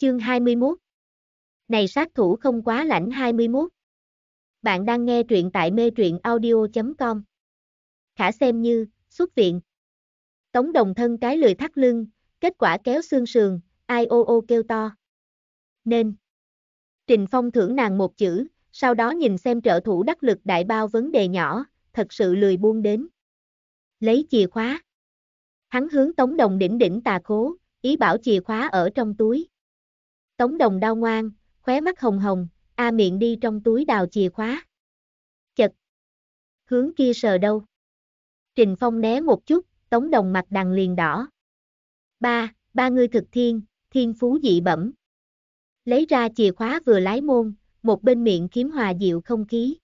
Chương 21 Này sát thủ không quá lãnh 21 Bạn đang nghe truyện tại mê truyện audio.com Khả xem như, xuất viện Tống đồng thân cái lười thắt lưng, kết quả kéo xương sườn, ai ô ô kêu to Nên Trình Phong thưởng nàng một chữ, sau đó nhìn xem trợ thủ đắc lực đại bao vấn đề nhỏ, thật sự lười buông đến Lấy chìa khóa Hắn hướng Tống đồng đỉnh đỉnh tà khố, ý bảo chìa khóa ở trong túi. Tống đồng đau ngoan, khóe mắt hồng hồng, a miệng đi trong túi đào chìa khóa. Chật. Hướng kia sờ đâu. Trình Phong né một chút, tống đồng mặt đằng liền đỏ. Ba, ba ngươi thực thiên, thiên phú dị bẩm. Lấy ra chìa khóa vừa lái môn, một bên miệng kiếm hòa dịu không khí.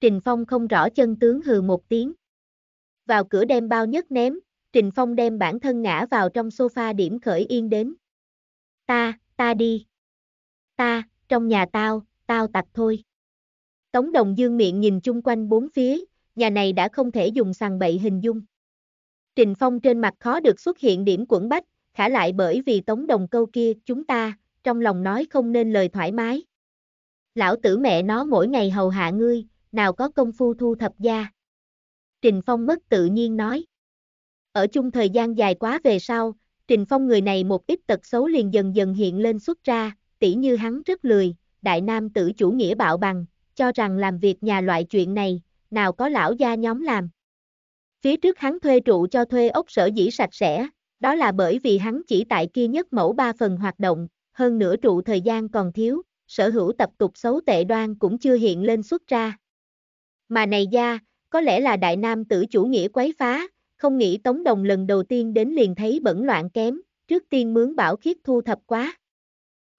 Trình Phong không rõ chân tướng hừ một tiếng. Vào cửa đem bao nhất ném, Trình Phong đem bản thân ngã vào trong sofa điểm khởi yên đến. Ta, ta đi. Ta, trong nhà tao, tao tặc thôi. Tống Đồng Dương miệng nhìn chung quanh bốn phía, nhà này đã không thể dùng sàng bậy hình dung. Trình Phong trên mặt khó được xuất hiện điểm quẩn bách, khả lại bởi vì Tống Đồng câu kia, chúng ta, trong lòng nói không nên lời thoải mái. Lão tử mẹ nó mỗi ngày hầu hạ ngươi, nào có công phu thu thập gia. Trình Phong mất tự nhiên nói. Ở chung thời gian dài quá về sau, Trình Phong người này một ít tật xấu liền dần dần hiện lên xuất ra, tỉ như hắn rất lười, đại nam tử chủ nghĩa bạo bằng, cho rằng làm việc nhà loại chuyện này, nào có lão gia nhóm làm. Phía trước hắn thuê trụ cho thuê ốc sở dĩ sạch sẽ, đó là bởi vì hắn chỉ tại kia nhất mẫu ba phần hoạt động, hơn nửa trụ thời gian còn thiếu, sở hữu tập tục xấu tệ đoan cũng chưa hiện lên xuất ra. Mà này gia, có lẽ là đại nam tử chủ nghĩa quấy phá, không nghĩ Tống Đồng lần đầu tiên đến liền thấy bẩn loạn kém, trước tiên mướn bảo khiết thu thập quá.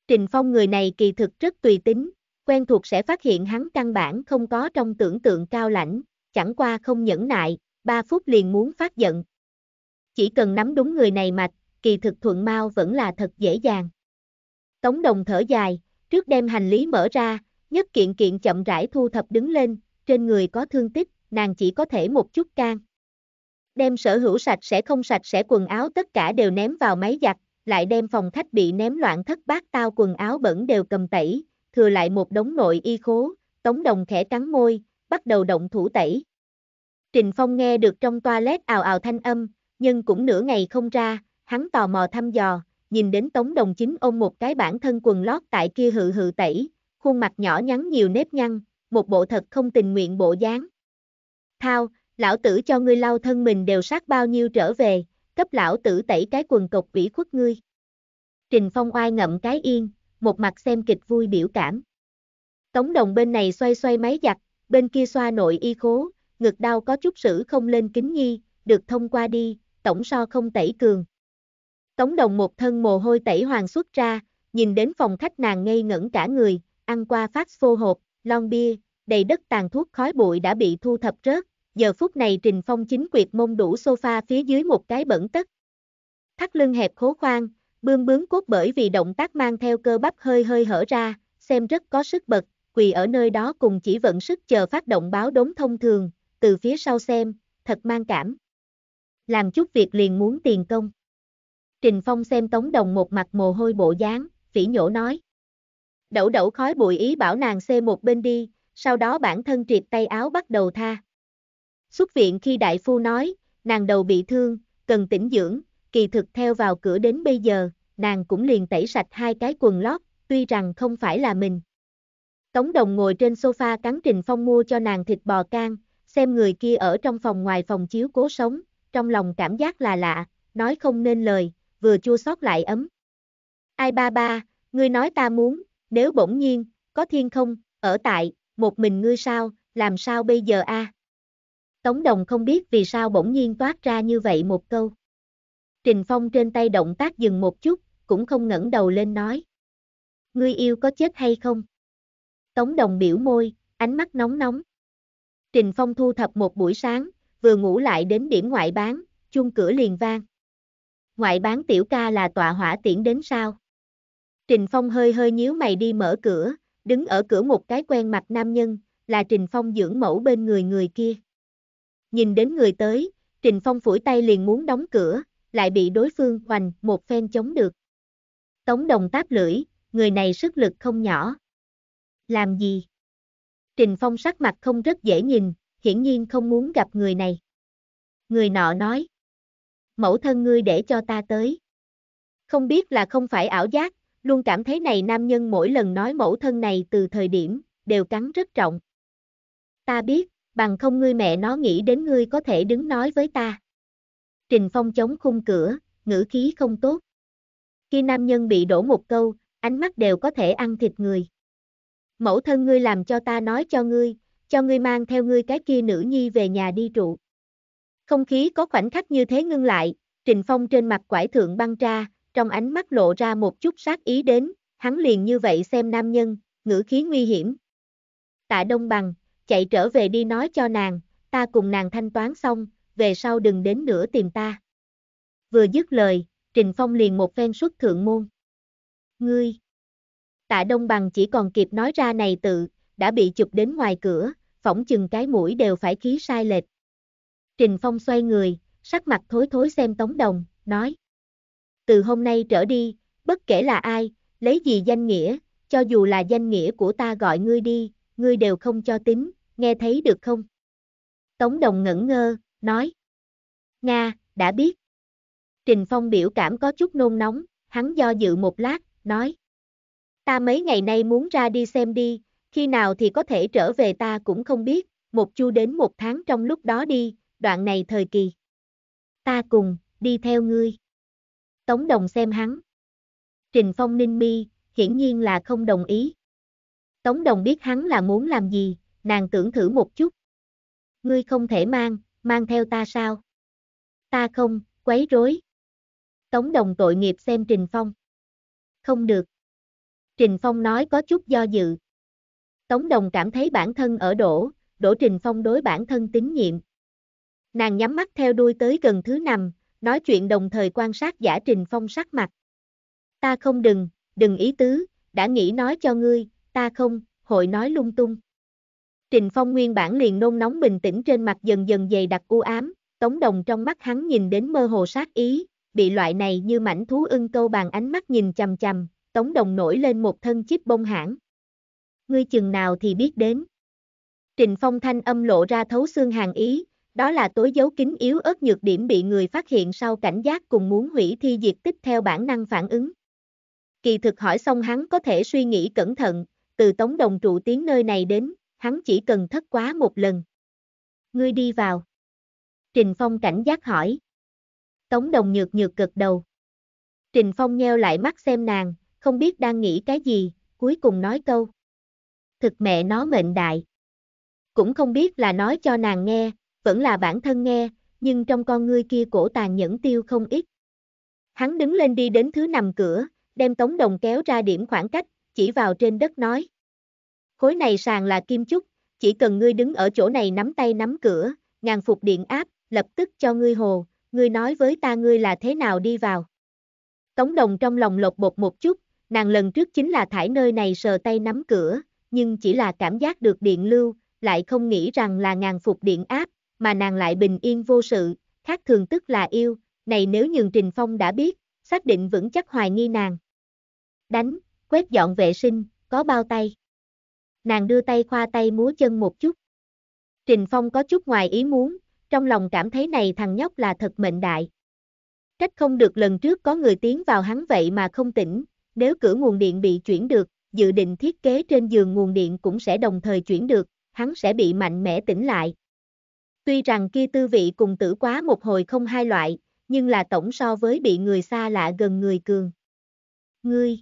Trình Phong người này kỳ thực rất tùy tính, quen thuộc sẽ phát hiện hắn căn bản không có trong tưởng tượng cao lãnh, chẳng qua không nhẫn nại, 3 phút liền muốn phát giận. Chỉ cần nắm đúng người này mạch, kỳ thực thuận mau vẫn là thật dễ dàng. Tống đồng thở dài, trước đem hành lý mở ra, nhất kiện kiện chậm rãi thu thập đứng lên, trên người có thương tích, nàng chỉ có thể một chút can đem sở hữu sạch sẽ không sạch sẽ quần áo tất cả đều ném vào máy giặt, lại đem phòng khách bị ném loạn thất bát tao quần áo bẩn đều cầm tẩy, thừa lại một đống nội y khố, Tống Đồng khẽ cắn môi, bắt đầu động thủ tẩy. Trình Phong nghe được trong toilet ào ào thanh âm, nhưng cũng nửa ngày không ra, hắn tò mò thăm dò, nhìn đến Tống Đồng chính ôm một cái bản thân quần lót tại kia hự hự tẩy, khuôn mặt nhỏ nhắn nhiều nếp nhăn, một bộ thật không tình nguyện bộ dáng. Thao, lão tử cho ngươi lau thân mình đều sát bao nhiêu trở về, cấp lão tử tẩy cái quần cộc vĩ khuất ngươi. Trình Phong oai ngậm cái yên, một mặt xem kịch vui biểu cảm. Tống đồng bên này xoay xoay máy giặt, bên kia xoa nội y khố, ngực đau có chút sử không lên kính nhi, được thông qua đi, tổng so không tẩy cường. Tống đồng một thân mồ hôi tẩy hoàng xuất ra, nhìn đến phòng khách nàng ngây ngẩn cả người, ăn qua phát phô hộp, lon bia, đầy đất tàn thuốc khói bụi đã bị thu thập rớt, giờ phút này Trình Phong chính quyệt mông đủ sofa phía dưới một cái bẩn tất. Thắt lưng hẹp khố khoang, bương bướm cốt bởi vì động tác mang theo cơ bắp hơi hơi hở ra, xem rất có sức bật, quỳ ở nơi đó cùng chỉ vận sức chờ phát động báo đốm thông thường, từ phía sau xem, thật mang cảm. Làm chút việc liền muốn tiền công. Trình Phong xem Tống Đồng một mặt mồ hôi bộ dáng, phỉ nhổ nói. Đẩu đẩu khói bụi ý bảo nàng xê một bên đi, sau đó bản thân triệt tay áo bắt đầu tha. Xuất viện khi đại phu nói, nàng đầu bị thương, cần tĩnh dưỡng, kỳ thực theo vào cửa đến bây giờ, nàng cũng liền tẩy sạch hai cái quần lót, tuy rằng không phải là mình. Tống đồng ngồi trên sofa cắn Trình Phong mua cho nàng thịt bò can, xem người kia ở trong phòng ngoài phòng chiếu cố sống, trong lòng cảm giác là lạ, nói không nên lời, vừa chua xót lại ấm. Ai ba ba, ngươi nói ta muốn, nếu bỗng nhiên, có thiên không, ở tại, một mình ngươi sao, làm sao bây giờ a? À? Tống Đồng không biết vì sao bỗng nhiên toát ra như vậy một câu. Trình Phong trên tay động tác dừng một chút, cũng không ngẩng đầu lên nói. Ngươi yêu có chết hay không? Tống Đồng biểu môi, ánh mắt nóng nóng. Trình Phong thu thập một buổi sáng, vừa ngủ lại đến điểm ngoại bán, chuông cửa liền vang. Ngoại bán tiểu ca là tọa hỏa tiễn đến sao? Trình Phong hơi hơi nhíu mày đi mở cửa, đứng ở cửa một cái quen mặt nam nhân, là Trình Phong dưỡng mẫu bên người người kia nhìn đến người tới, Trình Phong phủi tay liền muốn đóng cửa, lại bị đối phương hoành một phen chống được. Tống đồng táp lưỡi, người này sức lực không nhỏ. Làm gì? Trình Phong sắc mặt không rất dễ nhìn, hiển nhiên không muốn gặp người này. Người nọ nói. Mẫu thân ngươi để cho ta tới. Không biết là không phải ảo giác, luôn cảm thấy này nam nhân mỗi lần nói mẫu thân này từ thời điểm, đều cắn rất trọng. Ta biết, bằng không ngươi mẹ nó nghĩ đến ngươi có thể đứng nói với ta. Trình Phong chống khung cửa, ngữ khí không tốt. Khi nam nhân bị đổ một câu, ánh mắt đều có thể ăn thịt người. Mẫu thân ngươi làm cho ta nói cho ngươi, cho ngươi mang theo ngươi cái kia nữ nhi về nhà đi trụ. Không khí có khoảnh khắc như thế ngưng lại, Trình Phong trên mặt quải thượng băng tra, trong ánh mắt lộ ra một chút sát ý đến, hắn liền như vậy xem nam nhân, ngữ khí nguy hiểm. Tạ Đông Bằng, chạy trở về đi nói cho nàng, ta cùng nàng thanh toán xong, về sau đừng đến nữa tìm ta. Vừa dứt lời, Trình Phong liền một phen xuất thượng môn. Ngươi! Tạ Đông Bằng chỉ còn kịp nói ra này tự, đã bị chụp đến ngoài cửa, phỏng chừng cái mũi đều phải khí sai lệch. Trình Phong xoay người, sắc mặt thối thối xem Tống Đồng, nói. Từ hôm nay trở đi, bất kể là ai, lấy gì danh nghĩa, cho dù là danh nghĩa của ta gọi ngươi đi, ngươi đều không cho tính, nghe thấy được không? Tống Đồng ngẩn ngơ, nói. Nga, đã biết. Trình Phong biểu cảm có chút nôn nóng, hắn do dự một lát, nói. Ta mấy ngày nay muốn ra đi xem đi, khi nào thì có thể trở về ta cũng không biết, một chu đến một tháng trong lúc đó đi, đoạn này thời kỳ. Ta cùng, đi theo ngươi. Tống Đồng xem hắn. Trình Phong ninh mi, hiển nhiên là không đồng ý. Tống Đồng biết hắn là muốn làm gì, nàng tưởng thử một chút. Ngươi không thể mang, mang theo ta sao? Ta không, quấy rối. Tống Đồng tội nghiệp xem Trình Phong. Không được. Trình Phong nói có chút do dự. Tống Đồng cảm thấy bản thân ở đổ, đổ Trình Phong đối bản thân tín nhiệm. Nàng nhắm mắt theo đuôi tới gần thứ nằm, nói chuyện đồng thời quan sát giả Trình Phong sắc mặt. Ta không đừng, đừng ý tứ, đã nghĩ nói cho ngươi, ta không, hội nói lung tung. Trình Phong nguyên bản liền nôn nóng bình tĩnh trên mặt dần dần dày đặc u ám, Tống Đồng trong mắt hắn nhìn đến mơ hồ sát ý, bị loại này như mảnh thú ưng câu bàn ánh mắt nhìn chằm chằm, Tống Đồng nổi lên một thân chip bông hãng. Ngươi chừng nào thì biết đến. Trình Phong thanh âm lộ ra thấu xương hàng ý, đó là tối giấu kín yếu ớt nhược điểm bị người phát hiện sau cảnh giác cùng muốn hủy thi diệt tích theo bản năng phản ứng. Kỳ thực hỏi xong hắn có thể suy nghĩ cẩn thận, từ tống đồng trụ tiến nơi này đến, hắn chỉ cần thất quá một lần. Ngươi đi vào. Trình Phong cảnh giác hỏi. Tống đồng nhược nhược cực đầu. Trình Phong nheo lại mắt xem nàng, không biết đang nghĩ cái gì, cuối cùng nói câu. Thực mẹ nó mệnh đại. Cũng không biết là nói cho nàng nghe, vẫn là bản thân nghe, nhưng trong con ngươi kia cổ tàn nhẫn tiêu không ít. Hắn đứng lên đi đến thứ nằm cửa, đem tống đồng kéo ra điểm khoảng cách, chỉ vào trên đất nói. Khối này sàn là kim chúc, chỉ cần ngươi đứng ở chỗ này nắm tay nắm cửa, ngàn phục điện áp, lập tức cho ngươi hồ, ngươi nói với ta ngươi là thế nào đi vào. Tống đồng trong lòng lột bột một chút, nàng lần trước chính là thải nơi này sờ tay nắm cửa, nhưng chỉ là cảm giác được điện lưu, lại không nghĩ rằng là ngàn phục điện áp, mà nàng lại bình yên vô sự, khác thường tức là yêu, này nếu nhường Trình Phong đã biết, xác định vững chắc hoài nghi nàng. Đánh, quét dọn vệ sinh, có bao tay. Nàng đưa tay khoa tay múa chân một chút. Trình Phong có chút ngoài ý muốn, trong lòng cảm thấy này thằng nhóc là thật mệnh đại. Trách không được lần trước có người tiến vào hắn vậy mà không tỉnh, nếu cửa nguồn điện bị chuyển được, dự định thiết kế trên giường nguồn điện cũng sẽ đồng thời chuyển được, hắn sẽ bị mạnh mẽ tỉnh lại. Tuy rằng kia tư vị cùng tử quá một hồi không hai loại, nhưng là tổng so với bị người xa lạ gần người cường. Ngươi,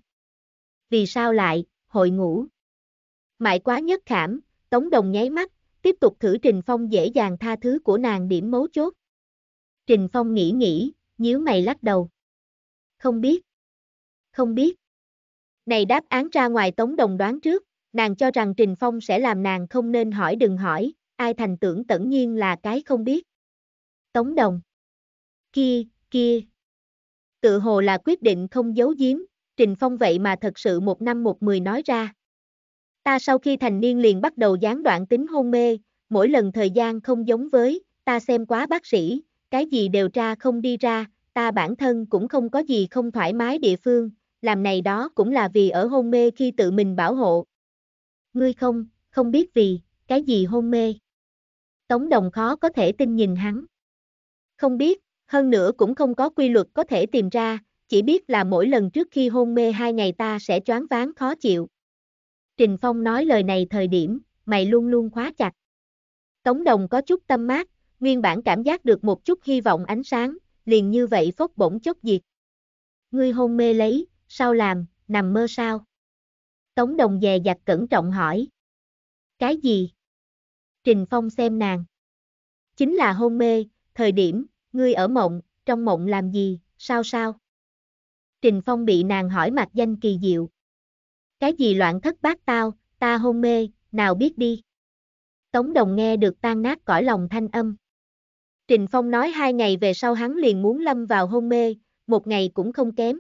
vì sao lại, hội ngủ. Mại quá nhất khảm, Tống Đồng nháy mắt, tiếp tục thử Trình Phong dễ dàng tha thứ của nàng điểm mấu chốt. Trình Phong nghĩ nghĩ, nhíu mày lắc đầu. Không biết. Không biết. Này đáp án ra ngoài Tống Đồng đoán trước, nàng cho rằng Trình Phong sẽ làm nàng không nên hỏi đừng hỏi, ai thành tưởng tẩn nhiên là cái không biết. Tống Đồng. Kia, kia. Tự hồ là quyết định không giấu giếm, Trình Phong vậy mà thật sự một năm một mười nói ra. Ta sau khi thành niên liền bắt đầu gián đoạn tính hôn mê, mỗi lần thời gian không giống với, ta xem quá bác sĩ, cái gì đều tra không đi ra, ta bản thân cũng không có gì không thoải mái địa phương, làm này đó cũng là vì ở hôn mê khi tự mình bảo hộ. Ngươi không, không biết vì, cái gì hôn mê. Tống đồng khó có thể tin nhìn hắn. Không biết, hơn nữa cũng không có quy luật có thể tìm ra, chỉ biết là mỗi lần trước khi hôn mê hai ngày ta sẽ choáng váng khó chịu. Trình Phong nói lời này thời điểm, mày luôn luôn khóa chặt. Tống đồng có chút tâm mát, nguyên bản cảm giác được một chút hy vọng ánh sáng, liền như vậy phốc bổng chốc diệt. Ngươi hôn mê lấy, sao làm, nằm mơ sao? Tống đồng dè dặt cẩn trọng hỏi. Cái gì? Trình Phong xem nàng. Chính là hôn mê, thời điểm, ngươi ở mộng, trong mộng làm gì, sao sao? Trình Phong bị nàng hỏi mặt danh kỳ diệu. Cái gì loạn thất bát tao, ta hôn mê, nào biết đi. Tống Đồng nghe được tan nát cõi lòng thanh âm. Trình Phong nói hai ngày về sau hắn liền muốn lâm vào hôn mê, một ngày cũng không kém.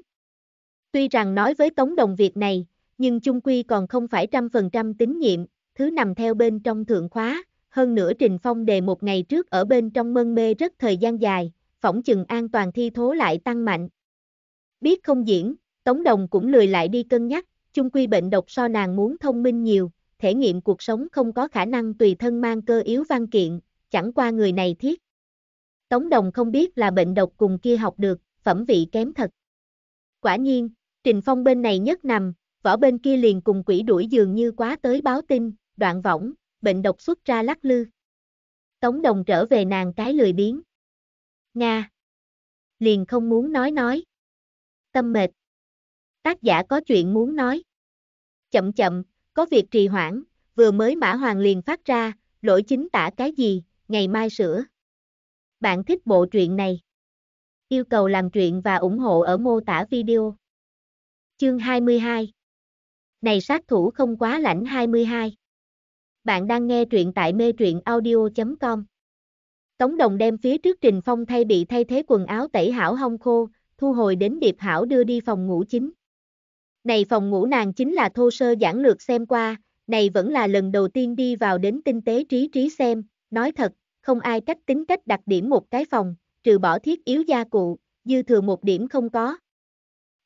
Tuy rằng nói với Tống Đồng việc này, nhưng chung quy còn không phải trăm phần trăm tín nhiệm, thứ nằm theo bên trong thượng khóa, hơn nữa Trình Phong đề một ngày trước ở bên trong mân mê rất thời gian dài, phỏng chừng an toàn thi thố lại tăng mạnh. Biết không diễn, Tống Đồng cũng lười lại đi cân nhắc, chung quy bệnh độc so nàng muốn thông minh nhiều, thể nghiệm cuộc sống không có khả năng tùy thân mang cơ yếu văn kiện, chẳng qua người này thiết. Tống Đồng không biết là bệnh độc cùng kia học được, phẩm vị kém thật. Quả nhiên, Trình Phong bên này nhất nằm, võ bên kia liền cùng quỷ đuổi dường như quá tới báo tin, đoạn võng, bệnh độc xuất ra lắc lư. Tống Đồng trở về nàng cái lười biếng. Nga. Liền không muốn nói nói tâm mệt. Tác giả có chuyện muốn nói. Chậm chậm, có việc trì hoãn, vừa mới Mã Hoàng liền phát ra, lỗi chính tả cái gì, ngày mai sửa. Bạn thích bộ truyện này? Yêu cầu làm truyện và ủng hộ ở mô tả video. Chương 22 Này sát thủ không quá lãnh 22 Bạn đang nghe truyện tại mê truyện audio.com Tống Đồng đem phía trước Trình Phong thay bị thay thế quần áo tẩy hảo hong khô, thu hồi đến điệp hảo đưa đi phòng ngủ chính. Này phòng ngủ nàng chính là thô sơ giản lược xem qua, này vẫn là lần đầu tiên đi vào đến tinh tế trí trí xem, nói thật, không ai cách tính cách đặc điểm một cái phòng, trừ bỏ thiết yếu gia cụ, dư thừa một điểm không có.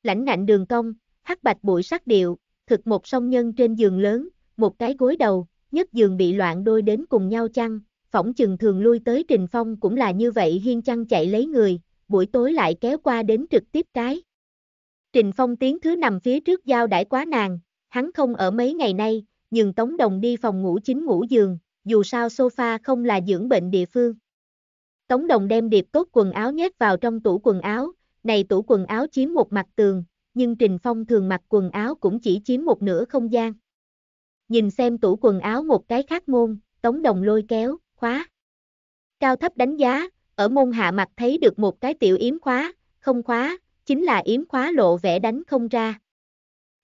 Lãnh ngạnh đường cong, hắc bạch bụi sắc điệu, thực một song nhân trên giường lớn, một cái gối đầu, nhất giường bị loạn đôi đến cùng nhau chăng, phỏng chừng thường lui tới Trình Phong cũng là như vậy hiên chăn chạy lấy người, buổi tối lại kéo qua đến trực tiếp cái. Trình Phong tiếng thứ nằm phía trước giao đãi quá nàng, hắn không ở mấy ngày nay, nhưng Tống Đồng đi phòng ngủ chính ngủ giường, dù sao sofa không là dưỡng bệnh địa phương. Tống Đồng đem điệp tốt quần áo nhét vào trong tủ quần áo, này tủ quần áo chiếm một mặt tường, nhưng Trình Phong thường mặc quần áo cũng chỉ chiếm một nửa không gian. Nhìn xem tủ quần áo một cái khác môn, Tống Đồng lôi kéo, khóa. Cao thấp đánh giá, ở môn hạ mặt thấy được một cái tiểu yếm khóa, không khóa, chính là yếm khóa lộ vẽ đánh không ra.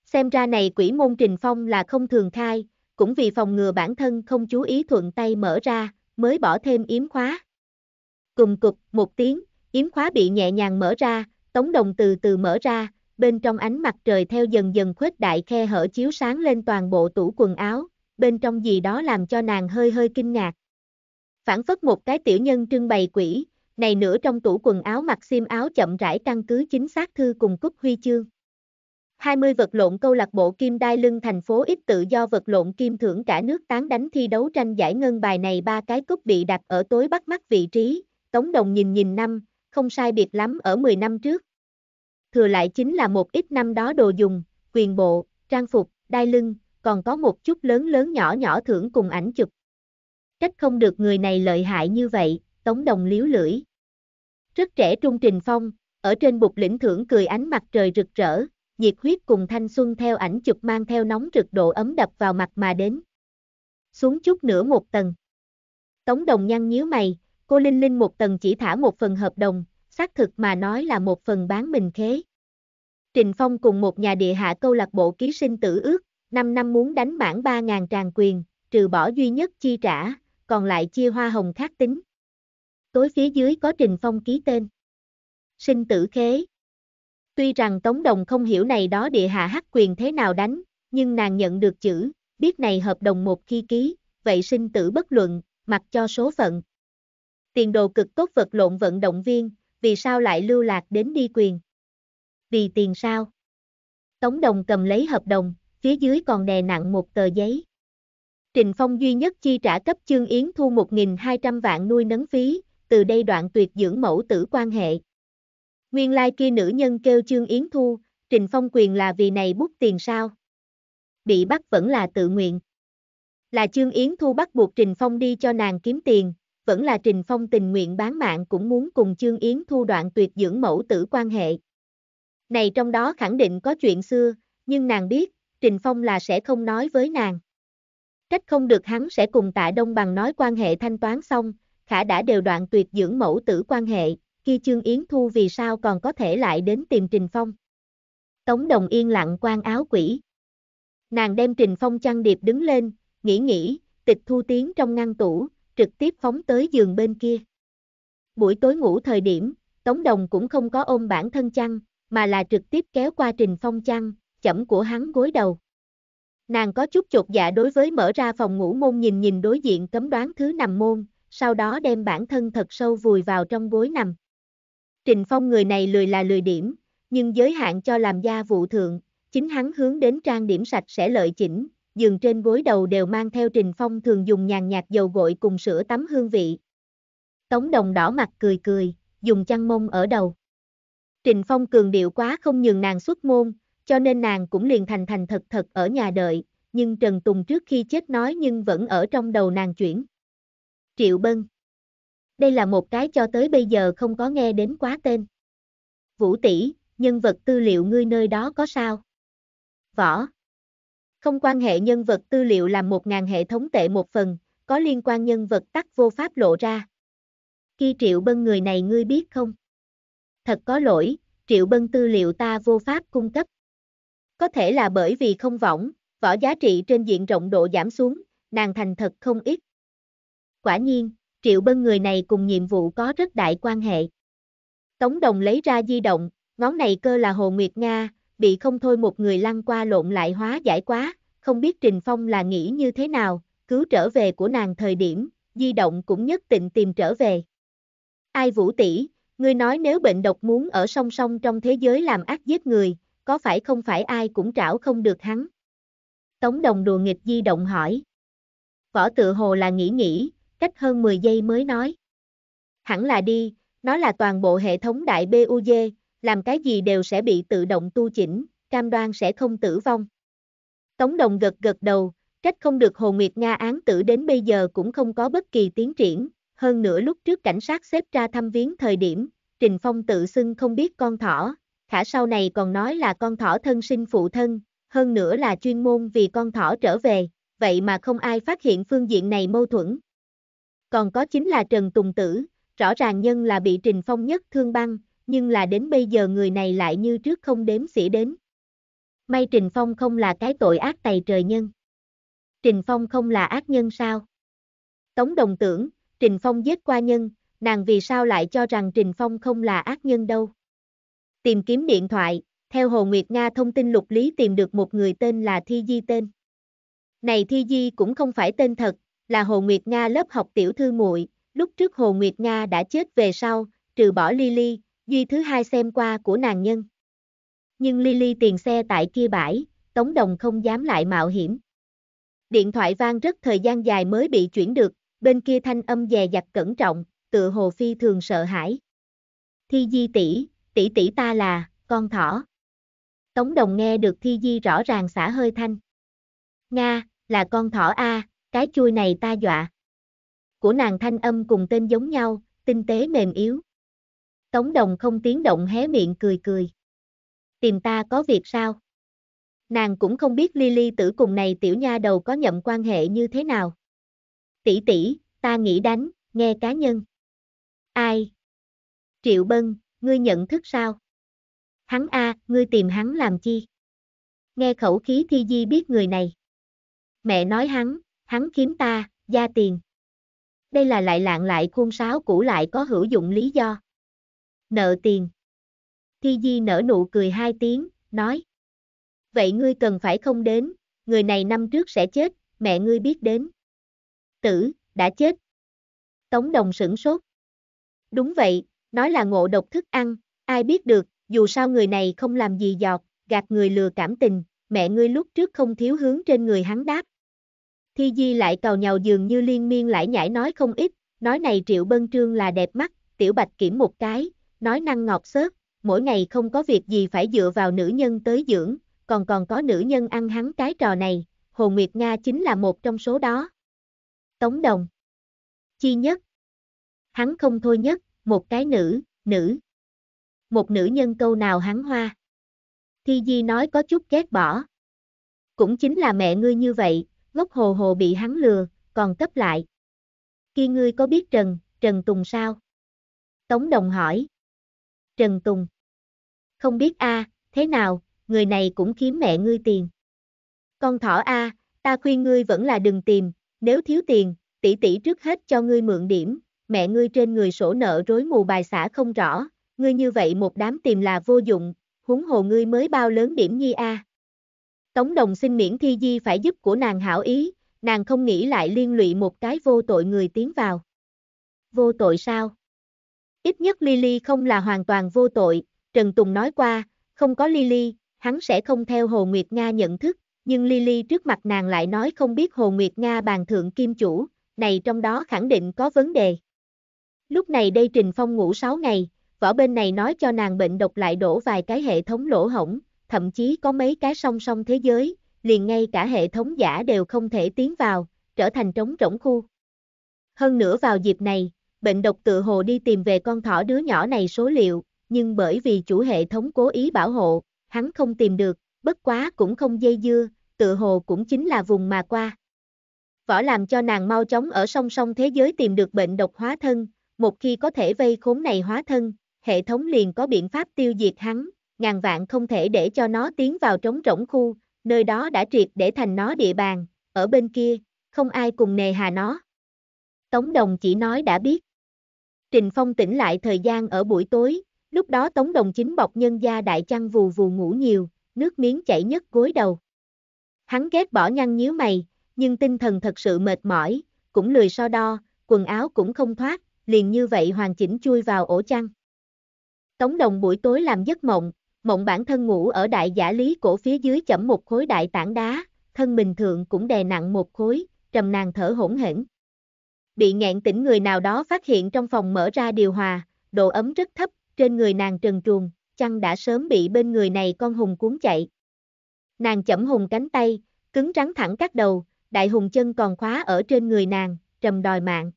Xem ra này quỷ môn trình phong là không thường khai, cũng vì phòng ngừa bản thân không chú ý thuận tay mở ra, mới bỏ thêm yếm khóa. Cùng cục, một tiếng, yếm khóa bị nhẹ nhàng mở ra, tống đồng từ từ mở ra, bên trong ánh mặt trời theo dần dần khuếch đại khe hở chiếu sáng lên toàn bộ tủ quần áo, bên trong gì đó làm cho nàng hơi hơi kinh ngạc phản phất một cái tiểu nhân trưng bày quỷ, này nữa trong tủ quần áo mặc xiêm áo chậm rãi căn cứ chính xác thư cùng cúc huy chương. 20 vật lộn câu lạc bộ Kim Đai Lưng thành phố ít tự do vật lộn kim thưởng cả nước tán đánh thi đấu tranh giải ngân bài này ba cái cúp bị đặt ở tối bắt mắt vị trí, Tống Đồng nhìn nhìn năm, không sai biệt lắm ở 10 năm trước. Thừa lại chính là một ít năm đó đồ dùng, quyền bộ, trang phục, đai lưng, còn có một chút lớn lớn nhỏ nhỏ thưởng cùng ảnh chụp trách không được người này lợi hại như vậy, Tống Đồng liếu lưỡi. Rất trẻ trung Trình Phong, ở trên bục lĩnh thưởng cười ánh mặt trời rực rỡ, nhiệt huyết cùng thanh xuân theo ảnh chụp mang theo nóng rực độ ấm đập vào mặt mà đến. Xuống chút nữa một tầng. Tống Đồng nhăn nhíu mày, cô Linh Linh một tầng chỉ thả một phần hợp đồng, xác thực mà nói là một phần bán mình khế. Trình Phong cùng một nhà địa hạ câu lạc bộ ký sinh tử ước, 5 năm muốn đánh bản 3.000 tràng quyền, trừ bỏ duy nhất chi trả, còn lại chia hoa hồng khác tính. Tối phía dưới có Trình Phong ký tên. Sinh tử khế. Tuy rằng Tống Đồng không hiểu này đó địa hạ hắc quyền thế nào đánh, nhưng nàng nhận được chữ, biết này hợp đồng một khi ký, vậy sinh tử bất luận, mặc cho số phận. Tiền đồ cực tốt vật lộn vận động viên, vì sao lại lưu lạc đến đi quyền? Vì tiền sao? Tống Đồng cầm lấy hợp đồng, phía dưới còn đè nặng một tờ giấy. Trình Phong duy nhất chi trả cấp chương yến thu 1.200 vạn nuôi nấng phí, từ đây đoạn tuyệt dưỡng mẫu tử quan hệ. Nguyên lai like kia nữ nhân kêu chương yến thu, Trình Phong quyền là vì này bút tiền sao? Bị bắt vẫn là tự nguyện. Là chương yến thu bắt buộc Trình Phong đi cho nàng kiếm tiền, vẫn là Trình Phong tình nguyện bán mạng cũng muốn cùng chương yến thu đoạn tuyệt dưỡng mẫu tử quan hệ. Này trong đó khẳng định có chuyện xưa, nhưng nàng biết, Trình Phong là sẽ không nói với nàng. Trách không được hắn sẽ cùng tạ Đông Bằng nói quan hệ thanh toán xong, khả đã đều đoạn tuyệt dưỡng mẫu tử quan hệ, khi Trương Yến Thu vì sao còn có thể lại đến tìm Trình Phong. Tống Đồng yên lặng quan áo quỷ. Nàng đem Trình Phong chăn điệp đứng lên, nghĩ nghĩ, tịch thu tiếng trong ngăn tủ, trực tiếp phóng tới giường bên kia. Buổi tối ngủ thời điểm, Tống Đồng cũng không có ôm bản thân chăn, mà là trực tiếp kéo qua Trình Phong chăn, chậm của hắn gối đầu. Nàng có chút chột dạ đối với mở ra phòng ngủ môn nhìn nhìn đối diện cấm đoán thứ nằm môn, sau đó đem bản thân thật sâu vùi vào trong gối nằm. Trình Phong người này lười là lười điểm, nhưng giới hạn cho làm gia vụ thượng, chính hắn hướng đến trang điểm sạch sẽ lợi chỉnh, giường trên gối đầu đều mang theo Trình Phong thường dùng nhàn nhạt dầu gội cùng sữa tắm hương vị. Tống đồng đỏ mặt cười cười, dùng chăn mông ở đầu. Trình Phong cường điệu quá không nhường nàng xuất môn, cho nên nàng cũng liền thành thành thật thật ở nhà đợi, nhưng Trần Tùng trước khi chết nói nhưng vẫn ở trong đầu nàng chuyển. Triệu Bân Đây là một cái cho tới bây giờ không có nghe đến quá tên. Vũ tỷ nhân vật tư liệu ngươi nơi đó có sao? Võ Không quan hệ nhân vật tư liệu là một ngàn hệ thống tệ một phần, có liên quan nhân vật tắc vô pháp lộ ra. Khi Triệu Bân người này ngươi biết không? Thật có lỗi, Triệu Bân tư liệu ta vô pháp cung cấp. Có thể là bởi vì không võng, võ giá trị trên diện rộng độ giảm xuống, nàng thành thật không ít. Quả nhiên, Triệu Bân người này cùng nhiệm vụ có rất đại quan hệ. Tống Đồng lấy ra di động, ngón này cơ là Hồ Nguyệt Nga, bị không thôi một người lăn qua lộn lại hóa giải quá, không biết Trình Phong là nghĩ như thế nào, cứu trở về của nàng thời điểm, di động cũng nhất định tìm trở về. Ai vũ tỷ, người nói nếu bệnh độc muốn ở song song trong thế giới làm ác giết người, có phải không phải ai cũng trảo không được hắn? Tống đồng đùa nghịch di động hỏi. Võ tự hồ là nghĩ nghĩ, cách hơn 10 giây mới nói. Hẳn là đi, nó là toàn bộ hệ thống đại BUG, làm cái gì đều sẽ bị tự động tu chỉnh, cam đoan sẽ không tử vong. Tống đồng gật gật đầu, trách không được Hồ Nguyệt Nga án tử đến bây giờ cũng không có bất kỳ tiến triển, hơn nữa lúc trước cảnh sát xếp ra thăm viếng thời điểm, Trình Phong tự xưng không biết con thỏ, khả sau này còn nói là con thỏ thân sinh phụ thân, hơn nữa là chuyên môn vì con thỏ trở về, vậy mà không ai phát hiện phương diện này mâu thuẫn. Còn có chính là Trần Tùng Tử, rõ ràng nhân là bị Trình Phong nhất thương băng, nhưng là đến bây giờ người này lại như trước không đếm xỉa đến. May Trình Phong không là cái tội ác tày trời nhân. Trình Phong không là ác nhân sao? Tống đồng tưởng, Trình Phong giết qua nhân, nàng vì sao lại cho rằng Trình Phong không là ác nhân đâu? tìm kiếm điện thoại, theo Hồ Nguyệt Nga thông tin lục lý tìm được một người tên là Thi Di tên. Này Thi Di cũng không phải tên thật, là Hồ Nguyệt Nga lớp học tiểu thư muội, lúc trước Hồ Nguyệt Nga đã chết về sau, trừ bỏ Lily, duy thứ hai xem qua của nàng nhân. Nhưng Lily tiền xe tại kia bãi, Tống Đồng không dám lại mạo hiểm. Điện thoại vang rất thời gian dài mới bị chuyển được, bên kia thanh âm dè dặt cẩn trọng, tựa hồ phi thường sợ hãi. Thi Di tỷ, tỷ tỷ ta là, con thỏ. Tống đồng nghe được thi di rõ ràng xả hơi thanh. Nga, là con thỏ A, cái chui này ta dọa. Của nàng thanh âm cùng tên giống nhau, tinh tế mềm yếu. Tống đồng không tiếng động hé miệng cười cười. Tìm ta có việc sao? Nàng cũng không biết Lily tử cùng này tiểu nha đầu có nhậm quan hệ như thế nào. Tỷ tỷ, ta nghĩ đánh, nghe cá nhân. Ai? Triệu Bân, ngươi nhận thức sao? Hắn a, ngươi tìm hắn làm chi? Nghe khẩu khí Thi Di biết người này. Mẹ nói hắn, hắn kiếm ta, gia tiền. Đây là lại lạng lại khuôn sáo cũ lại có hữu dụng lý do. Nợ tiền. Thi Di nở nụ cười hai tiếng, nói. Vậy ngươi cần phải không đến, người này năm trước sẽ chết, mẹ ngươi biết đến. Tử, đã chết. Tống đồng sửng sốt. Đúng vậy, Nói là ngộ độc thức ăn, ai biết được, dù sao người này không làm gì giọt, gạt người lừa cảm tình, mẹ ngươi lúc trước không thiếu hướng trên người hắn đáp. Thi Di lại cào nhào dường như liên miên lại nhảy nói không ít, nói này Triệu Bân Trương là đẹp mắt, Tiểu Bạch kiểm một cái, nói năng ngọt xớt, mỗi ngày không có việc gì phải dựa vào nữ nhân tới dưỡng, còn còn có nữ nhân ăn hắn cái trò này, Hồ Nguyệt Nga chính là một trong số đó. Tống Đồng Chi nhất Hắn không thôi nhất, một cái nữ, nữ. Một nữ nhân câu nào hắn hoa. Thi Di nói có chút ghét bỏ. Cũng chính là mẹ ngươi như vậy, gốc hồ hồ bị hắn lừa, còn cấp lại. Khi ngươi có biết Trần, Trần Tùng sao? Tống Đồng hỏi. Trần Tùng. Không biết a à, thế nào, người này cũng kiếm mẹ ngươi tiền. Con thỏ a à, ta khuyên ngươi vẫn là đừng tìm, nếu thiếu tiền, tỷ tỷ trước hết cho ngươi mượn điểm, mẹ ngươi trên người sổ nợ rối mù bài xã không rõ, ngươi như vậy một đám tìm là vô dụng, huống hồ ngươi mới bao lớn điểm nhi a. Tống đồng xin miễn thi di phải giúp của nàng hảo ý, nàng không nghĩ lại liên lụy một cái vô tội người tiến vào. Vô tội sao? Ít nhất Lily không là hoàn toàn vô tội, Trần Tùng nói qua, không có Lily, hắn sẽ không theo Hồ Nguyệt Nga nhận thức, nhưng Lily trước mặt nàng lại nói không biết Hồ Nguyệt Nga bàn thượng kim chủ, này trong đó khẳng định có vấn đề. Lúc này đây Trình Phong ngủ 6 ngày, võ bên này nói cho nàng bệnh độc lại đổ vài cái hệ thống lỗ hổng, thậm chí có mấy cái song song thế giới, liền ngay cả hệ thống giả đều không thể tiến vào, trở thành trống rỗng khu. Hơn nữa vào dịp này, bệnh độc tự hồ đi tìm về con thỏ đứa nhỏ này số liệu, nhưng bởi vì chủ hệ thống cố ý bảo hộ, hắn không tìm được, bất quá cũng không dây dưa, tự hồ cũng chính là vùng mà qua. Võ làm cho nàng mau chóng ở song song thế giới tìm được bệnh độc hóa thân, một khi có thể vây khốn này hóa thân, hệ thống liền có biện pháp tiêu diệt hắn, ngàn vạn không thể để cho nó tiến vào trống rỗng khu, nơi đó đã triệt để thành nó địa bàn, ở bên kia, không ai cùng nề hà nó. Tống Đồng chỉ nói đã biết. Trình Phong tỉnh lại thời gian ở buổi tối, lúc đó Tống Đồng chính bọc nhân gia đại chăn vù vù ngủ nhiều, nước miếng chảy nhất gối đầu. Hắn ghét bỏ nhăn nhíu mày, nhưng tinh thần thật sự mệt mỏi, cũng lười so đo, quần áo cũng không thoát, liền như vậy hoàn chỉnh chui vào ổ chăn. Tống đồng buổi tối làm giấc mộng, mộng bản thân ngủ ở đại giả lý cổ phía dưới chẩm một khối đại tảng đá, thân bình thường cũng đè nặng một khối, trầm nàng thở hỗn hển. Bị nghẹn tỉnh người nào đó phát hiện trong phòng mở ra điều hòa, độ ấm rất thấp, trên người nàng trần truồng, chăn đã sớm bị bên người này con hùng cuốn chạy. Nàng chẩm hùng cánh tay, cứng rắn thẳng các đầu, đại hùng chân còn khóa ở trên người nàng, trầm đòi mạng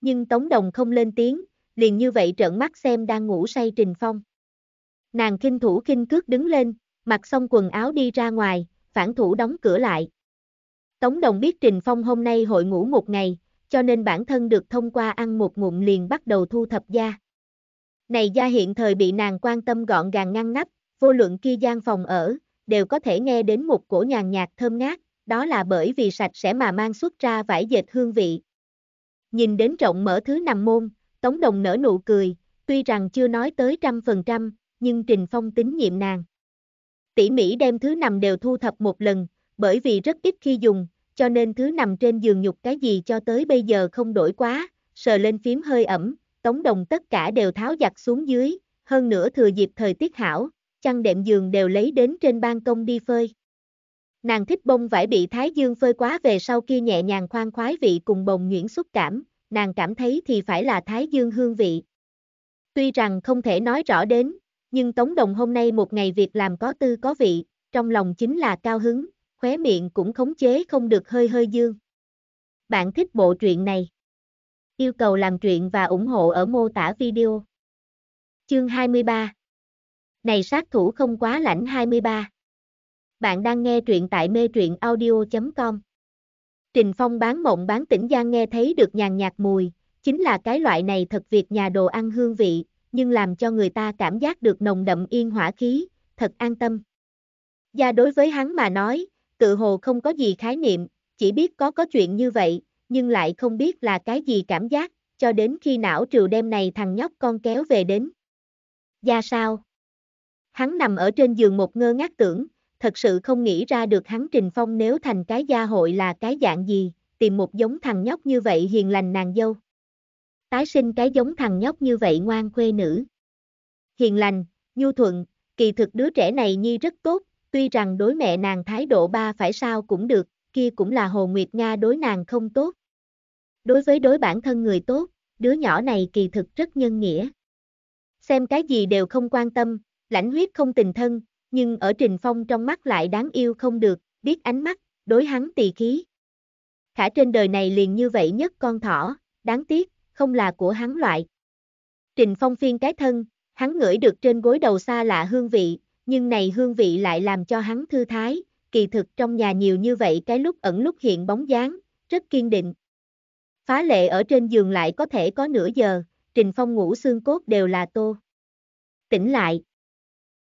nhưng Tống Đồng không lên tiếng, liền như vậy trợn mắt xem đang ngủ say Trình Phong. Nàng kinh thủ kinh cước đứng lên, mặc xong quần áo đi ra ngoài, phản thủ đóng cửa lại. Tống Đồng biết Trình Phong hôm nay hội ngủ một ngày, cho nên bản thân được thông qua ăn một ngụm liền bắt đầu thu thập da. Này da hiện thời bị nàng quan tâm gọn gàng ngăn nắp, vô luận kia gian phòng ở, đều có thể nghe đến một cổ nhàn nhạt thơm ngát, đó là bởi vì sạch sẽ mà mang xuất ra vải dệt hương vị. Nhìn đến rộng mở thứ nằm môn, Tống Đồng nở nụ cười, tuy rằng chưa nói tới trăm phần trăm, nhưng Trình Phong tín nhiệm nàng. Tỉ mỉ đem thứ nằm đều thu thập một lần, bởi vì rất ít khi dùng, cho nên thứ nằm trên giường nhục cái gì cho tới bây giờ không đổi quá, sờ lên phím hơi ẩm, Tống Đồng tất cả đều tháo giặt xuống dưới, hơn nữa thừa dịp thời tiết hảo, chăn đệm giường đều lấy đến trên ban công đi phơi. Nàng thích bông vải bị Thái Dương phơi quá về sau kia nhẹ nhàng khoan khoái vị cùng bồng nhuyễn xúc cảm, nàng cảm thấy thì phải là Thái Dương hương vị. Tuy rằng không thể nói rõ đến, nhưng Tống Đồng hôm nay một ngày việc làm có tư có vị, trong lòng chính là cao hứng, khóe miệng cũng khống chế không được hơi hơi dương. Bạn thích bộ truyện này? Yêu cầu làm truyện và ủng hộ ở mô tả video. Chương 23 Này sát thủ không quá lãnh 23 bạn đang nghe truyện tại mê truyện audio.com. Trình Phong bán mộng bán tỉnh Giang nghe thấy được nhàn nhạt mùi, chính là cái loại này thật việc nhà đồ ăn hương vị, nhưng làm cho người ta cảm giác được nồng đậm yên hỏa khí, thật an tâm. Gia đối với hắn mà nói, tự hồ không có gì khái niệm, chỉ biết có có chuyện như vậy, nhưng lại không biết là cái gì cảm giác, cho đến khi não triều đêm này thằng nhóc con kéo về đến. Gia sao? Hắn nằm ở trên giường một ngơ ngác tưởng, thật sự không nghĩ ra được hắn Trình Phong nếu thành cái gia hội là cái dạng gì, tìm một giống thằng nhóc như vậy hiền lành nàng dâu. Tái sinh cái giống thằng nhóc như vậy ngoan khuê nữ. Hiền lành, nhu thuận, kỳ thực đứa trẻ này nhi rất tốt, tuy rằng đối mẹ nàng thái độ ba phải sao cũng được, kia cũng là Hồ Nguyệt Nga đối nàng không tốt. Đối với đối bản thân người tốt, đứa nhỏ này kỳ thực rất nhân nghĩa. Xem cái gì đều không quan tâm, lãnh huyết không tình thân, nhưng ở Trình Phong trong mắt lại đáng yêu không được, biết ánh mắt, đối hắn tỳ khí. Khả trên đời này liền như vậy nhất con thỏ, đáng tiếc, không là của hắn loại. Trình Phong phiên cái thân, hắn ngửi được trên gối đầu xa lạ hương vị, nhưng này hương vị lại làm cho hắn thư thái, kỳ thực trong nhà nhiều như vậy cái lúc ẩn lúc hiện bóng dáng, rất kiên định. Phá lệ ở trên giường lại có thể có nửa giờ, Trình Phong ngủ xương cốt đều là tô. Tỉnh lại.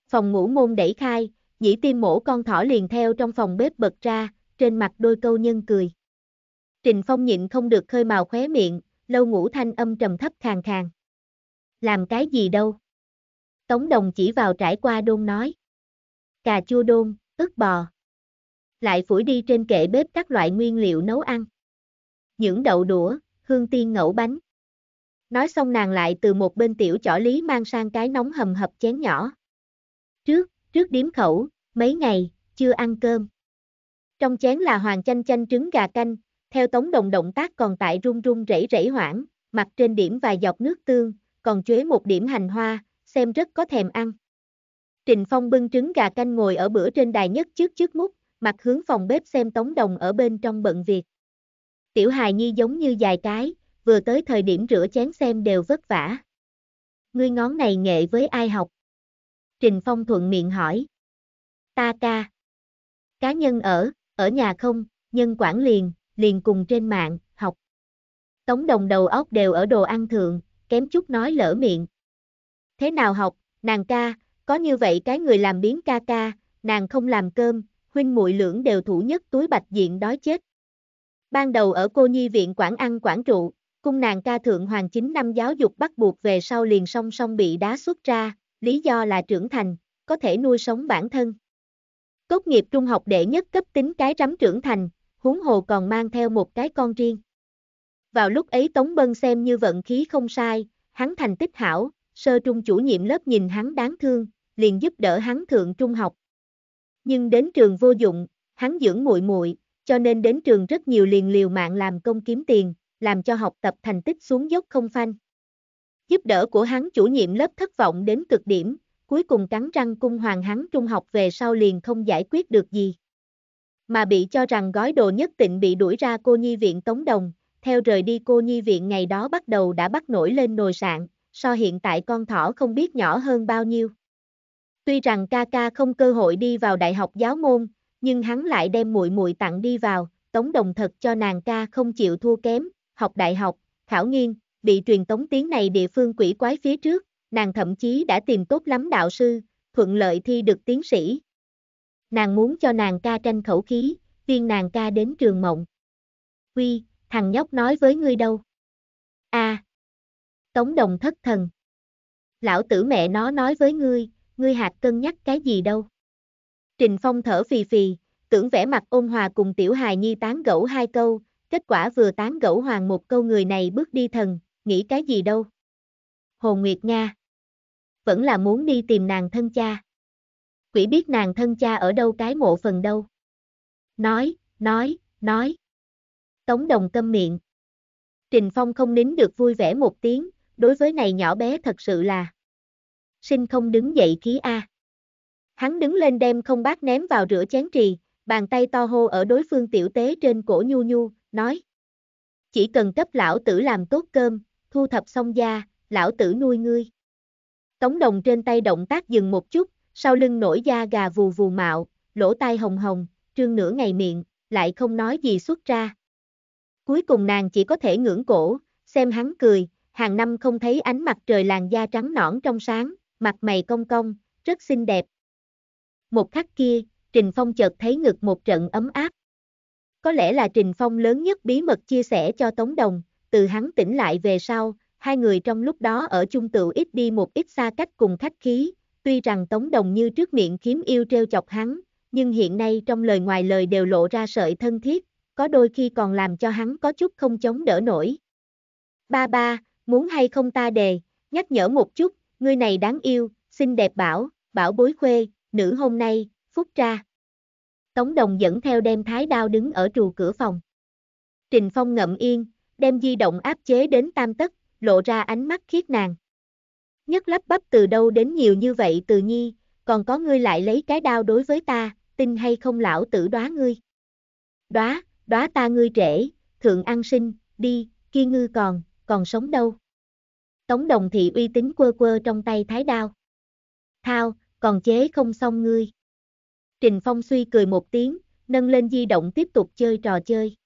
Phòng ngủ môn đẩy khai, dĩ tim mổ con thỏ liền theo trong phòng bếp bật ra, trên mặt đôi câu nhân cười. Trình Phong nhịn không được khơi màu khóe miệng, lâu ngủ thanh âm trầm thấp khàn khàn. Làm cái gì đâu? Tống đồng chỉ vào trải qua đôn nói. Cà chua đôn, ức bò. Lại phủi đi trên kệ bếp các loại nguyên liệu nấu ăn. Những đậu đũa, hương tiên ngẫu bánh. Nói xong nàng lại từ một bên tiểu chỏ lý mang sang cái nóng hầm hập chén nhỏ. Trước, trước điếm khẩu, mấy ngày, chưa ăn cơm. Trong chén là hoàng chanh chanh trứng gà canh, theo tống đồng động tác còn tại run run rẩy rẩy hoảng, mặt trên điểm vài giọt nước tương, còn chuế một điểm hành hoa, xem rất có thèm ăn. Trình Phong bưng trứng gà canh ngồi ở bữa trên đài nhất trước trước mút, mặt hướng phòng bếp xem tống đồng ở bên trong bận việc. Tiểu hài nhi giống như dài cái, vừa tới thời điểm rửa chén xem đều vất vả. Ngươi ngón này nghệ với ai học? Trình Phong thuận miệng hỏi. Ta ca. Cá nhân ở, ở nhà không, nhân quản liền, liền cùng trên mạng, học. Tống đồng đầu óc đều ở đồ ăn thượng, kém chút nói lỡ miệng. Thế nào học, nàng ca, có như vậy cái người làm biến ca ca, nàng không làm cơm, huynh muội lưỡng đều thủ nhất túi bạch diện đói chết. Ban đầu ở cô nhi viện quản ăn quản trụ, cung nàng ca thượng hoàng chính năm giáo dục bắt buộc về sau liền song song bị đá xuất ra, lý do là trưởng thành, có thể nuôi sống bản thân. Tốt nghiệp trung học đệ nhất cấp tính cái rắm trưởng thành, huống hồ còn mang theo một cái con riêng. Vào lúc ấy Tống Bân xem như vận khí không sai, hắn thành tích hảo, sơ trung chủ nhiệm lớp nhìn hắn đáng thương, liền giúp đỡ hắn thượng trung học. Nhưng đến trường vô dụng, hắn dưỡng muội muội, cho nên đến trường rất nhiều liền liều mạng làm công kiếm tiền, làm cho học tập thành tích xuống dốc không phanh. Giúp đỡ của hắn chủ nhiệm lớp thất vọng đến cực điểm, cuối cùng cắn răng cung hoàng hắn trung học về sau liền không giải quyết được gì. Mà bị cho rằng gói đồ nhất tịnh bị đuổi ra cô nhi viện Tống Đồng, theo rời đi cô nhi viện ngày đó bắt đầu đã bắt nổi lên nồi sạn, so hiện tại con thỏ không biết nhỏ hơn bao nhiêu. Tuy rằng ca ca không cơ hội đi vào đại học giáo môn, nhưng hắn lại đem muội muội tặng đi vào, Tống Đồng thật cho nàng ca không chịu thua kém, học đại học, khảo nghiên, bị truyền tống tiếng này địa phương quỷ quái phía trước, nàng thậm chí đã tìm tốt lắm đạo sư, thuận lợi thi được tiến sĩ. Nàng muốn cho nàng ca tranh khẩu khí, viên nàng ca đến trường mộng. Quy, thằng nhóc nói với ngươi đâu? a à, Tống đồng thất thần. Lão tử mẹ nó nói với ngươi, ngươi hạt cân nhắc cái gì đâu? Trình Phong thở phì phì, tưởng vẻ mặt ôn hòa cùng tiểu hài nhi tán gẫu hai câu, kết quả vừa tán gẫu hoàng một câu người này bước đi thần, nghĩ cái gì đâu. Hồ Nguyệt Nga Vẫn là muốn đi tìm nàng thân cha. Quỷ biết nàng thân cha ở đâu cái mộ phần đâu. Nói, nói, nói. Tống đồng câm miệng. Trình Phong không nín được vui vẻ một tiếng, đối với này nhỏ bé thật sự là. Sinh không đứng dậy khí A. Hắn đứng lên đem không bát ném vào rửa chén trì, bàn tay to hô ở đối phương tiểu tế trên cổ nhu nhu, nói. Chỉ cần cấp lão tử làm tốt cơm, thu thập xong da, lão tử nuôi ngươi. Tống đồng trên tay động tác dừng một chút, sau lưng nổi da gà vù vù mạo, lỗ tai hồng hồng, trương nửa ngày miệng, lại không nói gì xuất ra. Cuối cùng nàng chỉ có thể ngưỡng cổ, xem hắn cười, hàng năm không thấy ánh mặt trời làn da trắng nõn trong sáng, mặt mày cong cong, rất xinh đẹp. Một khắc kia, Trình Phong chợt thấy ngực một trận ấm áp. Có lẽ là Trình Phong lớn nhất bí mật chia sẻ cho Tống Đồng, từ hắn tỉnh lại về sau, hai người trong lúc đó ở chung tựu ít đi một ít xa cách cùng khách khí, tuy rằng Tống Đồng như trước miệng kiếm yêu treo chọc hắn, nhưng hiện nay trong lời ngoài lời đều lộ ra sợi thân thiết, có đôi khi còn làm cho hắn có chút không chống đỡ nổi. Ba ba, muốn hay không ta đề, nhắc nhở một chút, người này đáng yêu, xinh đẹp bảo, bảo bối khuê, nữ hôm nay, phúc ra. Tống Đồng dẫn theo đem thái đao đứng ở trù cửa phòng. Trình Phong ngậm yên, đem di động áp chế đến tam tấc, lộ ra ánh mắt khiết nàng. Nhất lắp bắp từ đâu đến nhiều như vậy từ nhi, còn có ngươi lại lấy cái đao đối với ta, tin hay không lão tử đoá ngươi. Đoá, đoá ta ngươi trễ, thượng ăn sinh, đi, kia ngư còn, còn sống đâu. Tống đồng thị uy tín quơ quơ trong tay thái đao. Thao, còn chế không xong ngươi. Trình Phong suy cười một tiếng, nâng lên di động tiếp tục chơi trò chơi.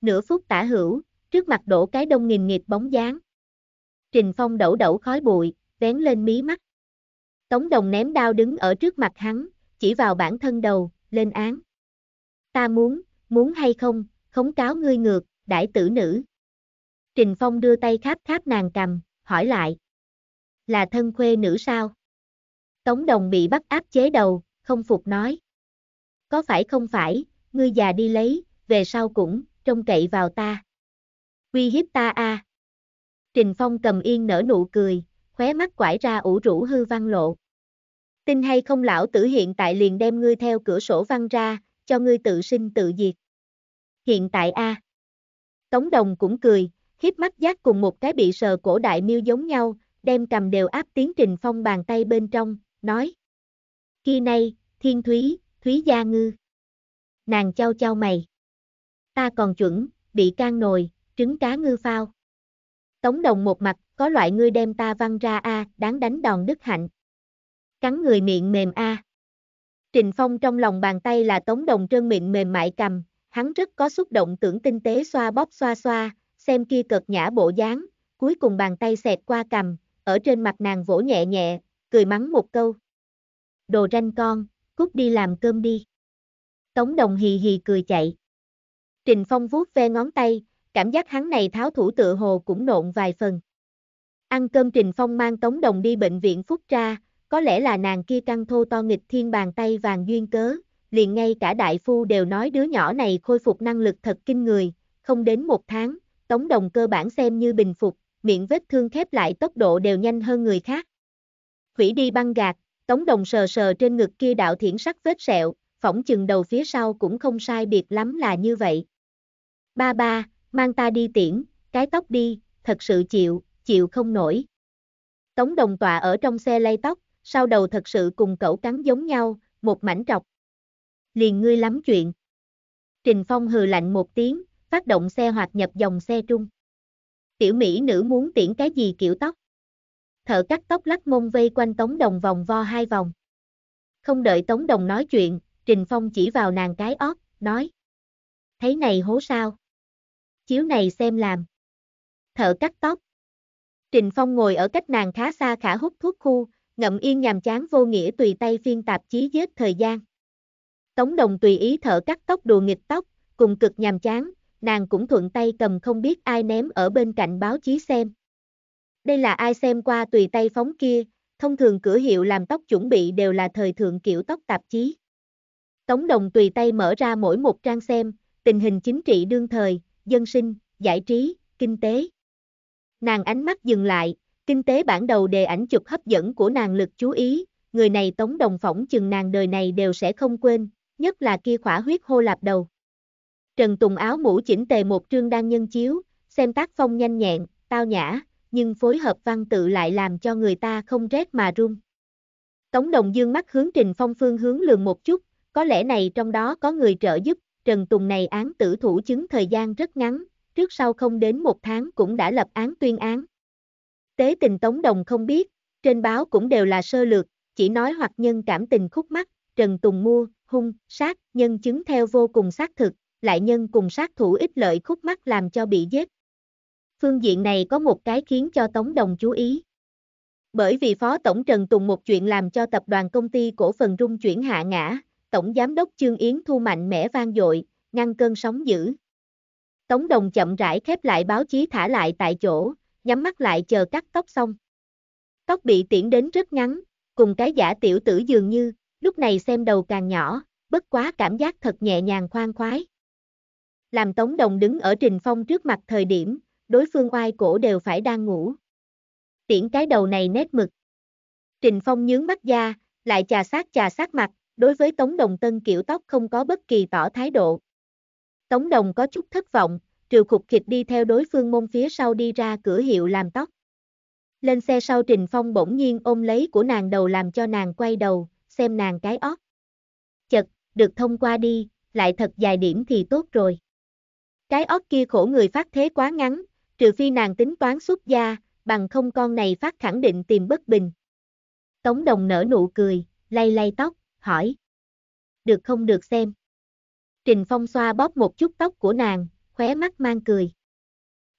Nửa phút tả hữu, trước mặt đổ cái đông nghìn nghịt bóng dáng. Trình Phong đẩu đẩu khói bụi, vén lên mí mắt. Tống đồng ném đao đứng ở trước mặt hắn, chỉ vào bản thân đầu, lên án. Ta muốn, muốn hay không, khống cáo ngươi ngược, đại tử nữ. Trình Phong đưa tay kháp kháp nàng cầm, hỏi lại. Là thân khuê nữ sao? Tống đồng bị bắt áp chế đầu, không phục nói. Có phải không phải, ngươi già đi lấy, về sau cũng, trông cậy vào ta uy hiếp ta a. À. Trình Phong cầm yên nở nụ cười, khóe mắt quải ra ủ rũ hư văn lộ. Tin hay không lão tử hiện tại liền đem ngươi theo cửa sổ văn ra, cho ngươi tự sinh tự diệt. Hiện tại a. À. Tống đồng cũng cười, hiếp mắt giác cùng một cái bị sờ cổ đại miêu giống nhau, đem cầm đều áp tiến trình phong bàn tay bên trong, nói. Khi nay, thiên thúy, thúy gia ngư. Nàng trao trao mày. Ta còn chuẩn, bị can nồi, trứng cá ngư phao. Tống đồng một mặt, có loại ngươi đem ta văng ra a, à, đáng đánh đòn đức hạnh. Cắn người miệng mềm a. À. Trình Phong trong lòng bàn tay là tống đồng trơn miệng mềm mại cầm, hắn rất có xúc động tưởng tinh tế xoa bóp xoa xoa, xem kia cực nhã bộ dáng, cuối cùng bàn tay xẹt qua cầm, ở trên mặt nàng vỗ nhẹ nhẹ, cười mắng một câu. Đồ ranh con, cút đi làm cơm đi. Tống đồng hì hì cười chạy. Trình Phong vuốt ve ngón tay, cảm giác hắn này tháo thủ tựa hồ cũng nộn vài phần. Ăn cơm Trình Phong mang Tống Đồng đi bệnh viện Phúc Tra, có lẽ là nàng kia căng thô to nghịch thiên bàn tay vàng duyên cớ, liền ngay cả đại phu đều nói đứa nhỏ này khôi phục năng lực thật kinh người, không đến một tháng, Tống Đồng cơ bản xem như bình phục, miệng vết thương khép lại tốc độ đều nhanh hơn người khác. Hủy đi băng gạt, Tống Đồng sờ sờ trên ngực kia đạo thiển sắc vết sẹo, phỏng chừng đầu phía sau cũng không sai biệt lắm là như vậy. Ba ba, mang ta đi tiễn, cái tóc đi, thật sự chịu, chịu không nổi. Tống đồng tọa ở trong xe lay tóc, sau đầu thật sự cùng cậu cắn giống nhau, một mảnh trọc. Liền ngươi lắm chuyện. Trình Phong hừ lạnh một tiếng, phát động xe hoạt nhập dòng xe trung. Tiểu Mỹ nữ muốn tiễn cái gì kiểu tóc? Thợ cắt tóc lắc mông vây quanh Tống Đồng vòng vo hai vòng. Không đợi Tống Đồng nói chuyện, Trình Phong chỉ vào nàng cái ót, nói. Thấy này hố sao? chiếu này xem làm. Thợ cắt tóc. Trình Phong ngồi ở cách nàng khá xa khả hút thuốc khu, ngậm yên nhàm chán vô nghĩa tùy tay phiên tạp chí giết thời gian. Tống đồng tùy ý thợ cắt tóc đùa nghịch tóc, cùng cực nhàm chán, nàng cũng thuận tay cầm không biết ai ném ở bên cạnh báo chí xem. Đây là ai xem qua tùy tay phóng kia, thông thường cửa hiệu làm tóc chuẩn bị đều là thời thượng kiểu tóc tạp chí. Tống đồng tùy tay mở ra mỗi một trang xem, tình hình chính trị đương thời, dân sinh, giải trí, kinh tế. Nàng ánh mắt dừng lại, kinh tế bản đầu đề ảnh chụp hấp dẫn của nàng lực chú ý, người này tống đồng phỏng chừng nàng đời này đều sẽ không quên, nhất là kia khỏa huyết hô lạp đầu. Trần Tùng áo mũ chỉnh tề một trương đang nhân chiếu, xem tác phong nhanh nhẹn, tao nhã, nhưng phối hợp văn tự lại làm cho người ta không rét mà run. Tống đồng dương mắt hướng trình phong phương hướng lường một chút, có lẽ này trong đó có người trợ giúp Trần Tùng này án tử thủ chứng thời gian rất ngắn, trước sau không đến một tháng cũng đã lập án tuyên án. Tế tình Tống Đồng không biết, trên báo cũng đều là sơ lược, chỉ nói hoặc nhân cảm tình khúc mắc Trần Tùng mua, hung, sát, nhân chứng theo vô cùng xác thực, lại nhân cùng sát thủ ích lợi khúc mắc làm cho bị giết. Phương diện này có một cái khiến cho Tống Đồng chú ý. Bởi vì Phó Tổng Trần Tùng một chuyện làm cho tập đoàn công ty cổ phần rung chuyển hạ ngã, Tổng Giám đốc Trương Yến Thu mạnh mẽ vang dội, ngăn cơn sóng dữ. Tống Đồng chậm rãi khép lại báo chí thả lại tại chỗ, nhắm mắt lại chờ cắt tóc xong. Tóc bị tiễn đến rất ngắn, cùng cái giả tiểu tử dường như, lúc này xem đầu càng nhỏ, bất quá cảm giác thật nhẹ nhàng khoan khoái. Làm Tống Đồng đứng ở Trình Phong trước mặt thời điểm, đối phương oai cổ đều phải đang ngủ. Tiễn cái đầu này nét mực. Trình Phong nhướng mắt ra, lại chà sát chà sát mặt, đối với Tống Đồng Tân kiểu tóc không có bất kỳ tỏ thái độ. Tống Đồng có chút thất vọng, Triều Khục Kịch đi theo đối phương môn phía sau đi ra cửa hiệu làm tóc. Lên xe sau Trình Phong bỗng nhiên ôm lấy của nàng đầu làm cho nàng quay đầu, xem nàng cái ót. Chật, được thông qua đi, lại thật dài điểm thì tốt rồi. Cái ót kia khổ người phát thế quá ngắn, trừ phi nàng tính toán xuất gia, bằng không con này phát khẳng định tìm bất bình. Tống đồng nở nụ cười, lay lay tóc hỏi. Được không được xem. Trình Phong xoa bóp một chút tóc của nàng, khóe mắt mang cười.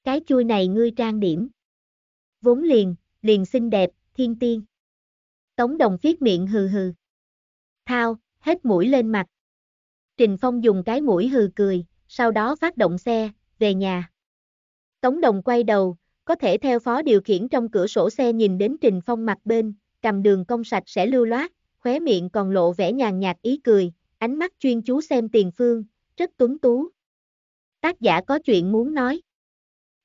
Cái chui này ngươi trang điểm. Vốn liền, liền xinh đẹp, thiên tiên. Tống đồng viết miệng hừ hừ. Thao, hết mũi lên mặt. Trình Phong dùng cái mũi hừ cười, sau đó phát động xe, về nhà. Tống đồng quay đầu, có thể theo phó điều khiển trong cửa sổ xe nhìn đến Trình Phong mặt bên, cầm đường công sạch sẽ lưu loát, khóe miệng còn lộ vẻ nhàn nhạt ý cười, ánh mắt chuyên chú xem tiền phương, rất tuấn tú. Tác giả có chuyện muốn nói.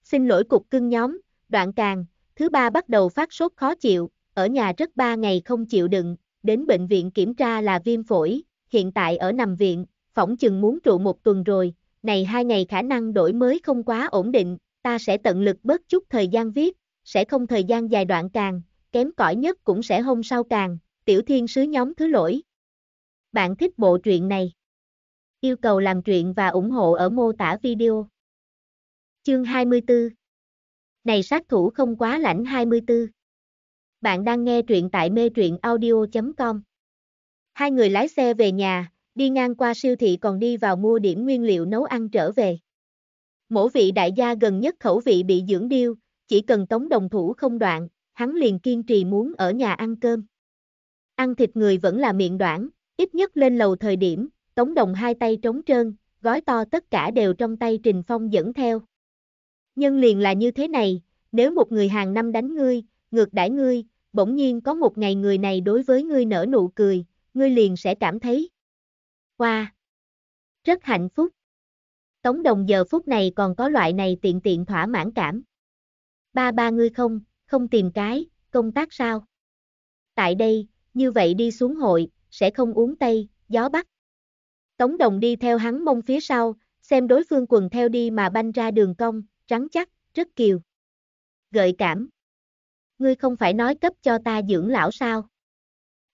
Xin lỗi cục cưng nhóm, đoạn càng, thứ ba bắt đầu phát sốt khó chịu, ở nhà rất ba ngày không chịu đựng, đến bệnh viện kiểm tra là viêm phổi, hiện tại ở nằm viện, phỏng chừng muốn trụ một tuần rồi, này hai ngày khả năng đổi mới không quá ổn định, ta sẽ tận lực bớt chút thời gian viết, sẽ không thời gian dài đoạn càng, kém cỏi nhất cũng sẽ hôm sau càng, Tiểu thiên sứ nhóm thứ lỗi. Bạn thích bộ truyện này? Yêu cầu làm truyện và ủng hộ ở mô tả video. Chương 24 Này sát thủ không quá lãnh 24 Bạn đang nghe truyện tại mê truyện audio.com Hai người lái xe về nhà, đi ngang qua siêu thị còn đi vào mua điểm nguyên liệu nấu ăn trở về. Mỗi vị đại gia gần nhất khẩu vị bị dưỡng điêu, chỉ cần tống đồng thủ không đoạn, hắn liền kiên trì muốn ở nhà ăn cơm. Ăn thịt người vẫn là miệng đoạn, ít nhất lên lầu thời điểm, Tống Đồng hai tay trống trơn, gói to tất cả đều trong tay Trình Phong dẫn theo. Nhân liền là như thế này, nếu một người hàng năm đánh ngươi, ngược đãi ngươi, bỗng nhiên có một ngày người này đối với ngươi nở nụ cười, ngươi liền sẽ cảm thấy. Wow! Rất hạnh phúc! Tống đồng giờ phút này còn có loại này tiện tiện thỏa mãn cảm. Ba ba ngươi không, không tìm cái, công tác sao? Tại đây, như vậy đi xuống hội, sẽ không uống tây, gió bắc. Tống đồng đi theo hắn mông phía sau, xem đối phương quần theo đi mà banh ra đường cong, trắng chắc, rất kiều. Gợi cảm. Ngươi không phải nói cấp cho ta dưỡng lão sao?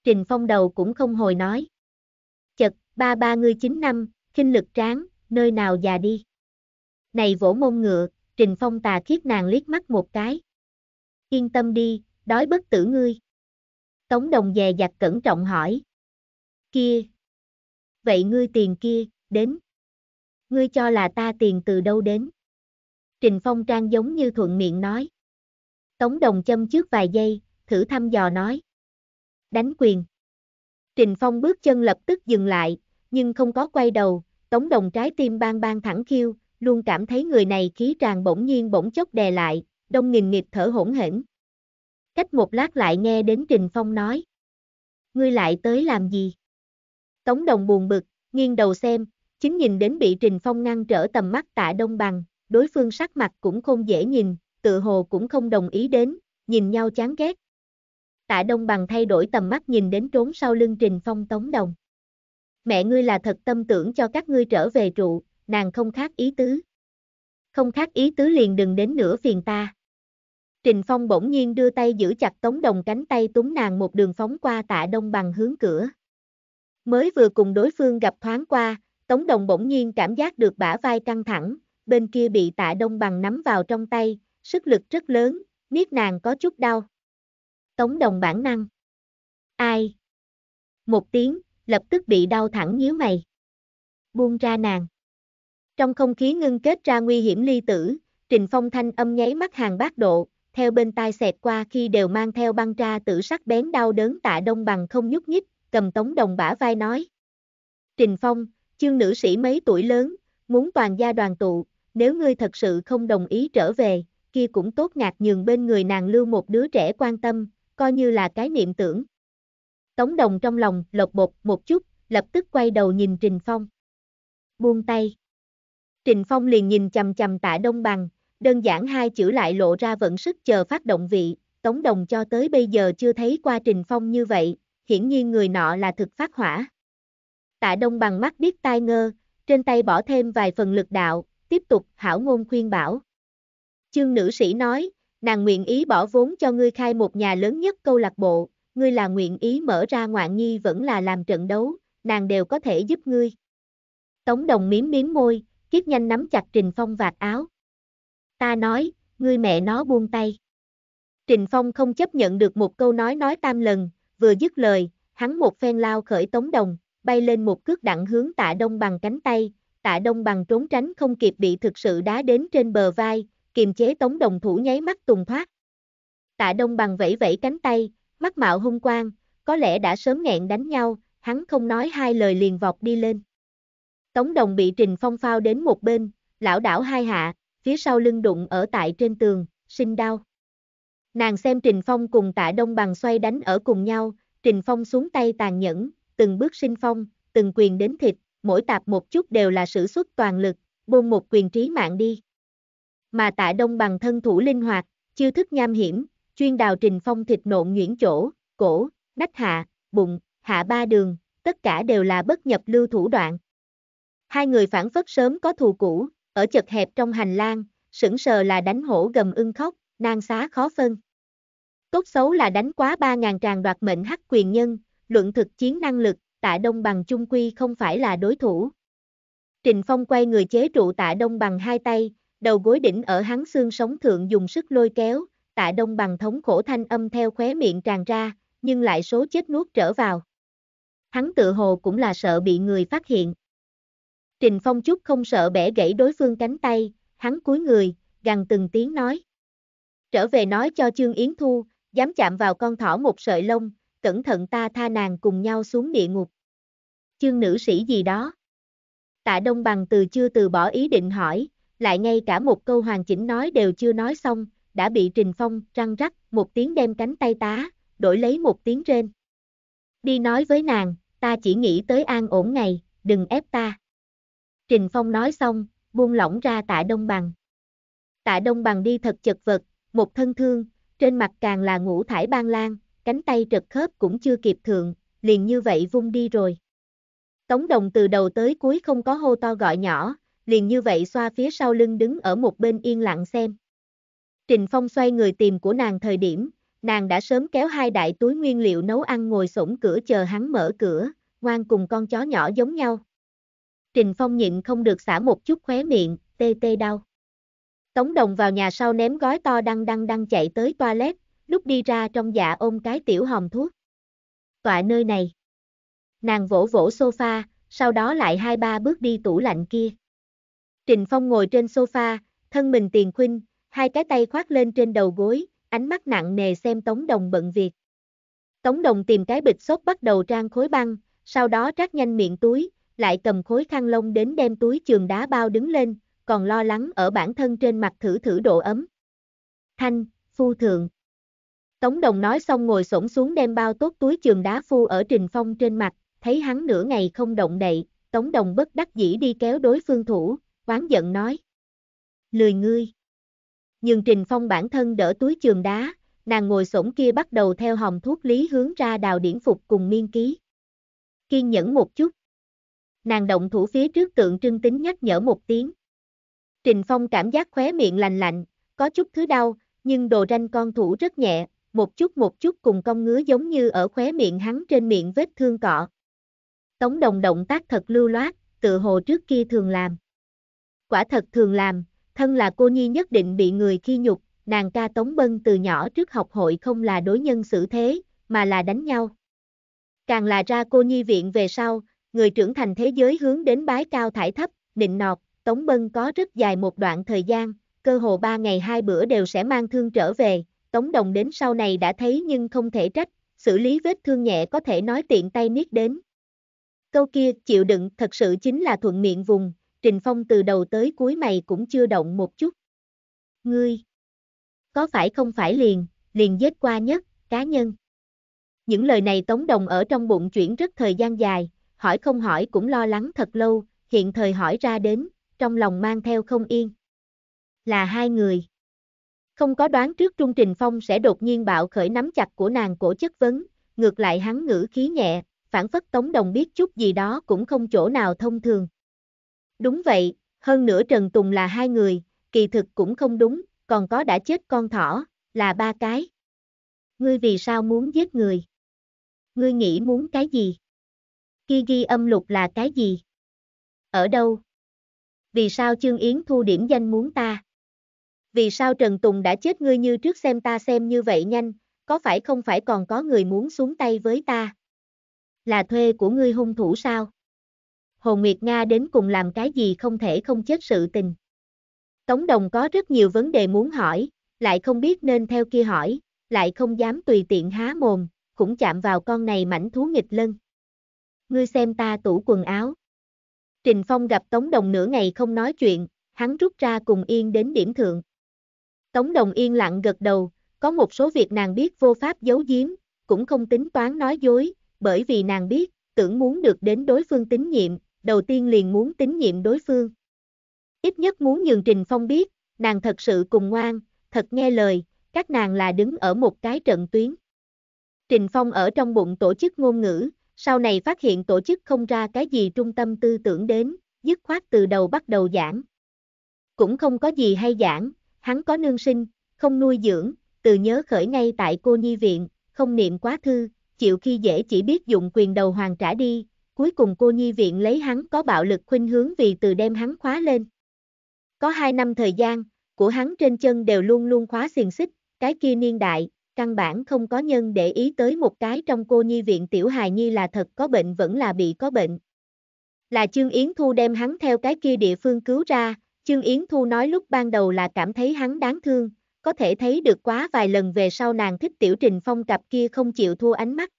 Trình phong đầu cũng không hồi nói. Chật, ba ba ngươi chín năm, khinh lực tráng, nơi nào già đi. Này vỗ mông ngựa, trình phong tà khiết nàng liếc mắt một cái. Yên tâm đi, đói bất tử ngươi. Tống đồng dè dặt cẩn trọng hỏi. Kia! Vậy ngươi tiền kia, đến. Ngươi cho là ta tiền từ đâu đến? Trình Phong Trang giống như thuận miệng nói. Tống đồng châm trước vài giây, thử thăm dò nói. Đánh quyền. Trình Phong bước chân lập tức dừng lại, nhưng không có quay đầu, Tống đồng trái tim bang bang thẳng khiêu, luôn cảm thấy người này khí tràn bỗng nhiên bỗng chốc đè lại, đông nghìn nghiệp thở hỗn hển. Cách một lát lại nghe đến Trình Phong nói. Ngươi lại tới làm gì? Tống đồng buồn bực, nghiêng đầu xem, chính nhìn đến bị Trình Phong ngăn trở tầm mắt tạ đông bằng, đối phương sắc mặt cũng không dễ nhìn, tự hồ cũng không đồng ý đến, nhìn nhau chán ghét. Tạ đông bằng thay đổi tầm mắt nhìn đến trốn sau lưng Trình Phong tống đồng. Mẹ ngươi là thật tâm tưởng cho các ngươi trở về trụ, nàng không khác ý tứ. Không khác ý tứ liền đừng đến nửa phiền ta. Trình Phong bỗng nhiên đưa tay giữ chặt Tống Đồng cánh tay túng nàng một đường phóng qua tạ đông bằng hướng cửa. Mới vừa cùng đối phương gặp thoáng qua, Tống Đồng bỗng nhiên cảm giác được bả vai căng thẳng, bên kia bị tạ đông bằng nắm vào trong tay, sức lực rất lớn, miết nàng có chút đau. Tống Đồng bản năng. Ai? Một tiếng, lập tức bị đau thẳng nhíu mày. Buông ra nàng. Trong không khí ngưng kết ra nguy hiểm ly tử, Trình Phong thanh âm nháy mắt hàng bát độ, theo bên tai xẹt qua khi đều mang theo băng tra tử sắc bén đau đớn tạ đông bằng không nhúc nhích, cầm tống đồng bả vai nói. Trình Phong, chương nữ sĩ mấy tuổi lớn, muốn toàn gia đoàn tụ, nếu ngươi thật sự không đồng ý trở về, kia cũng tốt ngạc nhường bên người nàng lưu một đứa trẻ quan tâm, coi như là cái niệm tưởng. Tống đồng trong lòng lột bột một chút, lập tức quay đầu nhìn Trình Phong. Buông tay. Trình Phong liền nhìn chầm chầm tạ đông bằng, đơn giản hai chữ lại lộ ra vận sức chờ phát động vị, Tống Đồng cho tới bây giờ chưa thấy qua Trình Phong như vậy, hiển nhiên người nọ là thực phát hỏa. Tạ Đông bằng mắt biết tai ngơ, trên tay bỏ thêm vài phần lực đạo, tiếp tục hảo ngôn khuyên bảo. Chương nữ sĩ nói, nàng nguyện ý bỏ vốn cho ngươi khai một nhà lớn nhất câu lạc bộ, ngươi là nguyện ý mở ra ngoạn nhi vẫn là làm trận đấu, nàng đều có thể giúp ngươi. Tống đồng miếm miếm môi, kiếp nhanh nắm chặt Trình Phong vạt áo. Ta nói, ngươi mẹ nó buông tay. Trình Phong không chấp nhận được một câu nói nói tam lần, vừa dứt lời, hắn một phen lao khởi tống đồng, bay lên một cước đặng hướng tạ đông bằng cánh tay, tạ đông bằng trốn tránh không kịp bị thực sự đá đến trên bờ vai, kiềm chế tống đồng thủ nháy mắt tùng thoát. Tạ đông bằng vẫy vẫy cánh tay, mắt mạo hung quang, có lẽ đã sớm nghẹn đánh nhau, hắn không nói hai lời liền vọt đi lên. Tống đồng bị Trình Phong phao đến một bên, lão đảo hai hạ, phía sau lưng đụng ở tại trên tường, sinh đau. Nàng xem Trình Phong cùng tạ Đông Bằng xoay đánh ở cùng nhau, Trình Phong xuống tay tàn nhẫn, từng bước sinh phong, từng quyền đến thịt, mỗi tạp một chút đều là sử xuất toàn lực, buông một quyền trí mạng đi. Mà tạ Đông Bằng thân thủ linh hoạt, chiêu thức nham hiểm, chuyên đào Trình Phong thịt nộn nhuyễn chỗ, cổ, nách hạ, bụng, hạ ba đường, tất cả đều là bất nhập lưu thủ đoạn. Hai người phản phất sớm có thù cũ, ở chật hẹp trong hành lang, sững sờ là đánh hổ gầm ưng khóc, nan xá khó phân. Tốt xấu là đánh quá 3.000 tràng đoạt mệnh hắc quyền nhân, luận thực chiến năng lực, tạ đông bằng chung quy không phải là đối thủ. Trình Phong quay người chế trụ tạ đông bằng hai tay, đầu gối đỉnh ở hắn xương sống thượng dùng sức lôi kéo, tạ đông bằng thống khổ thanh âm theo khóe miệng tràn ra, nhưng lại số chết nuốt trở vào. Hắn tự hồ cũng là sợ bị người phát hiện. Trình Phong chút không sợ bẻ gãy đối phương cánh tay, hắn cúi người, gằn từng tiếng nói. Trở về nói cho Trương Yến Thu, dám chạm vào con thỏ một sợi lông, cẩn thận ta tha nàng cùng nhau xuống địa ngục. Trương nữ sĩ gì đó. Tạ Đông Bằng từ chưa từ bỏ ý định hỏi, lại ngay cả một câu hoàn chỉnh nói đều chưa nói xong, đã bị Trình Phong răng rắc một tiếng đem cánh tay tá, đổi lấy một tiếng trên, Đi nói với nàng, ta chỉ nghĩ tới an ổn ngày, đừng ép ta. Trình Phong nói xong, buông lỏng ra tạ đông bằng. Tạ đông bằng đi thật chật vật, một thân thương, trên mặt càng là ngũ thải ban lan, cánh tay trật khớp cũng chưa kịp thượng, liền như vậy vung đi rồi. Tống đồng từ đầu tới cuối không có hô to gọi nhỏ, liền như vậy xoa phía sau lưng đứng ở một bên yên lặng xem. Trình Phong xoay người tìm của nàng thời điểm, nàng đã sớm kéo hai đại túi nguyên liệu nấu ăn ngồi sổng cửa chờ hắn mở cửa, ngoan cùng con chó nhỏ giống nhau. Trình Phong nhịn không được xả một chút khóe miệng, tê tê đau. Tống đồng vào nhà sau ném gói to đăng đăng đăng chạy tới toilet, lúc đi ra trong dạ ôm cái tiểu hòm thuốc. Tọa nơi này. Nàng vỗ vỗ sofa, sau đó lại hai ba bước đi tủ lạnh kia. Trình Phong ngồi trên sofa, thân mình tiền khuynh, hai cái tay khoác lên trên đầu gối, ánh mắt nặng nề xem Tống Đồng bận việc. Tống Đồng tìm cái bịch xốp bắt đầu trang khối băng, sau đó trát nhanh miệng túi, lại cầm khối khăn lông đến đem túi trường đá bao đứng lên, còn lo lắng ở bản thân trên mặt thử thử độ ấm. Thanh, phu thượng. Tống đồng nói xong ngồi xổm xuống đem bao tốt túi trường đá phu ở trình phong trên mặt, thấy hắn nửa ngày không động đậy, tống đồng bất đắc dĩ đi kéo đối phương thủ, oán giận nói. Lười ngươi. Nhưng trình phong bản thân đỡ túi trường đá, nàng ngồi xổm kia bắt đầu theo hòm thuốc lý hướng ra đào điển phục cùng miên ký. Kiên nhẫn một chút nàng động thủ phía trước tượng trưng tính nhắc nhở một tiếng. Trình Phong cảm giác khóe miệng lành lạnh, có chút thứ đau, nhưng đồ ranh con thủ rất nhẹ, một chút một chút cùng cong ngứa giống như ở khóe miệng hắn trên miệng vết thương cọ. Tống đồng động tác thật lưu loát, tự hồ trước kia thường làm. Quả thật thường làm, thân là cô nhi nhất định bị người khi nhục, nàng ca Tống Bân từ nhỏ trước học hội không là đối nhân xử thế, mà là đánh nhau. Càng là ra cô nhi viện về sau, người trưởng thành thế giới hướng đến bái cao thải thấp, nịnh nọt, Tống Bân có rất dài một đoạn thời gian, cơ hồ ba ngày hai bữa đều sẽ mang thương trở về, Tống Đồng đến sau này đã thấy nhưng không thể trách, xử lý vết thương nhẹ có thể nói tiện tay niết đến. Câu kia chịu đựng thật sự chính là thuận miệng vùng, Trình Phong từ đầu tới cuối mày cũng chưa động một chút. Ngươi, có phải không phải liền, liền giết qua nhất, cá nhân. Những lời này Tống Đồng ở trong bụng chuyển rất thời gian dài, hỏi không hỏi cũng lo lắng thật lâu, hiện thời hỏi ra đến, trong lòng mang theo không yên. Là hai người. Không có đoán trước Trung Trình Phong sẽ đột nhiên bạo khởi nắm chặt của nàng cổ chất vấn, ngược lại hắn ngữ khí nhẹ, phản phất Tống Đồng biết chút gì đó cũng không chỗ nào thông thường. Đúng vậy, hơn nữa Trần Tùng là hai người, kỳ thực cũng không đúng, còn có đã chết con thỏ, là ba cái. Ngươi vì sao muốn giết người? Ngươi nghĩ muốn cái gì? Khi ghi âm lục là cái gì? Ở đâu? Vì sao Trương Yến thu điểm danh muốn ta? Vì sao Trần Tùng đã chết ngươi như trước xem ta xem như vậy nhanh, có phải không phải còn có người muốn xuống tay với ta? Là thuê của ngươi hung thủ sao? Hồ Nguyệt Nga đến cùng làm cái gì không thể không chết sự tình. Tống Đồng có rất nhiều vấn đề muốn hỏi, lại không biết nên theo kia hỏi, lại không dám tùy tiện há mồm, cũng chạm vào con này mảnh thú nghịch lân ngươi xem ta tủ quần áo. Trình Phong gặp Tống Đồng nửa ngày không nói chuyện, hắn rút ra cùng Yên đến điểm thượng. Tống Đồng yên lặng gật đầu, có một số việc nàng biết vô pháp giấu giếm, cũng không tính toán nói dối, bởi vì nàng biết, tưởng muốn được đến đối phương tín nhiệm, đầu tiên liền muốn tín nhiệm đối phương. Ít nhất muốn nhường Trình Phong biết, nàng thật sự cùng ngoan, thật nghe lời, các nàng là đứng ở một cái trận tuyến. Trình Phong ở trong bụng tổ chức ngôn ngữ, sau này phát hiện tổ chức không ra cái gì trung tâm tư tưởng đến, dứt khoát từ đầu bắt đầu giảng. Cũng không có gì hay giảng, hắn có nương sinh, không nuôi dưỡng, từ nhớ khởi ngay tại cô nhi viện, không niệm quá thư, chịu khi dễ chỉ biết dụng quyền đầu hoàng trả đi, cuối cùng cô nhi viện lấy hắn có bạo lực khuynh hướng vì từ đem hắn khóa lên. Có hai năm thời gian, của hắn trên chân đều luôn luôn khóa xiềng xích, cái kia niên đại, căn bản không có nhân để ý tới một cái trong cô nhi viện tiểu hài nhi là thật có bệnh vẫn là bị có bệnh. Là trương Yến Thu đem hắn theo cái kia địa phương cứu ra, trương Yến Thu nói lúc ban đầu là cảm thấy hắn đáng thương, có thể thấy được quá vài lần về sau nàng thích tiểu Trình Phong cặp kia không chịu thua ánh mắt.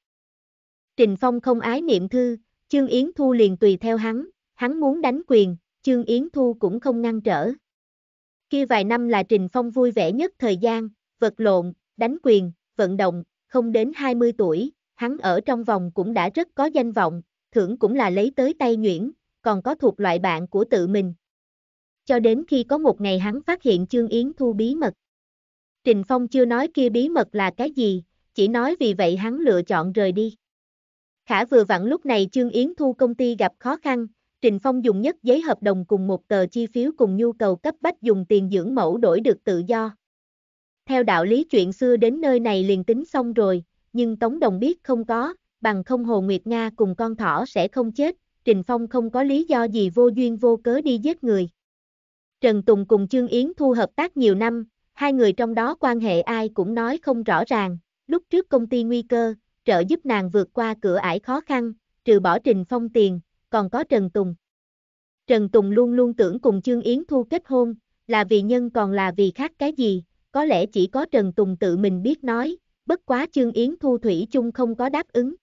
Trình Phong không ái niệm thư, trương Yến Thu liền tùy theo hắn, hắn muốn đánh quyền, trương Yến Thu cũng không ngăn trở. Kia vài năm là Trình Phong vui vẻ nhất thời gian, vật lộn, đánh quyền, vận động, không đến 20 tuổi, hắn ở trong vòng cũng đã rất có danh vọng, thưởng cũng là lấy tới tay nhuyễn, còn có thuộc loại bạn của tự mình. Cho đến khi có một ngày hắn phát hiện trương Yến Thu bí mật. Trình Phong chưa nói kia bí mật là cái gì, chỉ nói vì vậy hắn lựa chọn rời đi. Khả vừa vặn lúc này trương Yến Thu công ty gặp khó khăn, Trình Phong dùng nhất giấy hợp đồng cùng một tờ chi phiếu cùng nhu cầu cấp bách dùng tiền dưỡng mẫu đổi được tự do. Theo đạo lý chuyện xưa đến nơi này liền tính xong rồi, nhưng Tống Đồng biết không có, bằng không Hồ Nguyệt Nga cùng con thỏ sẽ không chết, Trình Phong không có lý do gì vô duyên vô cớ đi giết người. Trần Tùng cùng Trương Yến Thu hợp tác nhiều năm, hai người trong đó quan hệ ai cũng nói không rõ ràng, lúc trước công ty nguy cơ, trợ giúp nàng vượt qua cửa ải khó khăn, trừ bỏ Trình Phong tiền, còn có Trần Tùng. Trần Tùng luôn luôn tưởng cùng Trương Yến Thu kết hôn, là vì nhân còn là vì khác cái gì, có lẽ chỉ có Trần Tùng tự mình biết nói, bất quá Chương Yến Thu Thủy chung không có đáp ứng.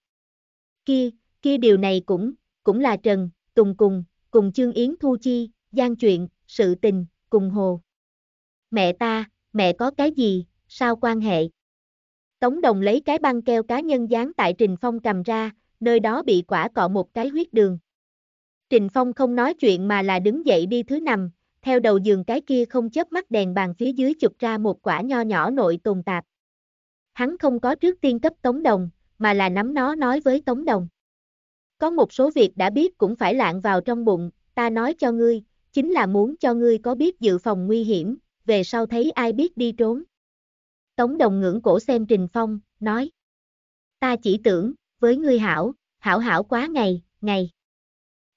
Kia, kia điều này cũng, cũng là Trần, Tùng cùng, cùng Chương Yến Thu Chi, gian chuyện, sự tình, cùng hồ. Mẹ ta, mẹ có cái gì, sao quan hệ? Tống Đồng lấy cái băng keo cá nhân dán tại Trình Phong cầm ra, nơi đó bị quả cọ một cái huyết đường. Trình Phong không nói chuyện mà là đứng dậy đi thứ nằm, theo đầu giường cái kia không chớp mắt đèn bàn phía dưới chụp ra một quả nho nhỏ nội tồn tạp. Hắn không có trước tiên cấp Tống Đồng, mà là nắm nó nói với Tống Đồng. Có một số việc đã biết cũng phải lạng vào trong bụng, ta nói cho ngươi, chính là muốn cho ngươi có biết dự phòng nguy hiểm, về sau thấy ai biết đi trốn. Tống Đồng ngưỡng cổ xem Trình Phong, nói. Ta chỉ tưởng, với ngươi hảo, hảo hảo quá ngày, ngày.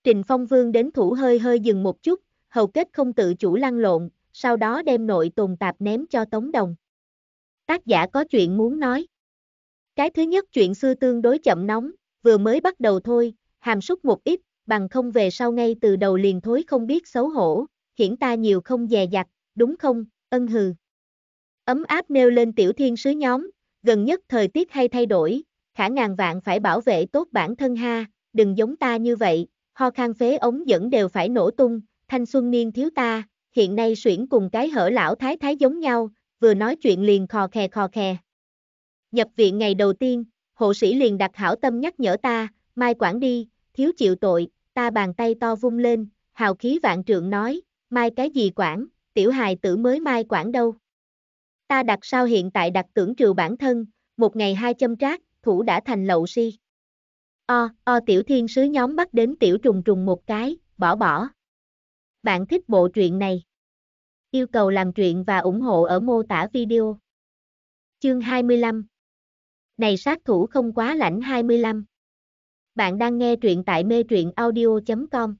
Trình Phong Vương đến thủ hơi hơi dừng một chút, hầu kết không tự chủ lăn lộn, sau đó đem nội tồn tạp ném cho Tống Đồng. Tác giả có chuyện muốn nói. Cái thứ nhất chuyện xưa tương đối chậm nóng, vừa mới bắt đầu thôi, hàm súc một ít, bằng không về sau ngay từ đầu liền thối không biết xấu hổ, hiển ta nhiều không dè dặt, đúng không, ân hừ. Ấm áp nêu lên tiểu thiên sứ nhóm, gần nhất thời tiết hay thay đổi, khả ngàn vạn phải bảo vệ tốt bản thân ha, đừng giống ta như vậy, ho khan phế ống dẫn đều phải nổ tung, thanh xuân niên thiếu ta, hiện nay suyễn cùng cái hở lão thái thái giống nhau, vừa nói chuyện liền khò khè khò khè. Nhập viện ngày đầu tiên, hộ sĩ liền đặt hảo tâm nhắc nhở ta, mai quản đi, thiếu chịu tội, ta bàn tay to vung lên, hào khí vạn trượng nói, mai cái gì quản, tiểu hài tử mới mai quản đâu. Ta đặt sao hiện tại đặt tưởng trừ bản thân, một ngày hai châm trác, thủ đã thành lậu si. O, o tiểu thiên sứ nhóm bắt đến tiểu trùng trùng một cái, bỏ bỏ. Bạn thích bộ truyện này? Yêu cầu làm truyện và ủng hộ ở mô tả video. Chương 25 Này sát thủ không quá lãnh 25 Bạn đang nghe truyện tại mê truyện audio.com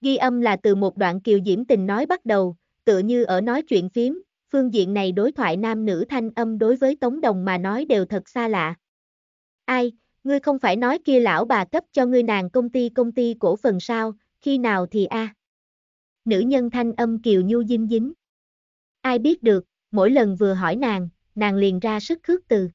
Ghi âm là từ một đoạn kiều diễm tình nói bắt đầu, tựa như ở nói chuyện phím, phương diện này đối thoại nam nữ thanh âm đối với Tống Đồng mà nói đều thật xa lạ. Ai, ngươi không phải nói kia lão bà cấp cho ngươi nàng công ty công ty cổ phần sao, khi nào thì a à nữ nhân thanh âm kiều nhu dinh dính. Ai biết được, mỗi lần vừa hỏi nàng, nàng liền ra sức khước từ.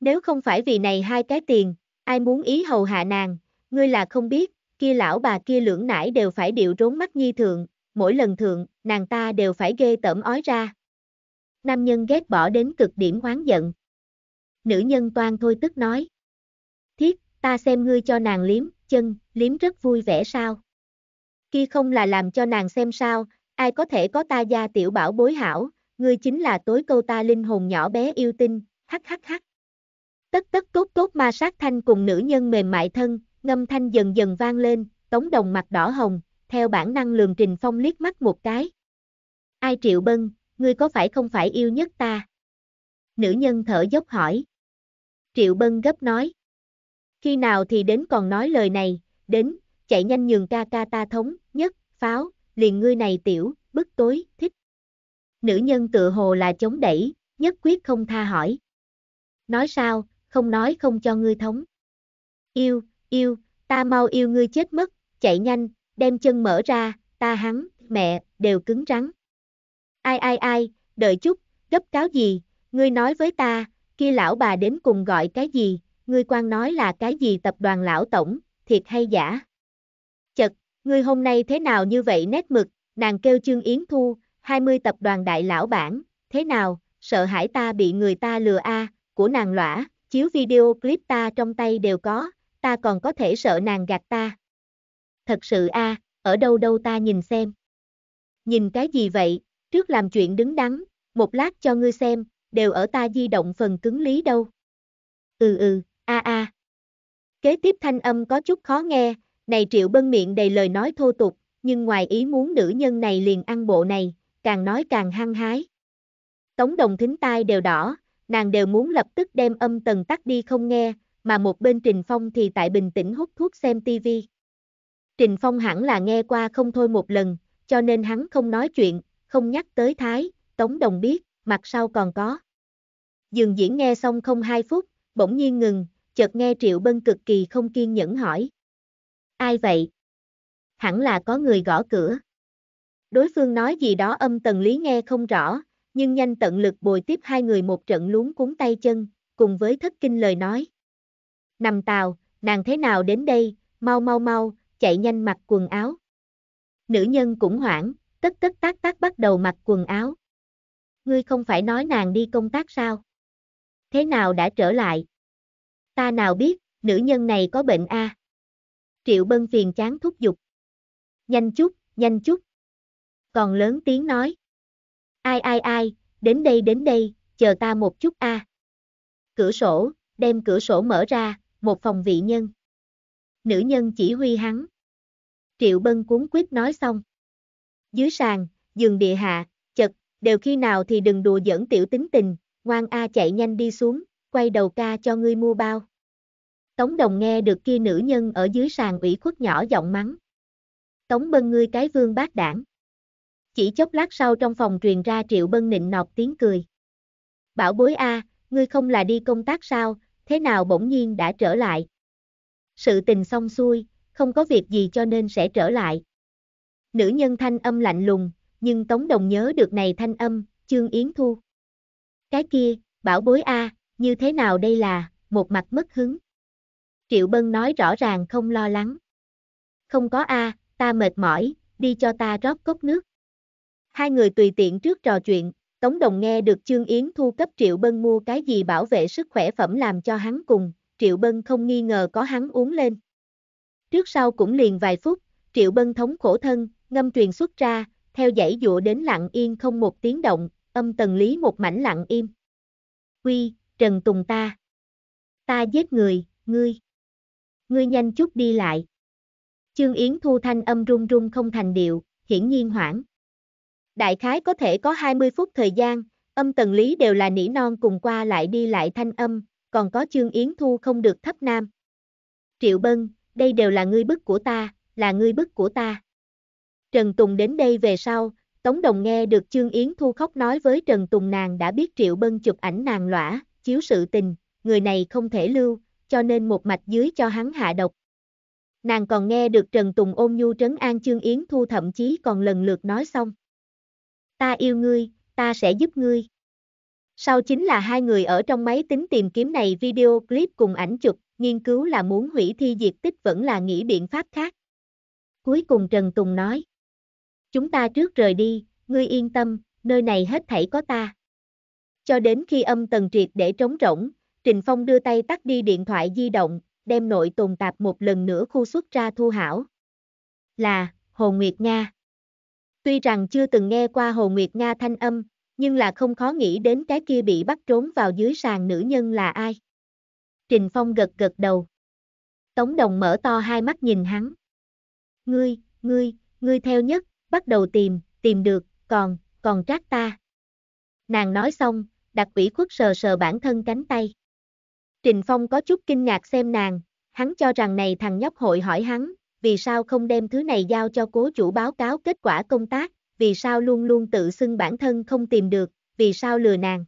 Nếu không phải vì này hai cái tiền, ai muốn ý hầu hạ nàng, ngươi là không biết, kia lão bà kia lưỡng nải đều phải điệu rốn mắt nhi thượng, mỗi lần thượng, nàng ta đều phải ghê tởm ói ra. Nam nhân ghét bỏ đến cực điểm oán giận. Nữ nhân toan thôi tức nói. Thiết, ta xem ngươi cho nàng liếm, chân, liếm rất vui vẻ sao kia không là làm cho nàng xem sao, ai có thể có ta gia tiểu bảo bối hảo, ngươi chính là tối câu ta linh hồn nhỏ bé yêu tinh, hắc hắc hắc. Tất tất tốt tốt ma sát thanh cùng nữ nhân mềm mại thân, ngâm thanh dần dần vang lên, tống đồng mặt đỏ hồng, theo bản năng lường Trình Phong liếc mắt một cái. Ai triệu bân, ngươi có phải không phải yêu nhất ta? Nữ nhân thở dốc hỏi. Triệu bân gấp nói. Khi nào thì đến còn nói lời này, đến, chạy nhanh nhường ca ca ta thống, nhất, pháo, liền ngươi này tiểu, bức tối, thích. Nữ nhân tự hồ là chống đẩy, nhất quyết không tha hỏi. Nói sao, không nói không cho ngươi thống. Yêu, yêu, ta mau yêu ngươi chết mất, chạy nhanh, đem chân mở ra, ta hắn, mẹ, đều cứng rắn. Ai ai ai, đợi chút, gấp cáo gì, ngươi nói với ta, kia lão bà đến cùng gọi cái gì, ngươi quan nói là cái gì tập đoàn lão tổng, thiệt hay giả? Ngươi hôm nay thế nào như vậy nét mực, nàng kêu Trương Yến Thu, 20 tập đoàn đại lão bản, thế nào, sợ hãi ta bị người ta lừa a của nàng lõa, chiếu video clip ta trong tay đều có, ta còn có thể sợ nàng gạt ta. Thật sự a ở đâu đâu ta nhìn xem. Nhìn cái gì vậy, trước làm chuyện đứng đắn, một lát cho ngươi xem, đều ở ta di động phần cứng lý đâu. Ừ ừ, a a. Kế tiếp thanh âm có chút khó nghe, này triệu bân miệng đầy lời nói thô tục, nhưng ngoài ý muốn nữ nhân này liền ăn bộ này, càng nói càng hăng hái. Tống đồng thính tai đều đỏ, nàng đều muốn lập tức đem âm tần tắt đi không nghe, mà một bên Trình Phong thì tại bình tĩnh hút thuốc xem tivi. Trình Phong hẳn là nghe qua không thôi một lần, cho nên hắn không nói chuyện, không nhắc tới Thái, Tống Đồng biết, mặt sau còn có. Dường diễn nghe xong không hai phút, bỗng nhiên ngừng, chợt nghe Triệu Bân cực kỳ không kiên nhẫn hỏi, Ai vậy? Hẳn là có người gõ cửa. Đối phương nói gì đó âm tần lý nghe không rõ, nhưng nhanh tận lực bồi tiếp hai người một trận lún cuốn tay chân, cùng với thất kinh lời nói. Nằm tàu, nàng thế nào đến đây, mau mau mau, chạy nhanh mặc quần áo. Nữ nhân cũng hoảng, tất tất tác tác bắt đầu mặc quần áo. Ngươi không phải nói nàng đi công tác sao? Thế nào đã trở lại? Ta nào biết, nữ nhân này có bệnh a à? Triệu Bân phiền chán thúc giục. Nhanh chút, nhanh chút. Còn lớn tiếng nói. Ai ai ai, đến đây đến đây, chờ ta một chút a. Cửa sổ, đem cửa sổ mở ra, một phòng vị nhân. Nữ nhân chỉ huy hắn. Triệu Bân cuốn quyết nói xong. Dưới sàn, giường địa hạ, chật, đều khi nào thì đừng đùa dẫn tiểu tính tình, ngoan a chạy nhanh đi xuống, quay đầu ca cho ngươi mua bao. Tống Đồng nghe được kia nữ nhân ở dưới sàn ủy khuất nhỏ giọng mắng. Tống Bân ngươi cái vương bác đảng. Chỉ chốc lát sau trong phòng truyền ra Triệu Bân nịnh nọt tiếng cười. Bảo bối a, ngươi không là đi công tác sao, thế nào bỗng nhiên đã trở lại. Sự tình xong xuôi, không có việc gì cho nên sẽ trở lại. Nữ nhân thanh âm lạnh lùng, nhưng Tống Đồng nhớ được này thanh âm, Trương Yến Thu. Cái kia, bảo bối a, như thế nào đây là, một mặt mất hứng. Triệu Bân nói rõ ràng không lo lắng. Không có a, ta mệt mỏi, đi cho ta rót cốc nước. Hai người tùy tiện trước trò chuyện, Tống Đồng nghe được Trương Yến Thu cấp Triệu Bân mua cái gì bảo vệ sức khỏe phẩm làm cho hắn cùng, Triệu Bân không nghi ngờ có hắn uống lên. Trước sau cũng liền vài phút, Triệu Bân thống khổ thân, ngâm truyền xuất ra, theo dãy dụa đến lặng yên không một tiếng động, âm tần lý một mảnh lặng im. Quy, Trần Tùng ta. Ta giết người, ngươi. Ngươi nhanh chút đi lại. Chương Yến Thu thanh âm run run không thành điệu, hiển nhiên hoảng. Đại khái có thể có 20 phút thời gian, âm tần lý đều là nỉ non cùng qua lại đi lại thanh âm, còn có chương Yến Thu không được thấp nam. Triệu Bân, đây đều là ngươi bức của ta, là ngươi bức của ta. Trần Tùng đến đây về sau, Tống Đồng nghe được Chương Yến Thu khóc nói với Trần Tùng nàng đã biết Triệu Bân chụp ảnh nàng lõa, chiếu sự tình, người này không thể lưu, cho nên một mạch dưới cho hắn hạ độc. Nàng còn nghe được Trần Tùng ôm nhu trấn an Chương Yến Thu thậm chí còn lần lượt nói xong. Ta yêu ngươi, ta sẽ giúp ngươi. Sau chính là hai người ở trong máy tính tìm kiếm này video clip cùng ảnh chụp, nghiên cứu là muốn hủy thi diệt tích vẫn là nghĩ biện pháp khác. Cuối cùng Trần Tùng nói. Chúng ta trước rời đi, ngươi yên tâm, nơi này hết thảy có ta. Cho đến khi âm tần triệt để trống rỗng, Trình Phong đưa tay tắt đi điện thoại di động, đem nội tồn tạp một lần nữa khu xuất ra thu hảo. Là, Hồ Nguyệt Nga. Tuy rằng chưa từng nghe qua Hồ Nguyệt Nga thanh âm, nhưng là không khó nghĩ đến cái kia bị bắt trốn vào dưới sàn nữ nhân là ai. Trình Phong gật gật đầu. Tống Đồng mở to hai mắt nhìn hắn. Ngươi, ngươi, ngươi theo nhất, bắt đầu tìm, tìm được, còn, còn trác ta. Nàng nói xong, đặt ủy khuất sờ sờ bản thân cánh tay. Trình Phong có chút kinh ngạc xem nàng, hắn cho rằng này thằng nhóc hội hỏi hắn, vì sao không đem thứ này giao cho cố chủ báo cáo kết quả công tác, vì sao luôn luôn tự xưng bản thân không tìm được, vì sao lừa nàng.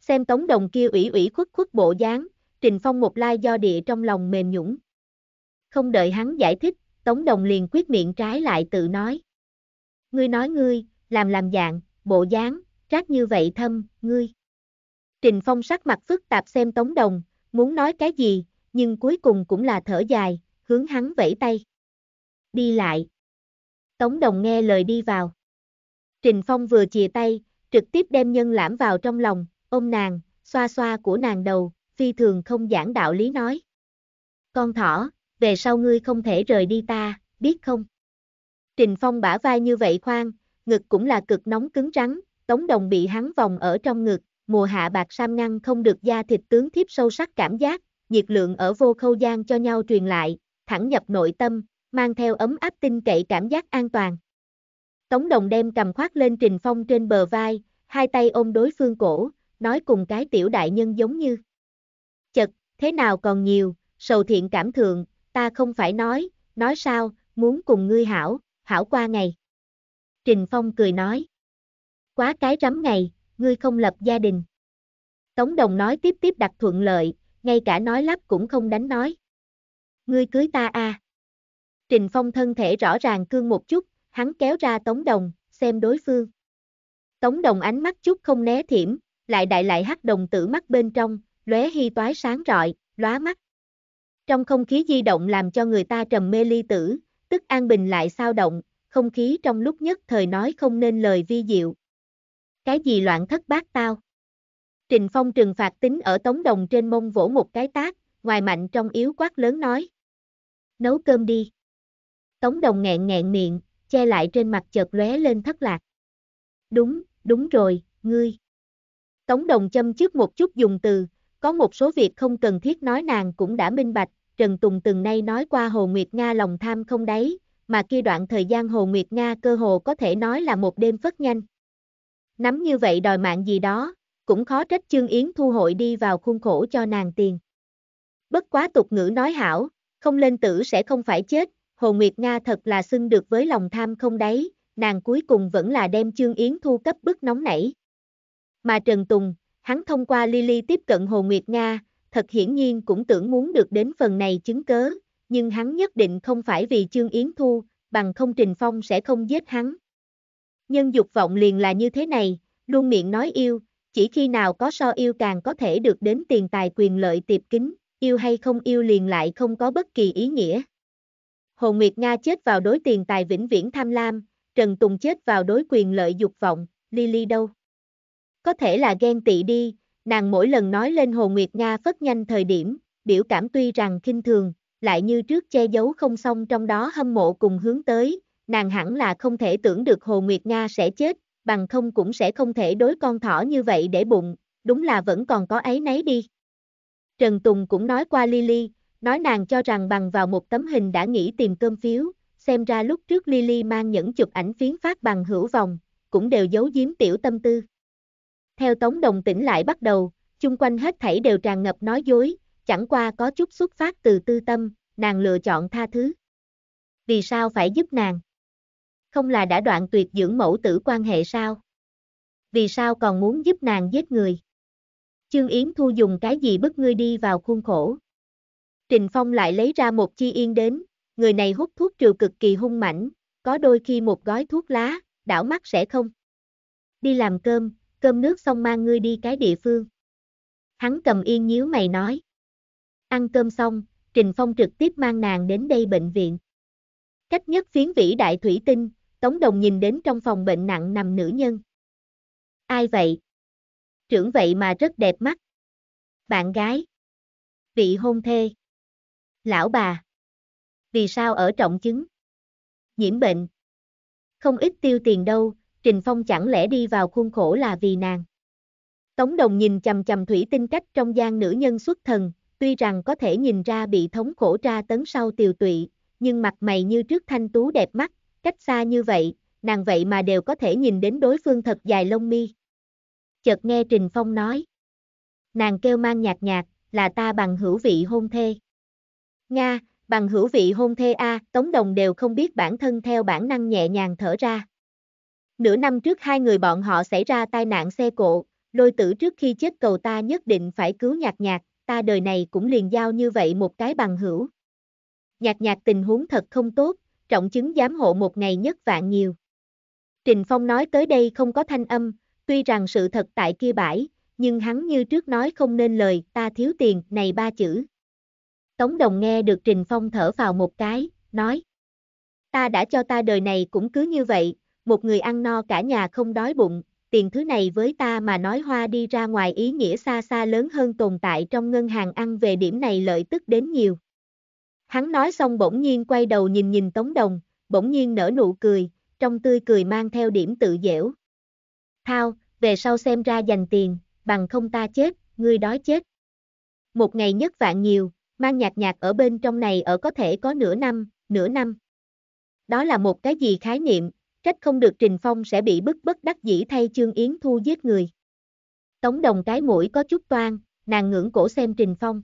Xem tống đồng kia ủy ủy khuất khuất bộ dáng, Trình Phong một lai do địa trong lòng mềm nhũng. Không đợi hắn giải thích, tống đồng liền quyết miệng trái lại tự nói. Ngươi nói ngươi, làm làm dạng, bộ dáng, rác như vậy thâm, ngươi. Trình Phong sắc mặt phức tạp xem Tống Đồng, muốn nói cái gì, nhưng cuối cùng cũng là thở dài, hướng hắn vẫy tay. Đi lại. Tống Đồng nghe lời đi vào. Trình Phong vừa chìa tay, trực tiếp đem nhân lãm vào trong lòng, ôm nàng, xoa xoa của nàng đầu, phi thường không giảng đạo lý nói. Con thỏ, về sau ngươi không thể rời đi ta, biết không? Trình Phong bả vai như vậy khoan, ngực cũng là cực nóng cứng rắn, Tống Đồng bị hắn vòng ở trong ngực, mùa hạ bạc sam ngăn không được da thịt tướng thiếp sâu sắc cảm giác, nhiệt lượng ở vô khâu gian cho nhau truyền lại, thẳng nhập nội tâm, mang theo ấm áp tin cậy cảm giác an toàn. Tống đồng đem cầm khoác lên Trình Phong trên bờ vai, hai tay ôm đối phương cổ, nói cùng cái tiểu đại nhân giống như. Chật, thế nào còn nhiều, sầu thiện cảm thượng, ta không phải nói, nói sao, muốn cùng ngươi hảo, hảo qua ngày. Trình Phong cười nói. Quá cái rắm ngày, ngươi không lập gia đình. Tống đồng nói tiếp tiếp đặt thuận lợi, ngay cả nói lắp cũng không đánh nói. Ngươi cưới ta à. Trình Phong thân thể rõ ràng cương một chút, hắn kéo ra Tống đồng, xem đối phương. Tống đồng ánh mắt chút không né thiểm, lại đại lại hắt đồng tử mắt bên trong, lóe hy toái sáng rọi, lóa mắt. Trong không khí di động làm cho người ta trầm mê ly tử, tức an bình lại sao động, không khí trong lúc nhất thời nói không nên lời vi diệu. Cái gì loạn thất bát tao? Trình Phong trừng phạt tính ở tống đồng trên mông vỗ một cái tác, ngoài mạnh trong yếu quát lớn nói. Nấu cơm đi. Tống đồng nghẹn nghẹn miệng, che lại trên mặt chợt lóe lên thất lạc. Đúng, đúng rồi, ngươi. Tống đồng châm trước một chút dùng từ, có một số việc không cần thiết nói nàng cũng đã minh bạch, Trần Tùng từng nay nói qua Hồ Nguyệt Nga lòng tham không đấy, mà kia đoạn thời gian Hồ Nguyệt Nga cơ hồ có thể nói là một đêm phất nhanh nắm như vậy đòi mạng gì đó, cũng khó trách chương yến thu hội đi vào khuôn khổ cho nàng tiền. Bất quá tục ngữ nói hảo, không lên tử sẽ không phải chết, Hồ Nguyệt Nga thật là xưng được với lòng tham không đấy nàng cuối cùng vẫn là đem Trương Yến Thu cấp bức nóng nảy. Mà Trần Tùng, hắn thông qua Lily tiếp cận Hồ Nguyệt Nga, thật hiển nhiên cũng tưởng muốn được đến phần này chứng cớ, nhưng hắn nhất định không phải vì Trương Yến Thu, bằng không Trình Phong sẽ không giết hắn nhân dục vọng liền là như thế này, luôn miệng nói yêu, chỉ khi nào có so yêu càng có thể được đến tiền tài quyền lợi tiệp kính, yêu hay không yêu liền lại không có bất kỳ ý nghĩa. Hồ Nguyệt Nga chết vào đối tiền tài vĩnh viễn tham lam, Trần Tùng chết vào đối quyền lợi dục vọng, Lily đâu? Có thể là ghen tị đi, nàng mỗi lần nói lên Hồ Nguyệt Nga phất nhanh thời điểm, biểu cảm tuy rằng kinh thường, lại như trước che giấu không xong trong đó hâm mộ cùng hướng tới, nàng hẳn là không thể tưởng được Hồ Nguyệt Nga sẽ chết, bằng không cũng sẽ không thể đối con thỏ như vậy để bụng, đúng là vẫn còn có ấy nấy đi. Trần Tùng cũng nói qua Lily, nói nàng cho rằng bằng vào một tấm hình đã nghĩ tìm cơm phiếu, xem ra lúc trước Lily mang những chụp ảnh phiến phát bằng hữu vòng, cũng đều giấu giếm tiểu tâm tư. Theo Tống Đồng tỉnh lại bắt đầu, chung quanh hết thảy đều tràn ngập nói dối, chẳng qua có chút xuất phát từ tư tâm, nàng lựa chọn tha thứ. Vì sao phải giúp nàng? không là đã đoạn tuyệt dưỡng mẫu tử quan hệ sao? Vì sao còn muốn giúp nàng giết người? Chương Yến Thu dùng cái gì bức ngươi đi vào khuôn khổ? Trình Phong lại lấy ra một chi yên đến, người này hút thuốc trừ cực kỳ hung mảnh, có đôi khi một gói thuốc lá, đảo mắt sẽ không. Đi làm cơm, cơm nước xong mang ngươi đi cái địa phương. Hắn cầm yên nhíu mày nói. Ăn cơm xong, Trình Phong trực tiếp mang nàng đến đây bệnh viện. Cách nhất phiến vĩ đại thủy tinh, Tống Đồng nhìn đến trong phòng bệnh nặng nằm nữ nhân. Ai vậy? Trưởng vậy mà rất đẹp mắt. Bạn gái. Vị hôn thê. Lão bà. Vì sao ở trọng chứng? Nhiễm bệnh. Không ít tiêu tiền đâu, Trình Phong chẳng lẽ đi vào khuôn khổ là vì nàng. Tống Đồng nhìn chầm chầm thủy tinh cách trong gian nữ nhân xuất thần, tuy rằng có thể nhìn ra bị thống khổ tra tấn sau tiều tụy, nhưng mặt mày như trước thanh tú đẹp mắt, cách xa như vậy, nàng vậy mà đều có thể nhìn đến đối phương thật dài lông mi. Chợt nghe Trình Phong nói. Nàng kêu mang nhạt nhạt, là ta bằng hữu vị hôn thê. Nga, bằng hữu vị hôn thê A, Tống Đồng đều không biết bản thân theo bản năng nhẹ nhàng thở ra. Nửa năm trước hai người bọn họ xảy ra tai nạn xe cộ, lôi tử trước khi chết cầu ta nhất định phải cứu nhạt nhạt, ta đời này cũng liền giao như vậy một cái bằng hữu. Nhạt nhạt tình huống thật không tốt, trọng chứng giám hộ một ngày nhất vạn nhiều. Trình Phong nói tới đây không có thanh âm, tuy rằng sự thật tại kia bãi, nhưng hắn như trước nói không nên lời, ta thiếu tiền, này ba chữ. Tống Đồng nghe được Trình Phong thở vào một cái, nói. Ta đã cho ta đời này cũng cứ như vậy, một người ăn no cả nhà không đói bụng, tiền thứ này với ta mà nói hoa đi ra ngoài ý nghĩa xa xa lớn hơn tồn tại trong ngân hàng ăn về điểm này lợi tức đến nhiều. Hắn nói xong bỗng nhiên quay đầu nhìn nhìn Tống Đồng, bỗng nhiên nở nụ cười, trong tươi cười mang theo điểm tự dễu. Thao, về sau xem ra dành tiền, bằng không ta chết, ngươi đói chết. Một ngày nhất vạn nhiều, mang nhạc nhạc ở bên trong này ở có thể có nửa năm, nửa năm. Đó là một cái gì khái niệm, trách không được Trình Phong sẽ bị bức bất đắc dĩ thay Trương Yến Thu giết người. Tống đồng cái mũi có chút toan, nàng ngưỡng cổ xem Trình Phong.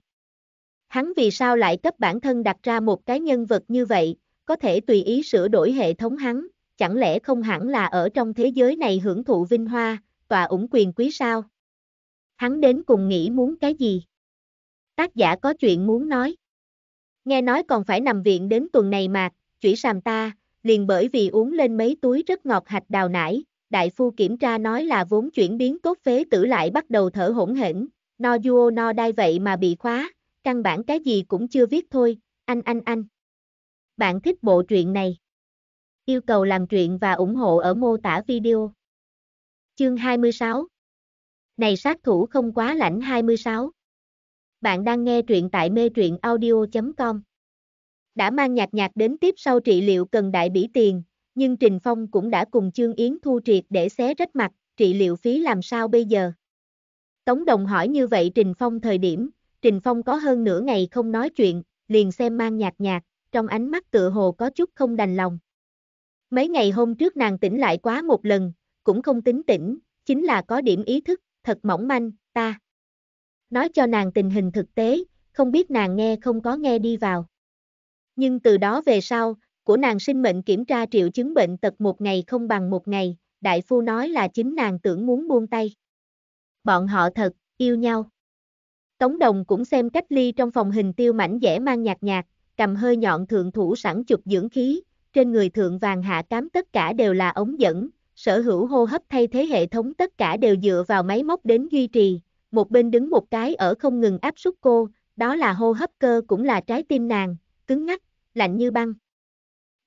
Hắn vì sao lại cấp bản thân đặt ra một cái nhân vật như vậy, có thể tùy ý sửa đổi hệ thống hắn, chẳng lẽ không hẳn là ở trong thế giới này hưởng thụ vinh hoa, tòa ủng quyền quý sao? Hắn đến cùng nghĩ muốn cái gì? Tác giả có chuyện muốn nói. Nghe nói còn phải nằm viện đến tuần này mà, chủy sàm ta, liền bởi vì uống lên mấy túi rất ngọt hạch đào nải, đại phu kiểm tra nói là vốn chuyển biến tốt phế tử lại bắt đầu thở hỗn hển, no duo no đai vậy mà bị khóa, căn bản cái gì cũng chưa viết thôi, anh anh anh. Bạn thích bộ truyện này? Yêu cầu làm truyện và ủng hộ ở mô tả video. Chương 26 Này sát thủ không quá lãnh 26 Bạn đang nghe truyện tại mê truyện audio.com Đã mang nhạc nhạc đến tiếp sau trị liệu cần đại bỉ tiền, nhưng Trình Phong cũng đã cùng Chương Yến thu triệt để xé rách mặt, trị liệu phí làm sao bây giờ? Tống Đồng hỏi như vậy Trình Phong thời điểm, Trình Phong có hơn nửa ngày không nói chuyện, liền xem mang nhạt nhạt, trong ánh mắt tựa hồ có chút không đành lòng. Mấy ngày hôm trước nàng tỉnh lại quá một lần, cũng không tính tỉnh, chính là có điểm ý thức, thật mỏng manh, ta. Nói cho nàng tình hình thực tế, không biết nàng nghe không có nghe đi vào. Nhưng từ đó về sau, của nàng sinh mệnh kiểm tra triệu chứng bệnh tật một ngày không bằng một ngày, đại phu nói là chính nàng tưởng muốn buông tay. Bọn họ thật, yêu nhau. Tống Đồng cũng xem cách ly trong phòng hình tiêu mảnh dẻ mang nhạt nhạt, cầm hơi nhọn thượng thủ sẵn chụp dưỡng khí, trên người thượng vàng hạ cám tất cả đều là ống dẫn, sở hữu hô hấp thay thế hệ thống tất cả đều dựa vào máy móc đến duy trì, một bên đứng một cái ở không ngừng áp suất cô, đó là hô hấp cơ cũng là trái tim nàng, cứng ngắc, lạnh như băng.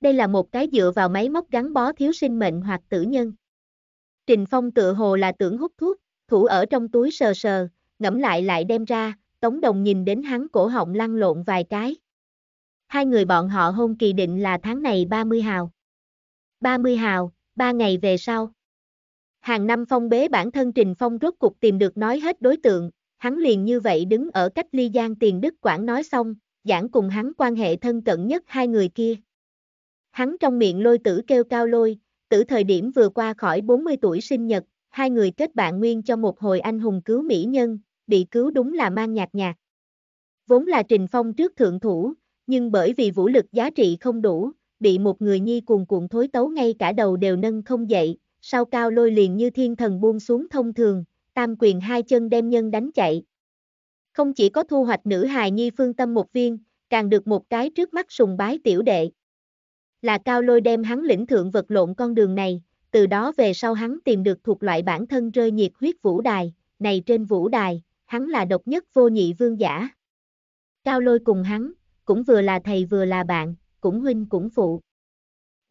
Đây là một cái dựa vào máy móc gắn bó thiếu sinh mệnh hoặc tử nhân. Trình Phong tựa hồ là tưởng hút thuốc, thủ ở trong túi sờ sờ, ngẫm lại lại đem ra, Tống Đồng nhìn đến hắn cổ họng lăn lộn vài cái. Hai người bọn họ hôn kỳ định là tháng này 30 hào. 30 hào, 3 ngày về sau. Hàng năm phong bế bản thân Trình Phong rốt cục tìm được nói hết đối tượng, hắn liền như vậy đứng ở cách ly gian tiền Đức Quảng nói xong, giảng cùng hắn quan hệ thân cận nhất hai người kia. Hắn trong miệng lôi tử kêu cao lôi, tử thời điểm vừa qua khỏi 40 tuổi sinh nhật, hai người kết bạn nguyên cho một hồi anh hùng cứu mỹ nhân, bị cứu đúng là mang nhạt nhạt. Vốn là Trình Phong trước thượng thủ, nhưng bởi vì vũ lực giá trị không đủ, bị một người nhi cuồng cuộn thối tấu ngay cả đầu đều nâng không dậy, sau cao lôi liền như thiên thần buông xuống thông thường, tam quyền hai chân đem nhân đánh chạy. Không chỉ có thu hoạch nữ hài nhi phương tâm một viên, càng được một cái trước mắt sùng bái tiểu đệ. Là cao lôi đem hắn lĩnh thượng vật lộn con đường này, từ đó về sau hắn tìm được thuộc loại bản thân rơi nhiệt huyết vũ đài, này trên vũ đài, hắn là độc nhất vô nhị vương giả. Cao lôi cùng hắn, cũng vừa là thầy vừa là bạn, cũng huynh cũng phụ.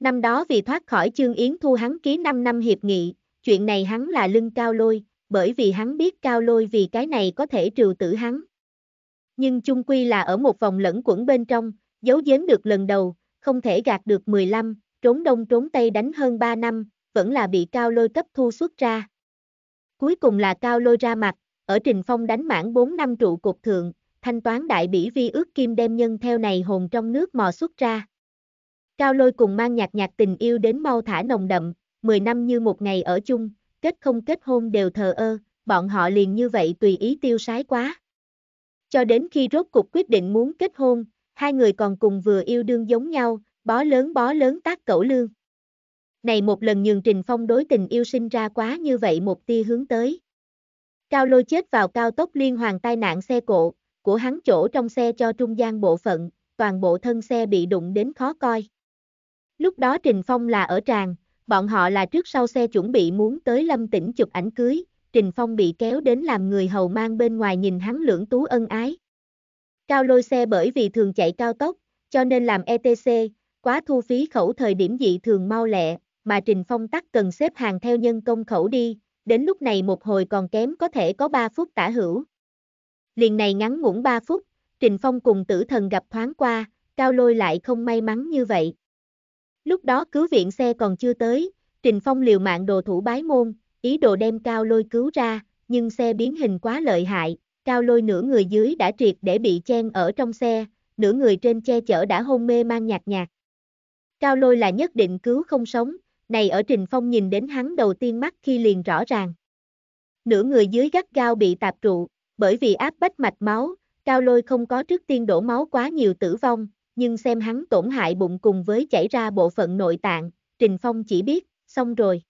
Năm đó vì thoát khỏi chương yến thu hắn ký 5 năm hiệp nghị, chuyện này hắn là lưng cao lôi, bởi vì hắn biết cao lôi vì cái này có thể trừ tử hắn. Nhưng chung quy là ở một vòng lẫn quẩn bên trong, giấu giếm được lần đầu, không thể gạt được 15, trốn đông trốn tây đánh hơn 3 năm, vẫn là bị cao lôi cấp thu xuất ra. Cuối cùng là cao lôi ra mặt, ở Trình Phong đánh mãn 4 năm trụ cục thượng, thanh toán đại bỉ vi ước kim đem nhân theo này hồn trong nước mò xuất ra. Cao lôi cùng mang nhạc nhạc tình yêu đến mau thả nồng đậm, 10 năm như một ngày ở chung, kết không kết hôn đều thờ ơ, bọn họ liền như vậy tùy ý tiêu sái quá. Cho đến khi rốt cục quyết định muốn kết hôn, hai người còn cùng vừa yêu đương giống nhau, bó lớn bó lớn tác cẩu lương. Này một lần nhường Trình Phong đối tình yêu sinh ra quá như vậy một tia hướng tới. Cao lôi chết vào cao tốc liên hoàn tai nạn xe cộ, của hắn chỗ trong xe cho trung gian bộ phận, toàn bộ thân xe bị đụng đến khó coi. Lúc đó Trình Phong là ở tràng, bọn họ là trước sau xe chuẩn bị muốn tới lâm tỉnh chụp ảnh cưới, Trình Phong bị kéo đến làm người hầu mang bên ngoài nhìn hắn lưỡng tú ân ái. Cao lôi xe bởi vì thường chạy cao tốc, cho nên làm ETC, quá thu phí khẩu thời điểm dị thường mau lẹ, mà Trình Phong tắt cần xếp hàng theo nhân công khẩu đi, đến lúc này một hồi còn kém có thể có 3 phút tả hữu. Liền này ngắn ngủn 3 phút, Trình Phong cùng tử thần gặp thoáng qua, cao lôi lại không may mắn như vậy. Lúc đó cứu viện xe còn chưa tới, Trình Phong liều mạng đồ thủ bái môn, ý đồ đem cao lôi cứu ra, nhưng xe biến hình quá lợi hại, cao lôi nửa người dưới đã triệt để bị chen ở trong xe, nửa người trên che chở đã hôn mê mang nhạt nhạt. Cao lôi là nhất định cứu không sống, này ở Trình Phong nhìn đến hắn đầu tiên mắt khi liền rõ ràng. Nửa người dưới gắt gao bị tạp trụ, bởi vì áp bách mạch máu, cao lôi không có trước tiên đổ máu quá nhiều tử vong, nhưng xem hắn tổn hại bụng cùng với chảy ra bộ phận nội tạng, Trình Phong chỉ biết, xong rồi.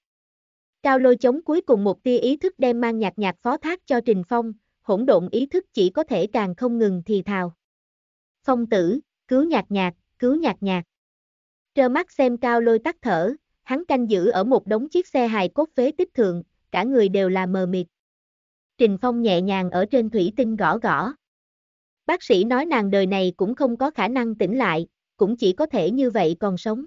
Cao lôi chống cuối cùng một tia ý thức đem mang nhạt nhạt phó thác cho Trình Phong, hỗn độn ý thức chỉ có thể càng không ngừng thì thào. Phong tử, cứu nhạt nhạt, cứu nhạt nhạt. Trơ mắt xem cao lôi tắt thở, hắn canh giữ ở một đống chiếc xe hài cốt phế tích thượng, cả người đều là mờ mịt. Trình Phong nhẹ nhàng ở trên thủy tinh gõ gõ. Bác sĩ nói nàng đời này cũng không có khả năng tỉnh lại, cũng chỉ có thể như vậy còn sống.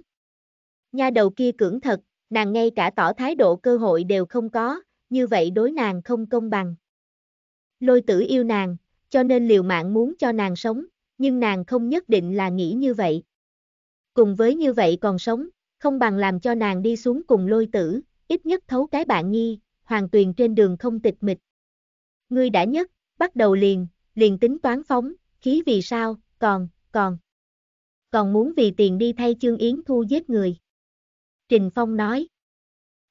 Nha đầu kia cưỡng thật, nàng ngay cả tỏ thái độ cơ hội đều không có, như vậy đối nàng không công bằng. Lôi tử yêu nàng, cho nên liều mạng muốn cho nàng sống, nhưng nàng không nhất định là nghĩ như vậy. Cùng với như vậy còn sống, không bằng làm cho nàng đi xuống cùng lôi tử, ít nhất thấu cái bạn nhi, hoàng tuyền trên đường không tịch mịch. Ngươi đã nhất, bắt đầu liền, liền tính toán phóng, khí vì sao, còn, còn. Còn muốn vì tiền đi thay chương yến thu giết người. Trình Phong nói.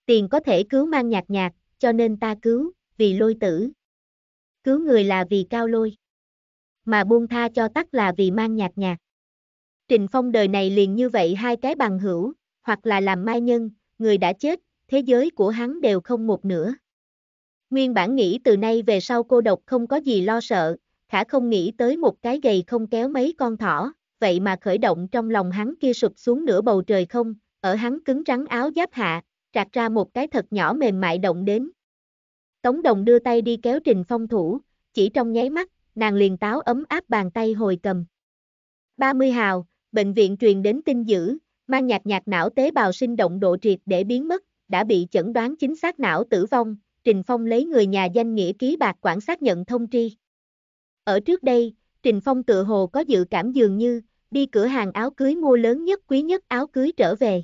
Tiền có thể cứu mang nhạt nhạt, cho nên ta cứu, vì lôi tử. Cứu người là vì cao lôi. Mà buông tha cho tắc là vì mang nhạt nhạt. Trình Phong đời này liền như vậy hai cái bằng hữu, hoặc là làm mai nhân, người đã chết, thế giới của hắn đều không một nữa Nguyên bản nghĩ từ nay về sau cô độc không có gì lo sợ, khả không nghĩ tới một cái gầy không kéo mấy con thỏ, vậy mà khởi động trong lòng hắn kia sụp xuống nửa bầu trời không, ở hắn cứng rắn áo giáp hạ, trạc ra một cái thật nhỏ mềm mại động đến. Tống đồng đưa tay đi kéo trình phong thủ, chỉ trong nháy mắt, nàng liền táo ấm áp bàn tay hồi cầm. 30 hào, bệnh viện truyền đến tin dữ, Mang nhạt nhạt não tế bào sinh động độ triệt để biến mất, đã bị chẩn đoán chính xác não tử vong, Trình Phong lấy người nhà danh nghĩa ký bạc quản xác nhận thông tri. Ở trước đây, Trình Phong tự hồ có dự cảm dường như, đi cửa hàng áo cưới mua lớn nhất quý nhất áo cưới trở về.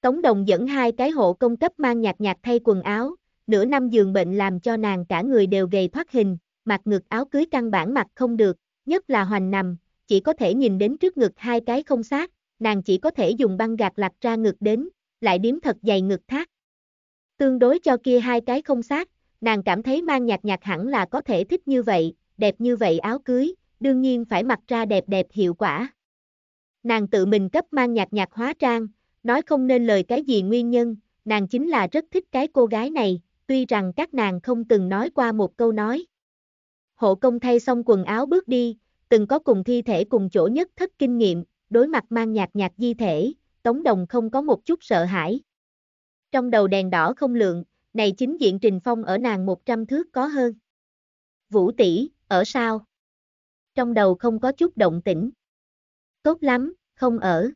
Tống Đồng dẫn hai cái hộ công cấp mang nhạt nhạt thay quần áo, nửa năm giường bệnh làm cho nàng cả người đều gầy thoát hình, mặc ngực áo cưới căn bản mặc không được, nhất là hoành nằm, chỉ có thể nhìn đến trước ngực hai cái không xác, nàng chỉ có thể dùng băng gạt lặt ra ngực đến, lại điếm thật dày ngực thác. Tương đối cho kia hai cái không xác, nàng cảm thấy mang nhạt nhạt hẳn là có thể thích như vậy, đẹp như vậy áo cưới, đương nhiên phải mặc ra đẹp đẹp hiệu quả. Nàng tự mình cấp mang nhạt nhạt hóa trang, nói không nên lời cái gì nguyên nhân, nàng chính là rất thích cái cô gái này, tuy rằng các nàng không từng nói qua một câu nói. Hộ công thay xong quần áo bước đi, từng có cùng thi thể cùng chỗ nhất thất kinh nghiệm, đối mặt mang nhạt nhạt di thể, Tống Đồng không có một chút sợ hãi. Trong đầu đèn đỏ không lượng, này chính diện Trình Phong ở nàng 100 thước có hơn. Vũ tỷ ở sao? Trong đầu không có chút động tĩnh. Tốt lắm, không ở.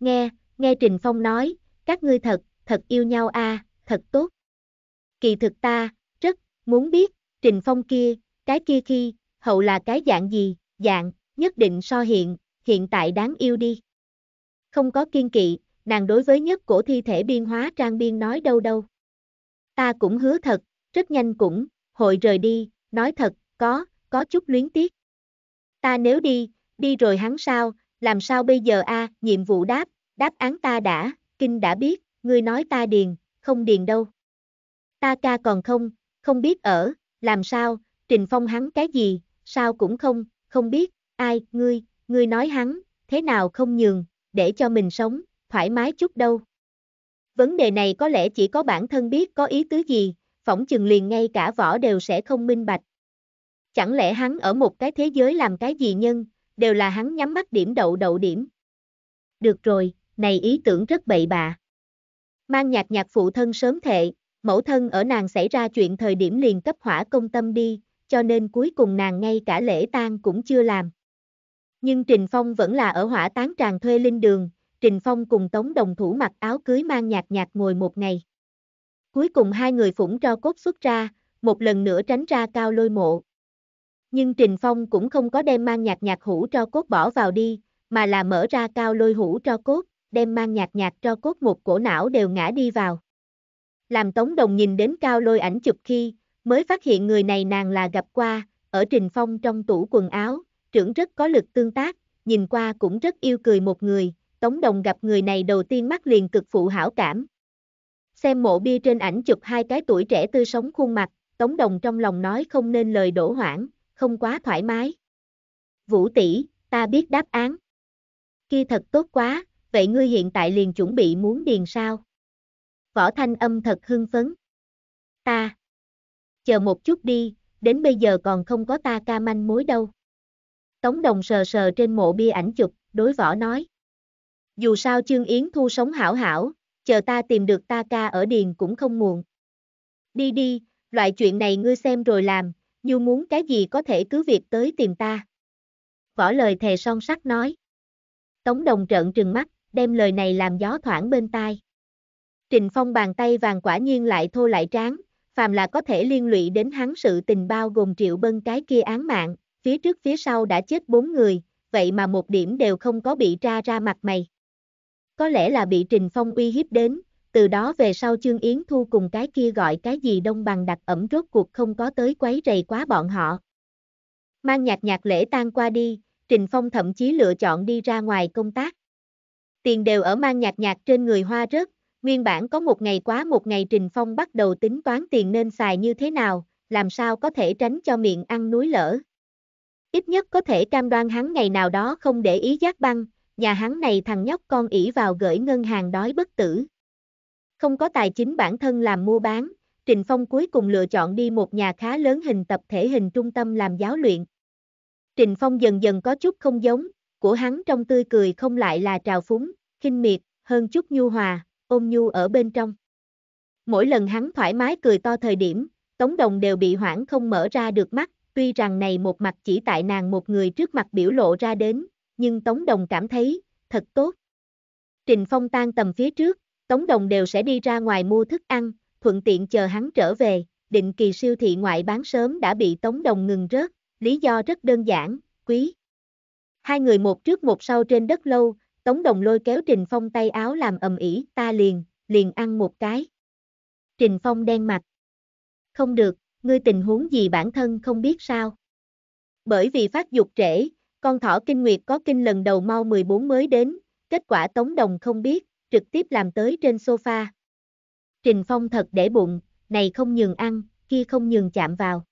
Nghe, nghe Trình Phong nói, các ngươi thật, thật yêu nhau a, à, thật tốt. Kỳ thực ta, rất, muốn biết, Trình Phong kia, cái kia khi, hậu là cái dạng gì, dạng, nhất định so hiện, hiện tại đáng yêu đi. Không có kiên kỵ, nàng đối với nhất cổ thi thể biên hóa trang biên nói đâu đâu. Ta cũng hứa thật, rất nhanh cũng, hội rời đi, nói thật, có, có chút luyến tiếc. Ta nếu đi, đi rồi hắn sao, làm sao bây giờ a? À, nhiệm vụ đáp, đáp án ta đã, kinh đã biết, ngươi nói ta điền, không điền đâu. Ta ca còn không, không biết ở, làm sao, trình phong hắn cái gì, sao cũng không, không biết, ai, ngươi, ngươi nói hắn, thế nào không nhường, để cho mình sống, thoải mái chút đâu. Vấn đề này có lẽ chỉ có bản thân biết có ý tứ gì, phỏng chừng liền ngay cả võ đều sẽ không minh bạch. Chẳng lẽ hắn ở một cái thế giới làm cái gì nhân, đều là hắn nhắm mắt điểm đậu đậu điểm. Được rồi, này ý tưởng rất bậy bạ. Mang nhạc nhạc phụ thân sớm thệ, mẫu thân ở nàng xảy ra chuyện thời điểm liền cấp hỏa công tâm đi, cho nên cuối cùng nàng ngay cả lễ tang cũng chưa làm. Nhưng Trình Phong vẫn là ở hỏa tán tràng thuê linh đường, Trình Phong cùng Tống Đồng Thủ mặc áo cưới mang nhạt nhạt ngồi một ngày. Cuối cùng hai người phủng cho cốt xuất ra, một lần nữa tránh ra cao lôi mộ. Nhưng Trình Phong cũng không có đem mang nhạt nhạt hũ cho cốt bỏ vào đi, mà là mở ra cao lôi hũ cho cốt, đem mang nhạt nhạt cho cốt một cổ não đều ngã đi vào. Làm Tống Đồng nhìn đến cao lôi ảnh chụp khi, mới phát hiện người này nàng là gặp qua, ở Trình Phong trong tủ quần áo, trưởng rất có lực tương tác, nhìn qua cũng rất yêu cười một người, Tống Đồng gặp người này đầu tiên mắt liền cực phụ hảo cảm. Xem mộ bia trên ảnh chụp hai cái tuổi trẻ tươi sống khuôn mặt, Tống Đồng trong lòng nói không nên lời đổ hoảng, không quá thoải mái. Vũ tỷ, ta biết đáp án. Kia thật tốt quá, vậy ngươi hiện tại liền chuẩn bị muốn điền sao? Võ Thanh âm thật hưng phấn. Ta. Chờ một chút đi, đến bây giờ còn không có ta ca manh mối đâu. Tống Đồng sờ sờ trên mộ bia ảnh chụp, đối võ nói. Dù sao trương Yến Thu sống hảo hảo, chờ ta tìm được ta ca ở điền cũng không muộn. Đi đi, loại chuyện này ngươi xem rồi làm, như muốn cái gì có thể cứ việc tới tìm ta. Võ lời thề son sắt nói. Tống Đồng trợn trừng mắt, đem lời này làm gió thoảng bên tai. Trình Phong bàn tay vàng quả nhiên lại thô lại tráng, phàm là có thể liên lụy đến hắn sự tình bao gồm triệu bân cái kia án mạng, phía trước phía sau đã chết bốn người, vậy mà một điểm đều không có bị tra ra mặt mày. Có lẽ là bị Trình Phong uy hiếp đến, từ đó về sau Chương Yến Thu cùng cái kia gọi cái gì đông bằng đặc ẩm rốt cuộc không có tới quấy rầy quá bọn họ. Mang nhạc nhạc lễ tan qua đi, Trình Phong thậm chí lựa chọn đi ra ngoài công tác. Tiền đều ở mang nhạc nhạc trên người hoa rớt, nguyên bản có một ngày quá một ngày Trình Phong bắt đầu tính toán tiền nên xài như thế nào, làm sao có thể tránh cho miệng ăn núi lở ít nhất có thể cam đoan hắn ngày nào đó không để ý giác băng, nhà hắn này thằng nhóc con ỷ vào gửi ngân hàng đói bất tử. Không có tài chính bản thân làm mua bán, Trình Phong cuối cùng lựa chọn đi một nhà khá lớn hình tập thể hình trung tâm làm giáo luyện. Trình Phong dần dần có chút không giống, của hắn trong tươi cười không lại là trào phúng, khinh miệt, hơn chút nhu hòa, ôm nhu ở bên trong. Mỗi lần hắn thoải mái cười to thời điểm, Tống Đồng đều bị hoảng không mở ra được mắt, Tuy rằng này một mặt chỉ tại nàng một người trước mặt biểu lộ ra đến, nhưng Tống Đồng cảm thấy, thật tốt. Trình Phong tan tầm phía trước, Tống Đồng đều sẽ đi ra ngoài mua thức ăn, thuận tiện chờ hắn trở về, định kỳ siêu thị ngoại bán sớm đã bị Tống Đồng ngừng rớt, lý do rất đơn giản, quý. Hai người một trước một sau trên đất lâu, Tống Đồng lôi kéo Trình Phong tay áo làm ầm ĩ, ta liền, liền ăn một cái. Trình Phong đen mặt. Không được ngươi tình huống gì bản thân không biết sao. Bởi vì phát dục trễ, con thỏ kinh nguyệt có kinh lần đầu mau 14 mới đến, kết quả Tống Đồng không biết, trực tiếp làm tới trên sofa. Trình Phong thật để bụng, này không nhường ăn, kia không nhường chạm vào.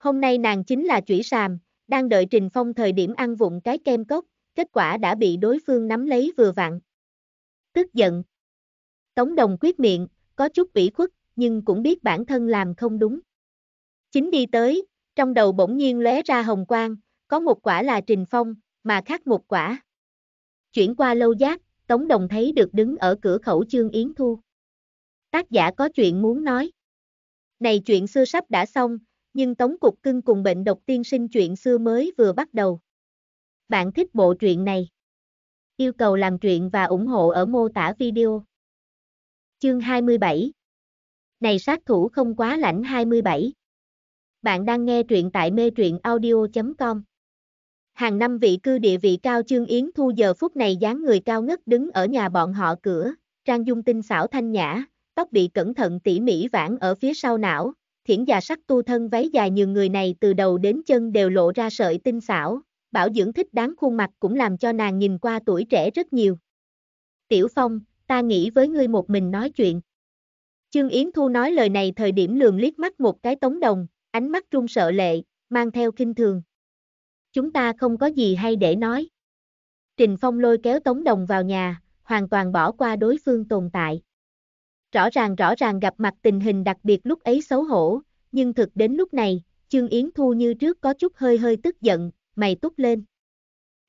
Hôm nay nàng chính là chủy sàm, đang đợi Trình Phong thời điểm ăn vụng cái kem cốc, kết quả đã bị đối phương nắm lấy vừa vặn. Tức giận. Tống Đồng quyết miệng, có chút ủy khuất, nhưng cũng biết bản thân làm không đúng. Chính đi tới, trong đầu bỗng nhiên lóe ra hồng quang, có một quả là Trình Phong, mà khác một quả. Chuyển qua lâu giác, Tống Đồng thấy được đứng ở cửa khẩu Trương Yến Thu. Tác giả có chuyện muốn nói. Này chuyện xưa sắp đã xong, nhưng Tống Cục Cưng cùng bệnh độc tiên sinh chuyện xưa mới vừa bắt đầu. Bạn thích bộ truyện này? Yêu cầu làm truyện và ủng hộ ở mô tả video. Chương 27 Này sát thủ không quá lãnh 27 bạn đang nghe truyện tại mê truyện audio.com. Hàng năm vị cư địa vị cao Chương Yến Thu giờ phút này dáng người cao ngất đứng ở nhà bọn họ cửa, trang dung tinh xảo thanh nhã, tóc bị cẩn thận tỉ mỉ vãn ở phía sau não, thiển già sắc tu thân váy dài nhường người này từ đầu đến chân đều lộ ra sợi tinh xảo, bảo dưỡng thích đáng khuôn mặt cũng làm cho nàng nhìn qua tuổi trẻ rất nhiều. Tiểu Phong, ta nghĩ với ngươi một mình nói chuyện. Chương Yến Thu nói lời này thời điểm lường liếc mắt một cái tống đồng, ánh mắt trung sợ lệ, mang theo kinh thường. Chúng ta không có gì hay để nói. Trình Phong lôi kéo Tống Đồng vào nhà, hoàn toàn bỏ qua đối phương tồn tại. Rõ ràng rõ ràng gặp mặt tình hình đặc biệt lúc ấy xấu hổ, nhưng thực đến lúc này, Trương Yến Thu như trước có chút hơi hơi tức giận, mày túc lên.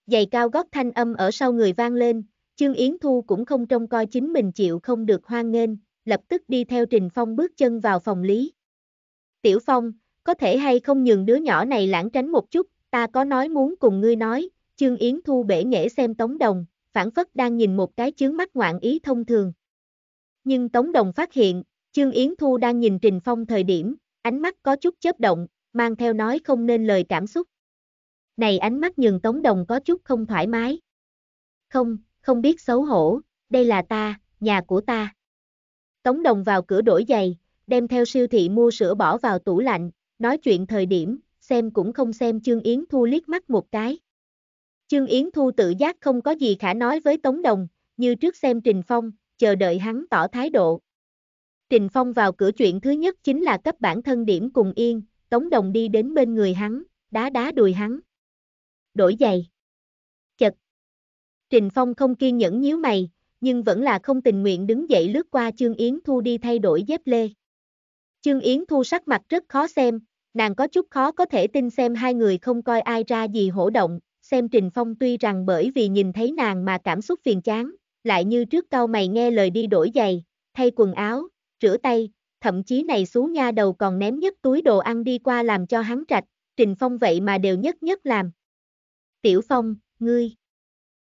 Giày cao gót thanh âm ở sau người vang lên, Trương Yến Thu cũng không trông coi chính mình chịu không được hoan nghênh, lập tức đi theo Trình Phong bước chân vào phòng lý. Tiểu Phong, có thể hay không nhường đứa nhỏ này lãng tránh một chút, ta có nói muốn cùng ngươi nói, trương Yến Thu bể nghệ xem Tống Đồng, phản phất đang nhìn một cái chướng mắt ngoạn ý thông thường. Nhưng Tống Đồng phát hiện, trương Yến Thu đang nhìn Trình Phong thời điểm, ánh mắt có chút chớp động, mang theo nói không nên lời cảm xúc. Này ánh mắt nhường Tống Đồng có chút không thoải mái. Không, không biết xấu hổ, đây là ta, nhà của ta. Tống Đồng vào cửa đổi giày, đem theo siêu thị mua sữa bỏ vào tủ lạnh, nói chuyện thời điểm, xem cũng không xem Chương Yến Thu liếc mắt một cái. Chương Yến Thu tự giác không có gì khả nói với Tống Đồng, như trước xem Trình Phong, chờ đợi hắn tỏ thái độ. Trình Phong vào cửa chuyện thứ nhất chính là cấp bản thân điểm cùng yên, Tống Đồng đi đến bên người hắn, đá đá đùi hắn. Đổi giày. Chật. Trình Phong không kiên nhẫn nhíu mày, nhưng vẫn là không tình nguyện đứng dậy lướt qua Chương Yến Thu đi thay đổi dép lê. Chương Yến Thu sắc mặt rất khó xem, Nàng có chút khó có thể tin xem hai người không coi ai ra gì hổ động, xem Trình Phong tuy rằng bởi vì nhìn thấy nàng mà cảm xúc phiền chán, lại như trước cau mày nghe lời đi đổi giày, thay quần áo, rửa tay, thậm chí này xuống nha đầu còn ném nhất túi đồ ăn đi qua làm cho hắn trạch, Trình Phong vậy mà đều nhất nhất làm. Tiểu Phong, ngươi.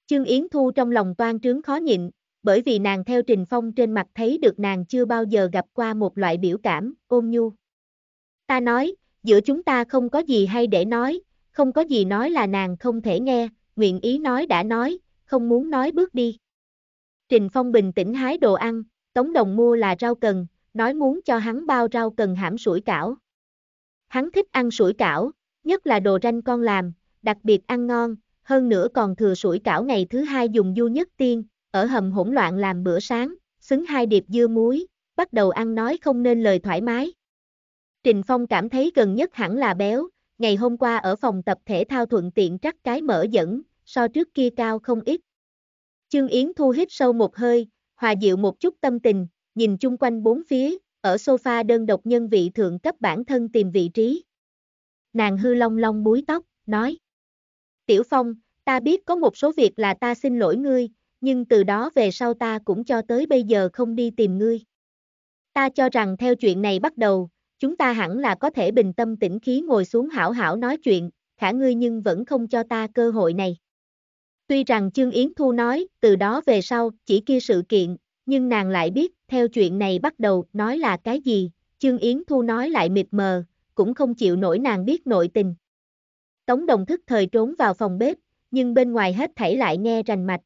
trương Yến Thu trong lòng toan trướng khó nhịn, bởi vì nàng theo Trình Phong trên mặt thấy được nàng chưa bao giờ gặp qua một loại biểu cảm, ôn nhu. Ta nói, giữa chúng ta không có gì hay để nói, không có gì nói là nàng không thể nghe, nguyện ý nói đã nói, không muốn nói bước đi. Trình Phong bình tĩnh hái đồ ăn, Tống Đồng mua là rau cần, nói muốn cho hắn bao rau cần hãm sủi cảo. Hắn thích ăn sủi cảo, nhất là đồ ranh con làm, đặc biệt ăn ngon, hơn nữa còn thừa sủi cảo ngày thứ hai dùng du nhất tiên, ở hầm hỗn loạn làm bữa sáng, xứng hai điệp dưa muối, bắt đầu ăn nói không nên lời thoải mái. Trình Phong cảm thấy gần nhất hẳn là béo, ngày hôm qua ở phòng tập thể thao thuận tiện trắc cái mở dẫn, so trước kia cao không ít. Chương Yến thu hít sâu một hơi, hòa dịu một chút tâm tình, nhìn chung quanh bốn phía, ở sofa đơn độc nhân vị thượng cấp bản thân tìm vị trí. Nàng hư long long búi tóc, nói. Tiểu Phong, ta biết có một số việc là ta xin lỗi ngươi, nhưng từ đó về sau ta cũng cho tới bây giờ không đi tìm ngươi. Ta cho rằng theo chuyện này bắt đầu, chúng ta hẳn là có thể bình tâm tĩnh khí ngồi xuống hảo hảo nói chuyện, khả ngươi nhưng vẫn không cho ta cơ hội này. Tuy rằng Trương Yến Thu nói, từ đó về sau, chỉ kia sự kiện, nhưng nàng lại biết, theo chuyện này bắt đầu, nói là cái gì, Trương Yến Thu nói lại mịt mờ, cũng không chịu nổi nàng biết nội tình. Tống đồng thức thời trốn vào phòng bếp, nhưng bên ngoài hết thảy lại nghe rành mạch.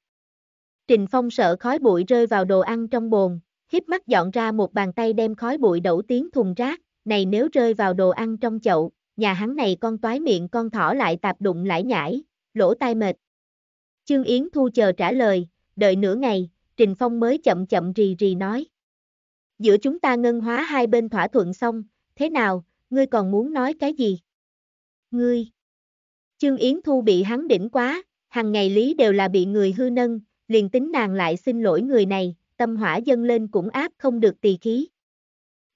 Trình Phong sợ khói bụi rơi vào đồ ăn trong bồn, hiếp mắt dọn ra một bàn tay đem khói bụi đổ tiếng thùng rác, này nếu rơi vào đồ ăn trong chậu, nhà hắn này con toái miệng con thỏ lại tạp đụng lại nhãi, lỗ tai mệt. Trương Yến Thu chờ trả lời, đợi nửa ngày, Trình Phong mới chậm chậm rì rì nói. Giữa chúng ta ngân hóa hai bên thỏa thuận xong, thế nào, ngươi còn muốn nói cái gì? Ngươi! Trương Yến Thu bị hắn đỉnh quá, hàng ngày lý đều là bị người hư nâng, liền tính nàng lại xin lỗi người này, tâm hỏa dâng lên cũng áp không được tỳ khí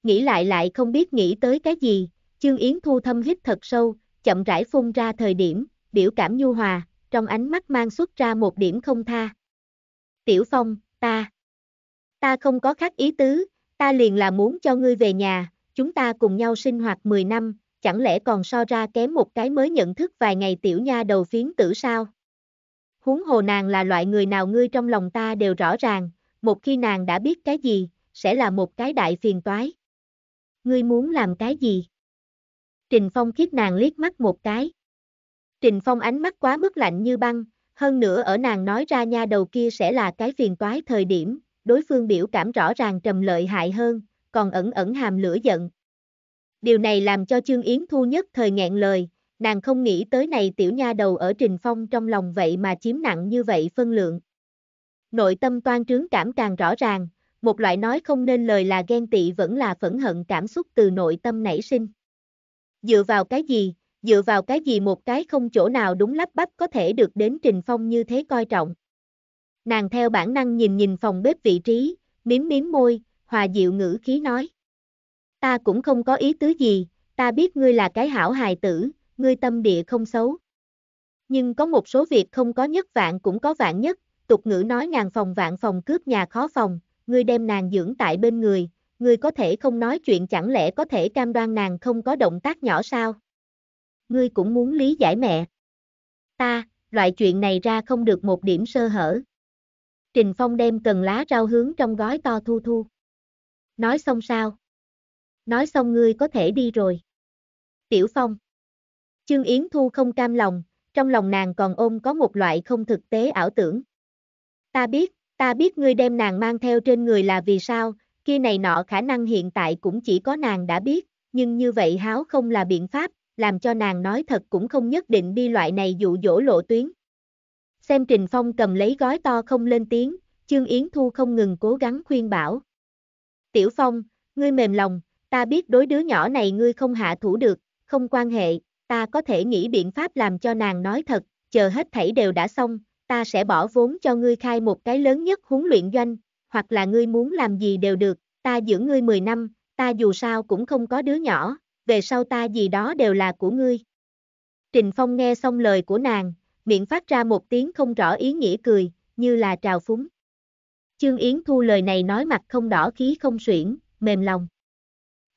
nghĩ lại lại không biết nghĩ tới cái gì, chương Yến Thu thâm hít thật sâu, chậm rãi phun ra thời điểm, biểu cảm nhu hòa, trong ánh mắt mang xuất ra một điểm không tha. Tiểu Phong, ta, ta không có khác ý tứ, ta liền là muốn cho ngươi về nhà, chúng ta cùng nhau sinh hoạt 10 năm, chẳng lẽ còn so ra kém một cái mới nhận thức vài ngày tiểu nha đầu phiến tử sao? Huống hồ nàng là loại người nào ngươi trong lòng ta đều rõ ràng, một khi nàng đã biết cái gì, sẽ là một cái đại phiền toái ngươi muốn làm cái gì? Trình Phong khiếp nàng liếc mắt một cái. Trình Phong ánh mắt quá mức lạnh như băng, hơn nữa ở nàng nói ra nha đầu kia sẽ là cái phiền toái thời điểm, đối phương biểu cảm rõ ràng trầm lợi hại hơn, còn ẩn ẩn hàm lửa giận. Điều này làm cho Trương Yến Thu nhất thời nghẹn lời, nàng không nghĩ tới này tiểu nha đầu ở Trình Phong trong lòng vậy mà chiếm nặng như vậy phân lượng. Nội tâm toan trướng cảm càng rõ ràng, một loại nói không nên lời là ghen tị vẫn là phẫn hận cảm xúc từ nội tâm nảy sinh. Dựa vào cái gì, dựa vào cái gì một cái không chỗ nào đúng lắp bắp có thể được đến Trình Phong như thế coi trọng. Nàng theo bản năng nhìn nhìn phòng bếp vị trí, miếm miếm môi, hòa dịu ngữ khí nói. Ta cũng không có ý tứ gì, ta biết ngươi là cái hảo hài tử, ngươi tâm địa không xấu. Nhưng có một số việc không có nhất vạn cũng có vạn nhất, tục ngữ nói ngàn phòng vạn phòng cướp nhà khó phòng, ngươi đem nàng dưỡng tại bên người, ngươi có thể không nói chuyện chẳng lẽ có thể cam đoan nàng không có động tác nhỏ sao? Ngươi cũng muốn lý giải mẹ. Ta, loại chuyện này ra không được một điểm sơ hở. Trình Phong đem cần lá rau hướng trong gói to thu thu. Nói xong sao? Nói xong ngươi có thể đi rồi. Tiểu Phong. Chương Yến Thu không cam lòng, trong lòng nàng còn ôm có một loại không thực tế ảo tưởng. Ta biết, Ta biết ngươi đem nàng mang theo trên người là vì sao, kia này nọ khả năng hiện tại cũng chỉ có nàng đã biết, nhưng như vậy háo không là biện pháp, làm cho nàng nói thật cũng không nhất định đi loại này dụ dỗ lộ tuyến. Xem Trình Phong cầm lấy gói to không lên tiếng, Chương Yến Thu không ngừng cố gắng khuyên bảo. Tiểu Phong, ngươi mềm lòng, ta biết đối đứa nhỏ này ngươi không hạ thủ được, không quan hệ, ta có thể nghĩ biện pháp làm cho nàng nói thật, chờ hết thảy đều đã xong, ta sẽ bỏ vốn cho ngươi khai một cái lớn nhất huấn luyện doanh, hoặc là ngươi muốn làm gì đều được, ta giữ ngươi 10 năm, ta dù sao cũng không có đứa nhỏ, về sau ta gì đó đều là của ngươi. Trình Phong nghe xong lời của nàng, miệng phát ra một tiếng không rõ ý nghĩa cười, như là trào phúng. Chương Yến Thu lời này nói mặt không đỏ khí không suyễn, mềm lòng.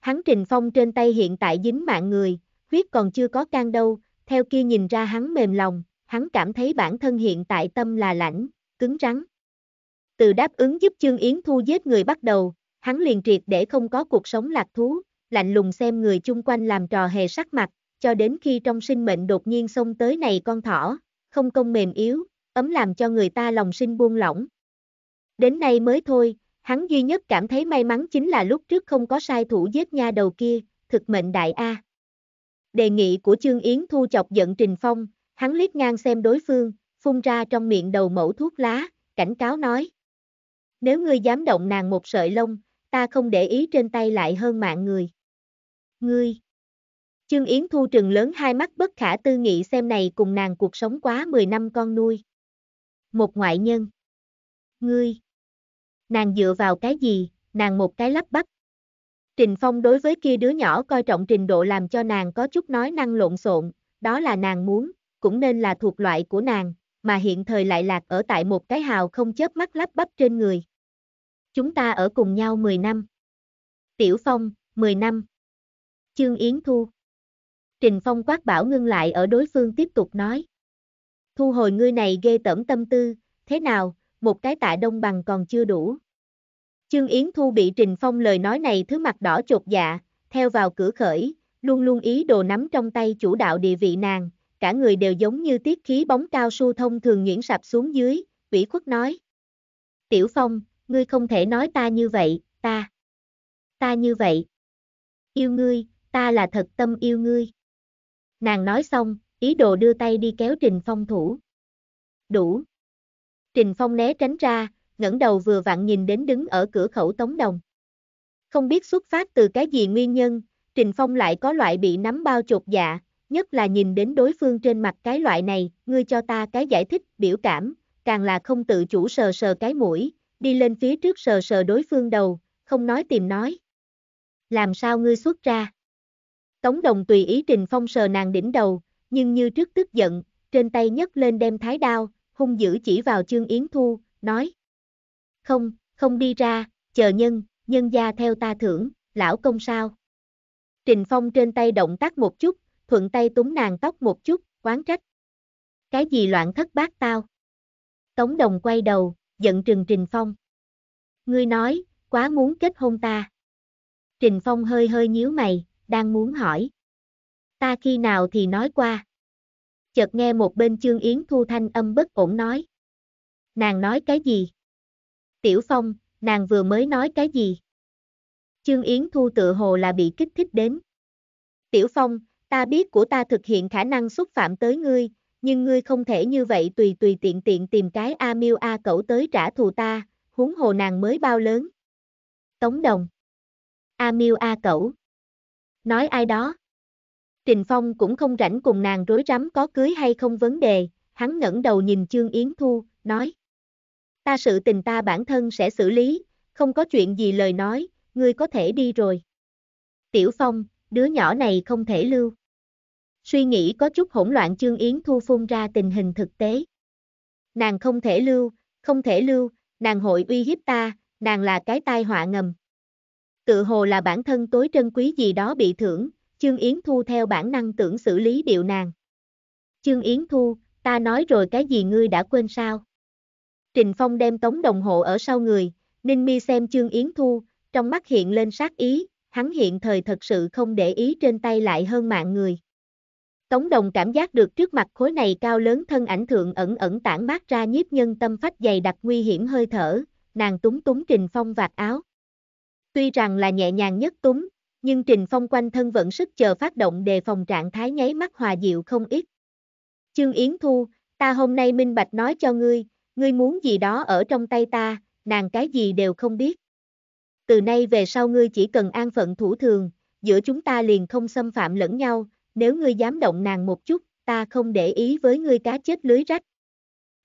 Hắn Trình Phong trên tay hiện tại dính mạng người, huyết còn chưa có can đâu, theo kia nhìn ra hắn mềm lòng, hắn cảm thấy bản thân hiện tại tâm là lãnh, cứng rắn. Từ đáp ứng giúp Trương Yến Thu giết người bắt đầu, hắn liền triệt để không có cuộc sống lạc thú, lạnh lùng xem người chung quanh làm trò hề sắc mặt, cho đến khi trong sinh mệnh đột nhiên xông tới này con thỏ, không công mềm yếu, ấm làm cho người ta lòng sinh buông lỏng. Đến nay mới thôi, hắn duy nhất cảm thấy may mắn chính là lúc trước không có sai thủ giết nha đầu kia, thực mệnh đại A. Đề nghị của Trương Yến Thu chọc giận Trình Phong, Hắn liếc ngang xem đối phương, phun ra trong miệng đầu mẫu thuốc lá, cảnh cáo nói. Nếu ngươi dám động nàng một sợi lông, ta không để ý trên tay lại hơn mạng người. Ngươi! Trương Yến Thu trừng lớn hai mắt bất khả tư nghị xem này cùng nàng cuộc sống quá 10 năm con nuôi. Một ngoại nhân. Ngươi! Nàng dựa vào cái gì, nàng một cái lắp bắp. Trình Phong đối với kia đứa nhỏ coi trọng trình độ làm cho nàng có chút nói năng lộn xộn, đó là nàng muốn, cũng nên là thuộc loại của nàng, mà hiện thời lại lạc ở tại một cái hào không chớp mắt lắp bắp trên người. Chúng ta ở cùng nhau 10 năm. Tiểu Phong, 10 năm. Chương Yến Thu. Trình Phong quát bảo ngưng lại ở đối phương tiếp tục nói. Thu hồi ngươi này ghê tẩm tâm tư, thế nào, một cái tạ đông bằng còn chưa đủ. Chương Yến Thu bị Trình Phong lời nói này thứ mặt đỏ chột dạ, theo vào cửa khởi, luôn luôn ý đồ nắm trong tay chủ đạo địa vị nàng, cả người đều giống như tiết khí bóng cao su thông thường nhuyễn sạp xuống dưới, ủy khuất nói. Tiểu Phong, ngươi không thể nói ta như vậy, ta. Ta như vậy. Yêu ngươi, ta là thật tâm yêu ngươi. Nàng nói xong, ý đồ đưa tay đi kéo Trình Phong thủ. Đủ. Trình Phong né tránh ra, ngẩng đầu vừa vặn nhìn đến đứng ở cửa khẩu Tống Đồng. Không biết xuất phát từ cái gì nguyên nhân, Trình Phong lại có loại bị nắm bao chột dạ, nhất là nhìn đến đối phương trên mặt cái loại này, ngươi cho ta cái giải thích, biểu cảm, càng là không tự chủ sờ sờ cái mũi, đi lên phía trước sờ sờ đối phương đầu, không nói tìm nói. Làm sao ngươi xuất ra? Tống đồng tùy ý Trình Phong sờ nàng đỉnh đầu, nhưng như trước tức giận, trên tay nhấc lên đem thái đao, hung dữ chỉ vào Trương Yến Thu, nói. Không, không đi ra, chờ nhân, nhân gia theo ta thưởng, lão công sao? Trình Phong trên tay động tác một chút, thuận tay túm nàng tóc một chút, quán trách. Cái gì loạn thất bát tao? Tống đồng quay đầu, giận trừng Trình Phong. Ngươi nói, quá muốn kết hôn ta. Trình Phong hơi hơi nhíu mày, đang muốn hỏi. Ta khi nào thì nói qua. Chợt nghe một bên chương yến thu thanh âm bất ổn nói. Nàng nói cái gì? Tiểu Phong, nàng vừa mới nói cái gì? Chương Yến Thu tự hồ là bị kích thích đến. Tiểu Phong, ta biết của ta thực hiện khả năng xúc phạm tới ngươi, nhưng ngươi không thể như vậy tùy tùy tiện tiện tìm cái A miêu A cậu tới trả thù ta, huống hồ nàng mới bao lớn. Tống đồng. A miêu A cậu, Nói ai đó. Trình Phong cũng không rảnh cùng nàng rối rắm có cưới hay không vấn đề, hắn ngẩng đầu nhìn Trương Yến Thu, nói. Ta sự tình ta bản thân sẽ xử lý, không có chuyện gì lời nói, ngươi có thể đi rồi. Tiểu Phong, đứa nhỏ này không thể lưu. Suy nghĩ có chút hỗn loạn Trương Yến Thu phun ra tình hình thực tế. Nàng không thể lưu, không thể lưu, nàng hội uy hiếp ta, nàng là cái tai họa ngầm. Tự hồ là bản thân tối trân quý gì đó bị thưởng, Trương Yến Thu theo bản năng tưởng xử lý điệu nàng. Trương Yến Thu, ta nói rồi cái gì ngươi đã quên sao? Trình Phong đem tống đồng hộ ở sau người, Ninh Mi xem Trương Yến Thu, trong mắt hiện lên sát ý, hắn hiện thời thật sự không để ý trên tay lại hơn mạng người. Tống đồng cảm giác được trước mặt khối này cao lớn thân ảnh thượng ẩn ẩn tản mát ra nhiếp nhân tâm phách dày đặc nguy hiểm hơi thở, nàng túng túng Trình Phong vạt áo. Tuy rằng là nhẹ nhàng nhất túng, nhưng Trình Phong quanh thân vẫn sức chờ phát động đề phòng trạng thái nháy mắt hòa dịu không ít. Chương Yến Thu, ta hôm nay minh bạch nói cho ngươi, ngươi muốn gì đó ở trong tay ta, nàng cái gì đều không biết từ nay về sau ngươi chỉ cần an phận thủ thường, giữa chúng ta liền không xâm phạm lẫn nhau, nếu ngươi dám động nàng một chút, ta không để ý với ngươi cá chết lưới rách.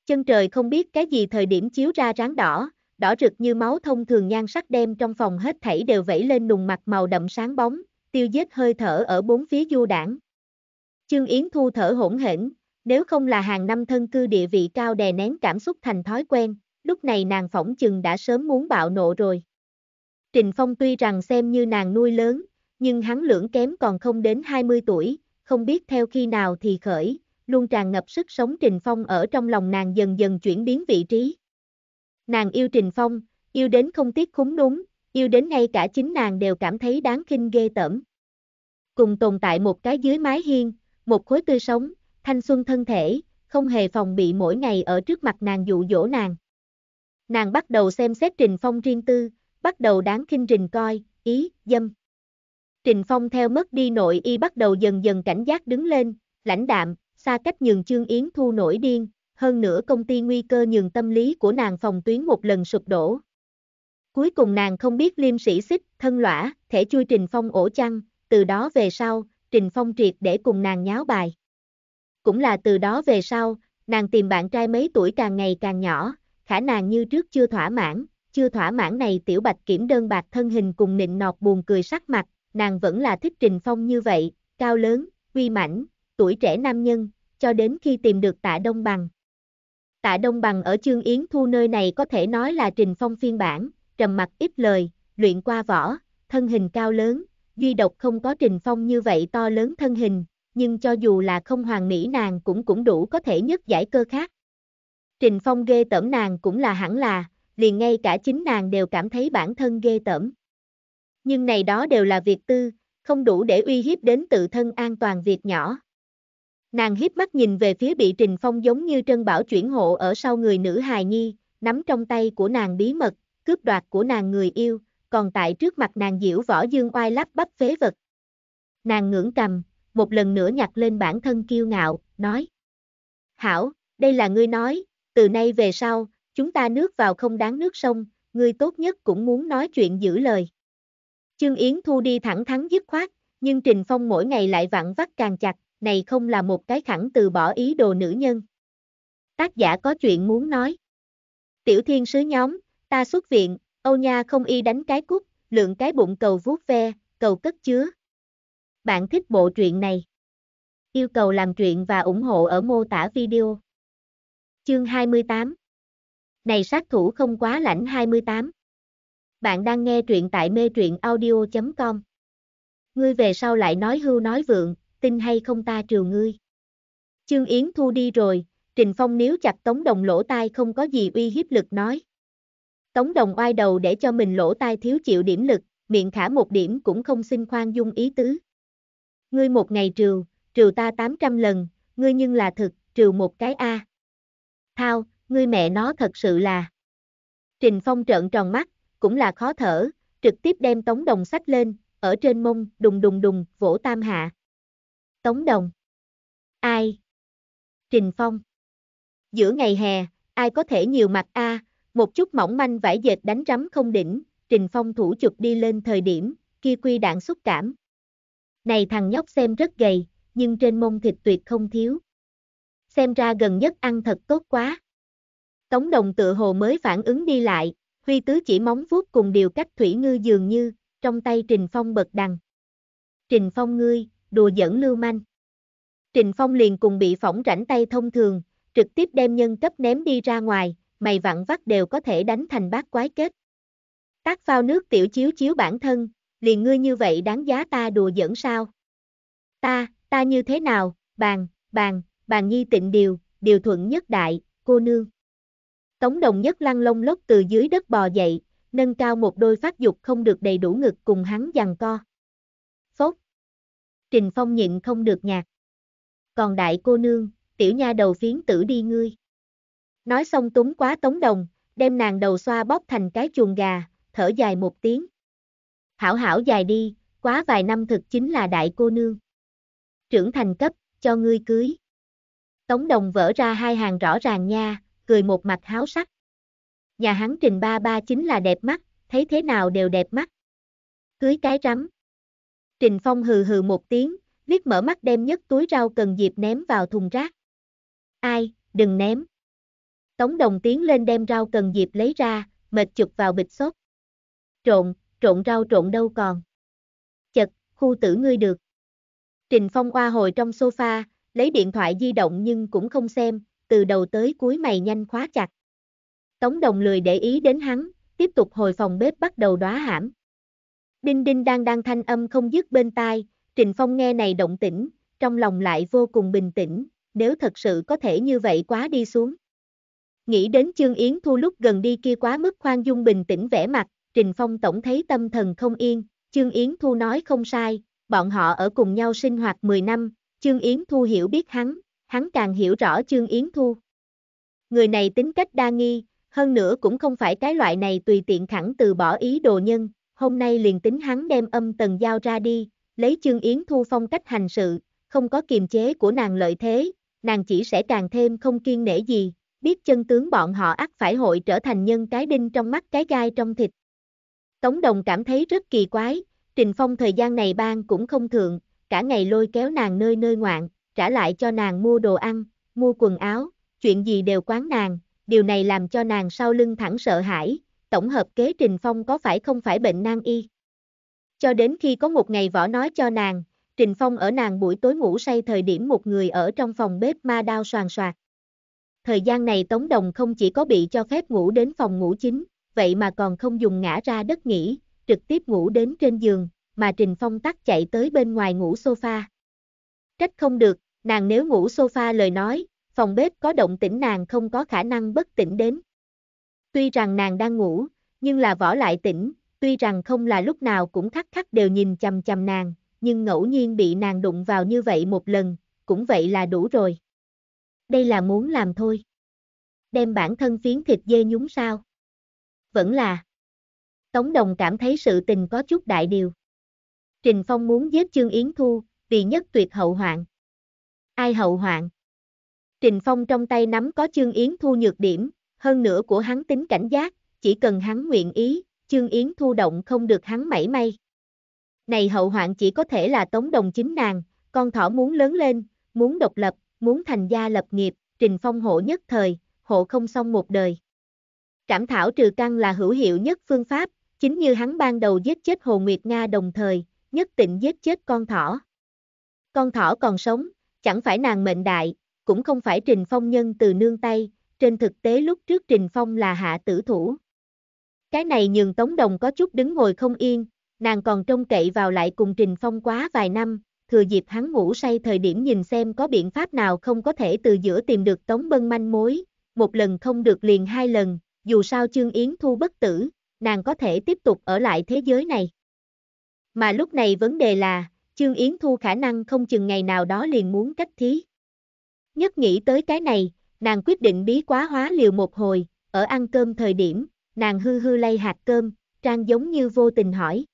Chân trời không biết cái gì thời điểm chiếu ra ráng đỏ, đỏ rực như máu thông thường nhan sắc đem trong phòng hết thảy đều vẫy lên nùng mặt màu đậm sáng bóng, tiêu giết hơi thở ở bốn phía du đảng. Chương Yến Thu thở hỗn hển, nếu không là hàng năm thân cư địa vị cao đè nén cảm xúc thành thói quen, lúc này nàng phỏng chừng đã sớm muốn bạo nộ rồi. Trình Phong tuy rằng xem như nàng nuôi lớn, nhưng hắn lưỡng kém còn không đến 20 tuổi, không biết theo khi nào thì khởi, luôn tràn ngập sức sống Trình Phong ở trong lòng nàng dần dần chuyển biến vị trí. Nàng yêu Trình Phong, yêu đến không tiếc khúng đúng, yêu đến ngay cả chính nàng đều cảm thấy đáng kinh ghê tởm. Cùng tồn tại một cái dưới mái hiên, một khối tươi sống, thanh xuân thân thể, không hề phòng bị mỗi ngày ở trước mặt nàng dụ dỗ nàng. Nàng bắt đầu xem xét Trình Phong riêng tư, bắt đầu đáng khinh rình coi, ý, dâm. Trình Phong theo mất đi nội y bắt đầu dần dần cảnh giác đứng lên, lãnh đạm, xa cách nhường trương Yến Thu nổi điên, hơn nữa công ty nguy cơ nhường tâm lý của nàng phòng tuyến một lần sụp đổ. Cuối cùng nàng không biết liêm sĩ xích, thân lõa, thể chui Trình Phong ổ chăng, từ đó về sau, Trình Phong triệt để cùng nàng nháo bài. Cũng là từ đó về sau, nàng tìm bạn trai mấy tuổi càng ngày càng nhỏ, khả nàng như trước chưa thỏa mãn, chưa thỏa mãn này tiểu bạch kiểm đơn bạc thân hình cùng nịnh nọt buồn cười sắc mặt, nàng vẫn là thích Trình Phong như vậy, cao lớn, uy mảnh tuổi trẻ nam nhân, cho đến khi tìm được tạ Đông Bằng. Tạ Đông Bằng ở Chương Yến Thu nơi này có thể nói là Trình Phong phiên bản, trầm mặt ít lời, luyện qua võ, thân hình cao lớn, duy độc không có Trình Phong như vậy to lớn thân hình, nhưng cho dù là không hoàn mỹ nàng cũng cũng đủ có thể nhất giải cơ khác. Trình Phong ghê tởm nàng cũng là hẳn là, liền ngay cả chính nàng đều cảm thấy bản thân ghê tởm. Nhưng này đó đều là việc tư, không đủ để uy hiếp đến tự thân an toàn việc nhỏ. Nàng hiếp mắt nhìn về phía bị Trình Phong giống như trân bảo chuyển hộ ở sau người nữ hài nhi, nắm trong tay của nàng bí mật, cướp đoạt của nàng người yêu, còn tại trước mặt nàng diễu võ dương oai lắp bắp phế vật. Nàng ngưỡng cầm, một lần nữa nhặt lên bản thân kiêu ngạo, nói. Hảo, đây là ngươi nói, từ nay về sau, chúng ta nước vào không đáng nước sông, ngươi tốt nhất cũng muốn nói chuyện giữ lời. Chương Yến Thu đi thẳng thắn dứt khoát, nhưng Trình Phong mỗi ngày lại vặn vắt càng chặt, này không là một cái thẳng từ bỏ ý đồ nữ nhân. Tác giả có chuyện muốn nói. Tiểu thiên sứ nhóm, ta xuất viện, Âu Nha không y đánh cái cúc, lượng cái bụng cầu vuốt ve, cầu cất chứa. Bạn thích bộ truyện này? Yêu cầu làm truyện và ủng hộ ở mô tả video. Chương 28 này sát thủ không quá lãnh 28. Bạn đang nghe truyện tại mê truyện audio.com. Ngươi về sau lại nói hưu nói vượng, tin hay không ta trừ ngươi. Chương Yến thu đi rồi, Trình Phong níu chặt Tống Đồng lỗ tai không có gì uy hiếp lực nói. Tống Đồng oai đầu để cho mình lỗ tai thiếu chịu điểm lực, miệng khả một điểm cũng không xin khoan dung ý tứ. Ngươi một ngày trừ, trừ ta 800 lần, ngươi nhưng là thực, trừ một cái A. Thao, ngươi mẹ nó thật sự là. Trình Phong trợn tròn mắt, cũng là khó thở, trực tiếp đem Tống Đồng sách lên, ở trên mông, đùng đùng đùng, vỗ tam hạ. Tống Đồng. Ai? Trình Phong. Giữa ngày hè, ai có thể nhiều mặt a, một chút mỏng manh vải dệt đánh rắm không đỉnh, Trình Phong thủ chụp đi lên thời điểm, kia quy đạn xúc cảm. Này thằng nhóc xem rất gầy, nhưng trên mông thịt tuyệt không thiếu. Xem ra gần nhất ăn thật tốt quá. Tống đồng tự hồ mới phản ứng đi lại, huy tứ chỉ móng vuốt cùng điều cách thủy ngư dường như, trong tay Trình Phong bật đằng. Trình Phong ngươi, đùa giỡn lưu manh. Trình Phong liền cùng bị phỏng rảnh tay thông thường, trực tiếp đem nhân cấp ném đi ra ngoài, mày vặn vắt đều có thể đánh thành bát quái kết. Tác phao nước tiểu chiếu chiếu bản thân, liền ngươi như vậy đáng giá ta đùa giỡn sao? Ta, ta như thế nào, bàn, bàn, bàn nhi tịnh điều, điều thuận nhất đại, cô nương. Tống đồng nhất lăn lông lốc từ dưới đất bò dậy, nâng cao một đôi phát dục không được đầy đủ ngực cùng hắn giằng co. Phốt. Trình Phong nhịn không được nhạt. Còn đại cô nương, tiểu nha đầu phiến tử đi ngươi. Nói xong túng quá tống đồng, đem nàng đầu xoa bóp thành cái chuồng gà, thở dài một tiếng. Hảo hảo dài đi, quá vài năm thực chính là đại cô nương. Trưởng thành cấp, cho ngươi cưới. Tống đồng vỡ ra hai hàng rõ ràng nha, cười một mặt háo sắc. Nhà hắn trình ba ba chính là đẹp mắt, thấy thế nào đều đẹp mắt. Cưới cái rắm. Trình Phong hừ hừ một tiếng, liếc mở mắt đem nhất túi rau cần dịp ném vào thùng rác. Ai, đừng ném. Tống đồng tiến lên đem rau cần dịp lấy ra, mệt chụp vào bịch xốp. Trộn, trộn rau trộn đâu còn. Chật, khu tử ngươi được. Trình Phong qua hồi trong sofa, lấy điện thoại di động nhưng cũng không xem, từ đầu tới cuối mày nhanh khóa chặt. Tống đồng lười để ý đến hắn, tiếp tục hồi phòng bếp bắt đầu đóa hãm. Đinh đinh đang đang thanh âm không dứt bên tai, Trình Phong nghe này động tĩnh, trong lòng lại vô cùng bình tĩnh, nếu thật sự có thể như vậy quá đi xuống. Nghĩ đến Trương Yến Thu lúc gần đi kia quá mức khoan dung bình tĩnh vẻ mặt, Trình Phong tổng thấy tâm thần không yên, Trương Yến Thu nói không sai, bọn họ ở cùng nhau sinh hoạt 10 năm, Trương Yến Thu hiểu biết hắn, hắn càng hiểu rõ trương Yến Thu. Người này tính cách đa nghi, hơn nữa cũng không phải cái loại này tùy tiện thẳng từ bỏ ý đồ nhân, hôm nay liền tính hắn đem âm tần giao ra đi, lấy trương Yến Thu phong cách hành sự, không có kiềm chế của nàng lợi thế, nàng chỉ sẽ càng thêm không kiên nể gì, biết chân tướng bọn họ ắt phải hội trở thành nhân cái đinh trong mắt cái gai trong thịt. Tống Đồng cảm thấy rất kỳ quái, Trình Phong thời gian này ban cũng không thường, cả ngày lôi kéo nàng nơi nơi ngoạn, trả lại cho nàng mua đồ ăn, mua quần áo, chuyện gì đều quán nàng, điều này làm cho nàng sau lưng thẳng sợ hãi, tổng hợp kế Trình Phong có phải không phải bệnh nan y. Cho đến khi có một ngày võ nói cho nàng, Trình Phong ở nàng buổi tối ngủ say thời điểm một người ở trong phòng bếp ma đao soàn soạt. Thời gian này Tống Đồng không chỉ có bị cho phép ngủ đến phòng ngủ chính, vậy mà còn không dùng ngã ra đất nghỉ, trực tiếp ngủ đến trên giường, mà Trình Phong tắt chạy tới bên ngoài ngủ sofa, trách không được, nàng nếu ngủ sofa lời nói, phòng bếp có động tĩnh nàng không có khả năng bất tỉnh đến. Tuy rằng nàng đang ngủ, nhưng là võ lại tỉnh, tuy rằng không là lúc nào cũng khắc khắc đều nhìn chầm chầm nàng, nhưng ngẫu nhiên bị nàng đụng vào như vậy một lần, cũng vậy là đủ rồi. Đây là muốn làm thôi. Đem bản thân phiến thịt dê nhúng sao. Vẫn là. Tống Đồng cảm thấy sự tình có chút đại điều. Trình Phong muốn giết Trương Yến Thu, vì nhất tuyệt hậu hoạn. Ai hậu hoạn? Trình Phong trong tay nắm có trương Yến Thu nhược điểm, hơn nữa của hắn tính cảnh giác, chỉ cần hắn nguyện ý, trương Yến Thu động không được hắn mảy may. Này hậu hoạn chỉ có thể là tống đồng chính nàng, con thỏ muốn lớn lên, muốn độc lập, muốn thành gia lập nghiệp, Trình Phong hộ nhất thời, hộ không xong một đời. Trảm thảo trừ căn là hữu hiệu nhất phương pháp, chính như hắn ban đầu giết chết Hồ Nguyệt Nga đồng thời, nhất tịnh giết chết con thỏ. Con thỏ còn sống, chẳng phải nàng mệnh đại, cũng không phải Trình Phong nhân từ nương tay, trên thực tế lúc trước Trình Phong là hạ tử thủ. Cái này nhường Tống Đồng có chút đứng ngồi không yên, nàng còn trông cậy vào lại cùng Trình Phong quá vài năm, thừa dịp hắn ngủ say thời điểm nhìn xem có biện pháp nào không có thể từ giữa tìm được Tống Bân manh mối, một lần không được liền hai lần, dù sao trương Yến Thu bất tử, nàng có thể tiếp tục ở lại thế giới này. Mà lúc này vấn đề là, Chương Yến Thu khả năng không chừng ngày nào đó liền muốn cách thí. Nhất nghĩ tới cái này, nàng quyết định bí quá hóa liều một hồi, ở ăn cơm thời điểm, nàng hư hư lay hạt cơm, trang giống như vô tình hỏi.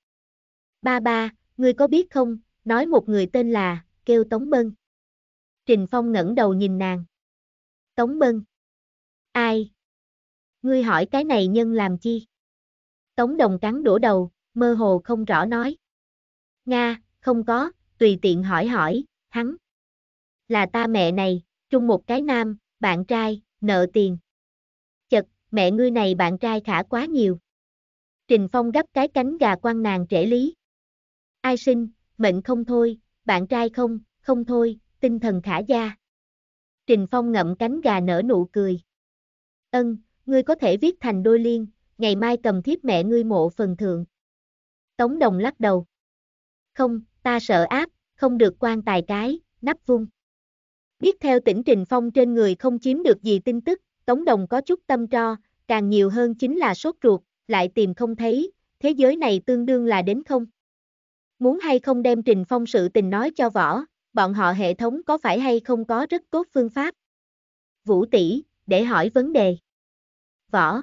Ba ba, ngươi có biết không, nói một người tên là, kêu Tống Bân. Trình Phong ngẩng đầu nhìn nàng. Tống Bân. Ai? Ngươi hỏi cái này nhân làm chi? Tống Đồng cắn đổ đầu, mơ hồ không rõ nói. Nga, không có, tùy tiện hỏi hỏi, hắn. Là ta mẹ này, chung một cái nam, bạn trai, nợ tiền. Chật, mẹ ngươi này bạn trai khả quá nhiều. Trình Phong gấp cái cánh gà quan nàng trễ lý. Ai sinh, mệnh không thôi, bạn trai không, không thôi, tinh thần khả gia. Trình Phong ngậm cánh gà nở nụ cười. Ân, ngươi có thể viết thành đôi liên, ngày mai cầm thiếp mẹ ngươi mộ phần thượng. Tống Đồng lắc đầu. Không, ta sợ áp, không được quan tài cái, nắp vung. Biết theo tỉnh Trình Phong trên người không chiếm được gì tin tức, Tống Đồng có chút tâm tro, càng nhiều hơn chính là sốt ruột, lại tìm không thấy, thế giới này tương đương là đến không. Muốn hay không đem Trình Phong sự tình nói cho võ, bọn họ hệ thống có phải hay không có rất tốt phương pháp. Vũ tỷ để hỏi vấn đề. Võ.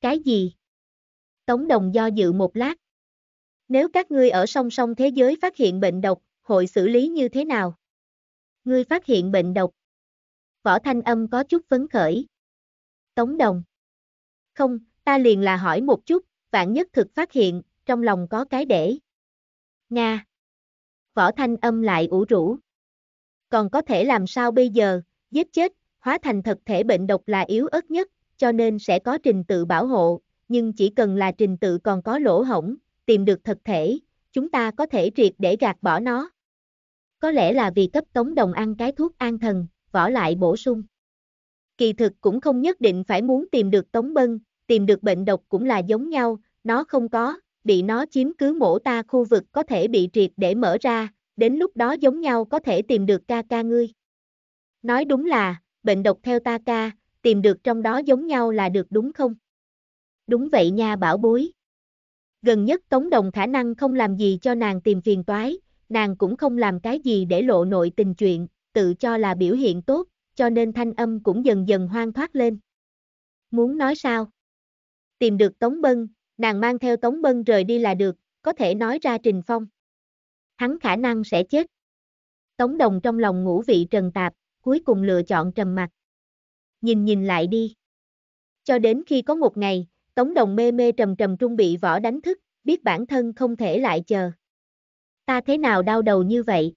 Cái gì? Tống Đồng do dự một lát, nếu các ngươi ở song song thế giới phát hiện bệnh độc, hội xử lý như thế nào? Ngươi phát hiện bệnh độc. Võ thanh âm có chút phấn khởi. Tống đồng. Không, ta liền là hỏi một chút, vạn nhất thực phát hiện, trong lòng có cái để. Nga. Võ thanh âm lại ủ rũ. Còn có thể làm sao bây giờ, giết chết, hóa thành thực thể bệnh độc là yếu ớt nhất, cho nên sẽ có trình tự bảo hộ, nhưng chỉ cần là trình tự còn có lỗ hổng, tìm được thực thể, chúng ta có thể triệt để gạt bỏ nó. Có lẽ là vì cấp tống đồng ăn cái thuốc an thần, võ lại bổ sung. Kỳ thực cũng không nhất định phải muốn tìm được tống bân, tìm được bệnh độc cũng là giống nhau, nó không có, bị nó chiếm cứ mổ ta khu vực có thể bị triệt để mở ra, đến lúc đó giống nhau có thể tìm được ca ca ngươi. Nói đúng là, bệnh độc theo ta ca, tìm được trong đó giống nhau là được đúng không? Đúng vậy nha bảo bối. Gần nhất Tống Đồng khả năng không làm gì cho nàng tìm phiền toái, nàng cũng không làm cái gì để lộ nội tình chuyện, tự cho là biểu hiện tốt, cho nên thanh âm cũng dần dần hoang thoát lên. Muốn nói sao? Tìm được Tống Bân, nàng mang theo Tống Bân rời đi là được, có thể nói ra Trình Phong. Hắn khả năng sẽ chết. Tống Đồng trong lòng ngũ vị trần tạp, cuối cùng lựa chọn trầm mặt. Nhìn nhìn lại đi. Cho đến khi có một ngày, Tống đồng mê mê trầm trầm trung bị võ đánh thức, biết bản thân không thể lại chờ. Ta thế nào đau đầu như vậy?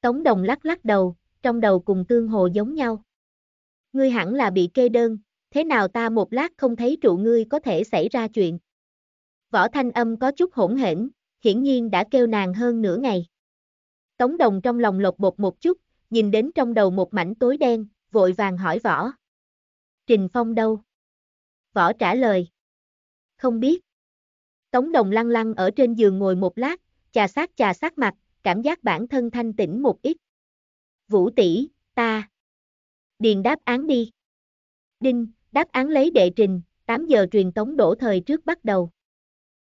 Tống đồng lắc lắc đầu, trong đầu cùng tương hồ giống nhau. Ngươi hẳn là bị kê đơn, thế nào ta một lát không thấy trụ ngươi có thể xảy ra chuyện. Võ thanh âm có chút hỗn hển, hiển nhiên đã kêu nàng hơn nửa ngày. Tống đồng trong lòng lột bột một chút, nhìn đến trong đầu một mảnh tối đen, vội vàng hỏi võ. Trình Phong đâu? Võ trả lời. Không biết. Tống đồng lăng lăng ở trên giường ngồi một lát, chà sát chà sát mặt, cảm giác bản thân thanh tĩnh một ít. Vũ tỷ, ta. Điền đáp án đi. Đinh, đáp án lấy đệ trình, 8 giờ truyền tống đổ thời trước bắt đầu.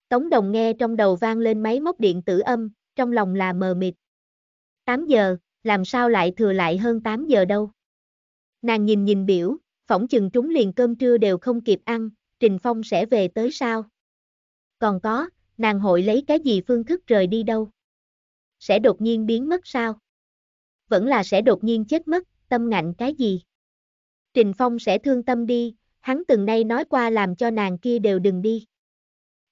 Tống đồng nghe trong đầu vang lên máy móc điện tử âm, trong lòng là mờ mịt. 8 giờ, làm sao lại thừa lại hơn 8 giờ đâu. Nàng nhìn nhìn biểu, phỏng chừng chúng liền cơm trưa đều không kịp ăn, Trình Phong sẽ về tới sao? Còn có, nàng hội lấy cái gì phương thức rời đi đâu? Sẽ đột nhiên biến mất sao? Vẫn là sẽ đột nhiên chết mất, tâm ngạnh cái gì? Trình Phong sẽ thương tâm đi, hắn từng nay nói qua làm cho nàng kia đều đừng đi.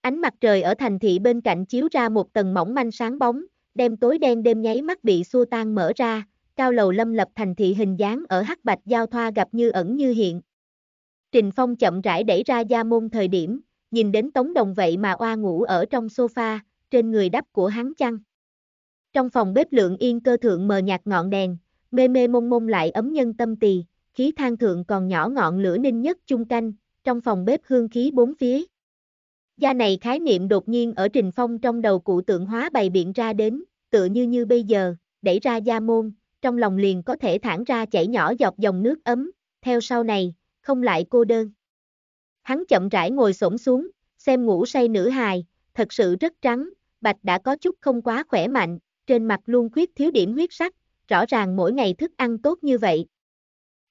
Ánh mặt trời ở thành thị bên cạnh chiếu ra một tầng mỏng manh sáng bóng, đem tối đen đêm nháy mắt bị xua tan mở ra, cao lầu lâm lập thành thị hình dáng ở hắc bạch giao thoa gặp như ẩn như hiện. Trình Phong chậm rãi đẩy ra gia môn thời điểm, nhìn đến Tống Đồng vậy mà oa ngủ ở trong sofa, trên người đắp của hắn chăn. Trong phòng bếp lượng yên cơ thượng mờ nhạt ngọn đèn, mê mê mông mông lại ấm nhân tâm tỳ, khí thang thượng còn nhỏ ngọn lửa ninh nhất chung canh, trong phòng bếp hương khí bốn phía. Gia này khái niệm đột nhiên ở Trình Phong trong đầu cụ tượng hóa bày biện ra đến, tựa như như bây giờ, đẩy ra gia môn, trong lòng liền có thể thản ra chảy nhỏ dọc dòng nước ấm, theo sau này, không lại cô đơn. Hắn chậm rãi ngồi xổm xuống, xem ngủ say nữ hài, thật sự rất trắng, bạch đã có chút không quá khỏe mạnh, trên mặt luôn khuyết thiếu điểm huyết sắc, rõ ràng mỗi ngày thức ăn tốt như vậy.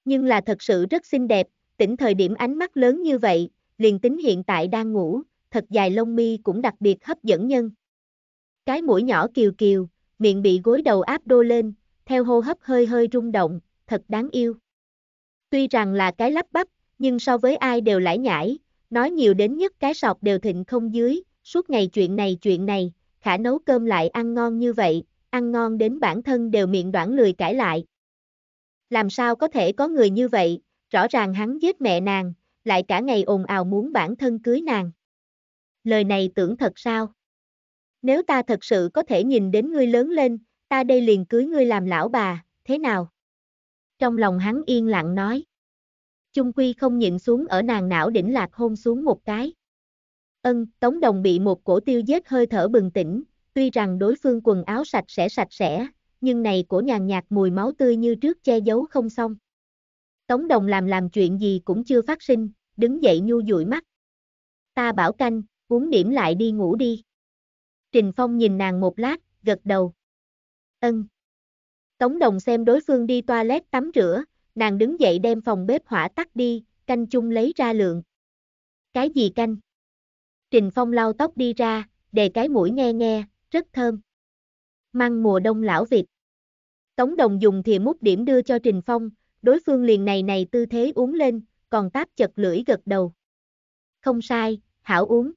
Nhưng là thật sự rất xinh đẹp, tỉnh thời điểm ánh mắt lớn như vậy, liền tính hiện tại đang ngủ, thật dài lông mi cũng đặc biệt hấp dẫn nhân. Cái mũi nhỏ kiều kiều, miệng bị gối đầu áp đô lên, theo hô hấp hơi hơi rung động, thật đáng yêu. Tuy rằng là cái lắp bắp, nhưng so với ai đều lãi nhải, nói nhiều đến nhất cái sọc đều thịnh không dưới, suốt ngày chuyện này chuyện này, khả nấu cơm lại ăn ngon như vậy, ăn ngon đến bản thân đều miệng đoạn lười cãi lại. Làm sao có thể có người như vậy, rõ ràng hắn giết mẹ nàng, lại cả ngày ồn ào muốn bản thân cưới nàng. Lời này tưởng thật sao? Nếu ta thật sự có thể nhìn đến ngươi lớn lên, ta đây liền cưới ngươi làm lão bà, thế nào? Trong lòng hắn yên lặng nói. Trung Quy không nhịn xuống ở nàng não đỉnh lạc hôn xuống một cái. Ân, Tống Đồng bị một cổ tiêu giết hơi thở bừng tỉnh, tuy rằng đối phương quần áo sạch sẽ sạch sẽ, nhưng này của nhàn nhạt mùi máu tươi như trước che giấu không xong. Tống Đồng làm làm chuyện gì cũng chưa phát sinh, đứng dậy nhu dụi mắt. Ta bảo canh, uống điểm lại đi ngủ đi. Trình Phong nhìn nàng một lát, gật đầu. Ân. Tống đồng xem đối phương đi toilet tắm rửa, nàng đứng dậy đem phòng bếp hỏa tắt đi, canh chung lấy ra lượng. Cái gì canh? Trình Phong lau tóc đi ra, đề cái mũi nghe nghe, rất thơm. Măng mùa đông lão Việt. Tống đồng dùng thì mút điểm đưa cho Trình Phong, đối phương liền này này tư thế uống lên, còn táp chật lưỡi gật đầu. Không sai, hảo uống.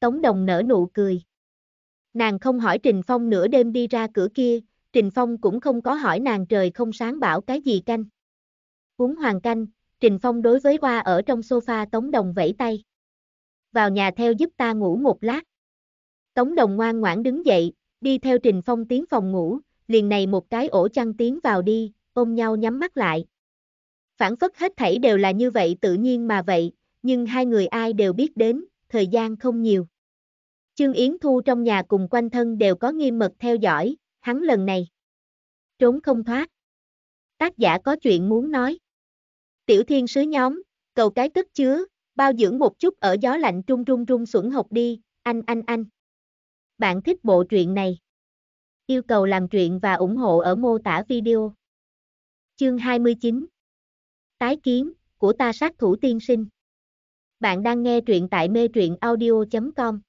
Tống đồng nở nụ cười. Nàng không hỏi Trình Phong nửa đêm đi ra cửa kia, Trình Phong cũng không có hỏi nàng trời không sáng bảo cái gì canh. Uống hoàng canh, Trình Phong đối với Hoa ở trong sofa Tống Đồng vẫy tay. Vào nhà theo giúp ta ngủ một lát. Tống Đồng ngoan ngoãn đứng dậy, đi theo Trình Phong tiến phòng ngủ, liền này một cái ổ chăn tiến vào đi, ôm nhau nhắm mắt lại. Phản phất hết thảy đều là như vậy tự nhiên mà vậy, nhưng hai người ai đều biết đến, thời gian không nhiều. Chương Yến Thu trong nhà cùng quanh thân đều có nghiêm mật theo dõi, hắn lần này. Trốn không thoát. Tác giả có chuyện muốn nói. Tiểu thiên sứ nhóm, cầu cái cất chứa, bao dưỡng một chút ở gió lạnh trung trung trung xuẩn học đi, anh anh anh. Bạn thích bộ truyện này. Yêu cầu làm truyện và ủng hộ ở mô tả video. Chương 29 Tái kiến, của ta sát thủ tiên sinh. Bạn đang nghe truyện tại mê truyện audio.com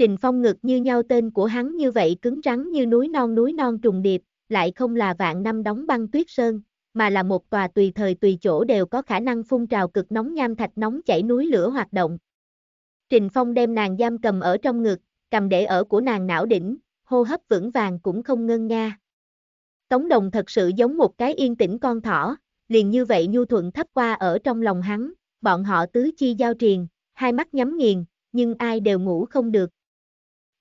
Trình Phong ngực như nhau tên của hắn như vậy cứng rắn như núi non núi non trùng điệp, lại không là vạn năm đóng băng tuyết sơn, mà là một tòa tùy thời tùy chỗ đều có khả năng phun trào cực nóng nham thạch nóng chảy núi lửa hoạt động. Trình Phong đem nàng giam cầm ở trong ngực, cầm để ở của nàng não đỉnh, hô hấp vững vàng cũng không ngân nga. Tống đồng thật sự giống một cái yên tĩnh con thỏ, liền như vậy nhu thuận thấp qua ở trong lòng hắn, bọn họ tứ chi giao triền, hai mắt nhắm nghiền, nhưng ai đều ngủ không được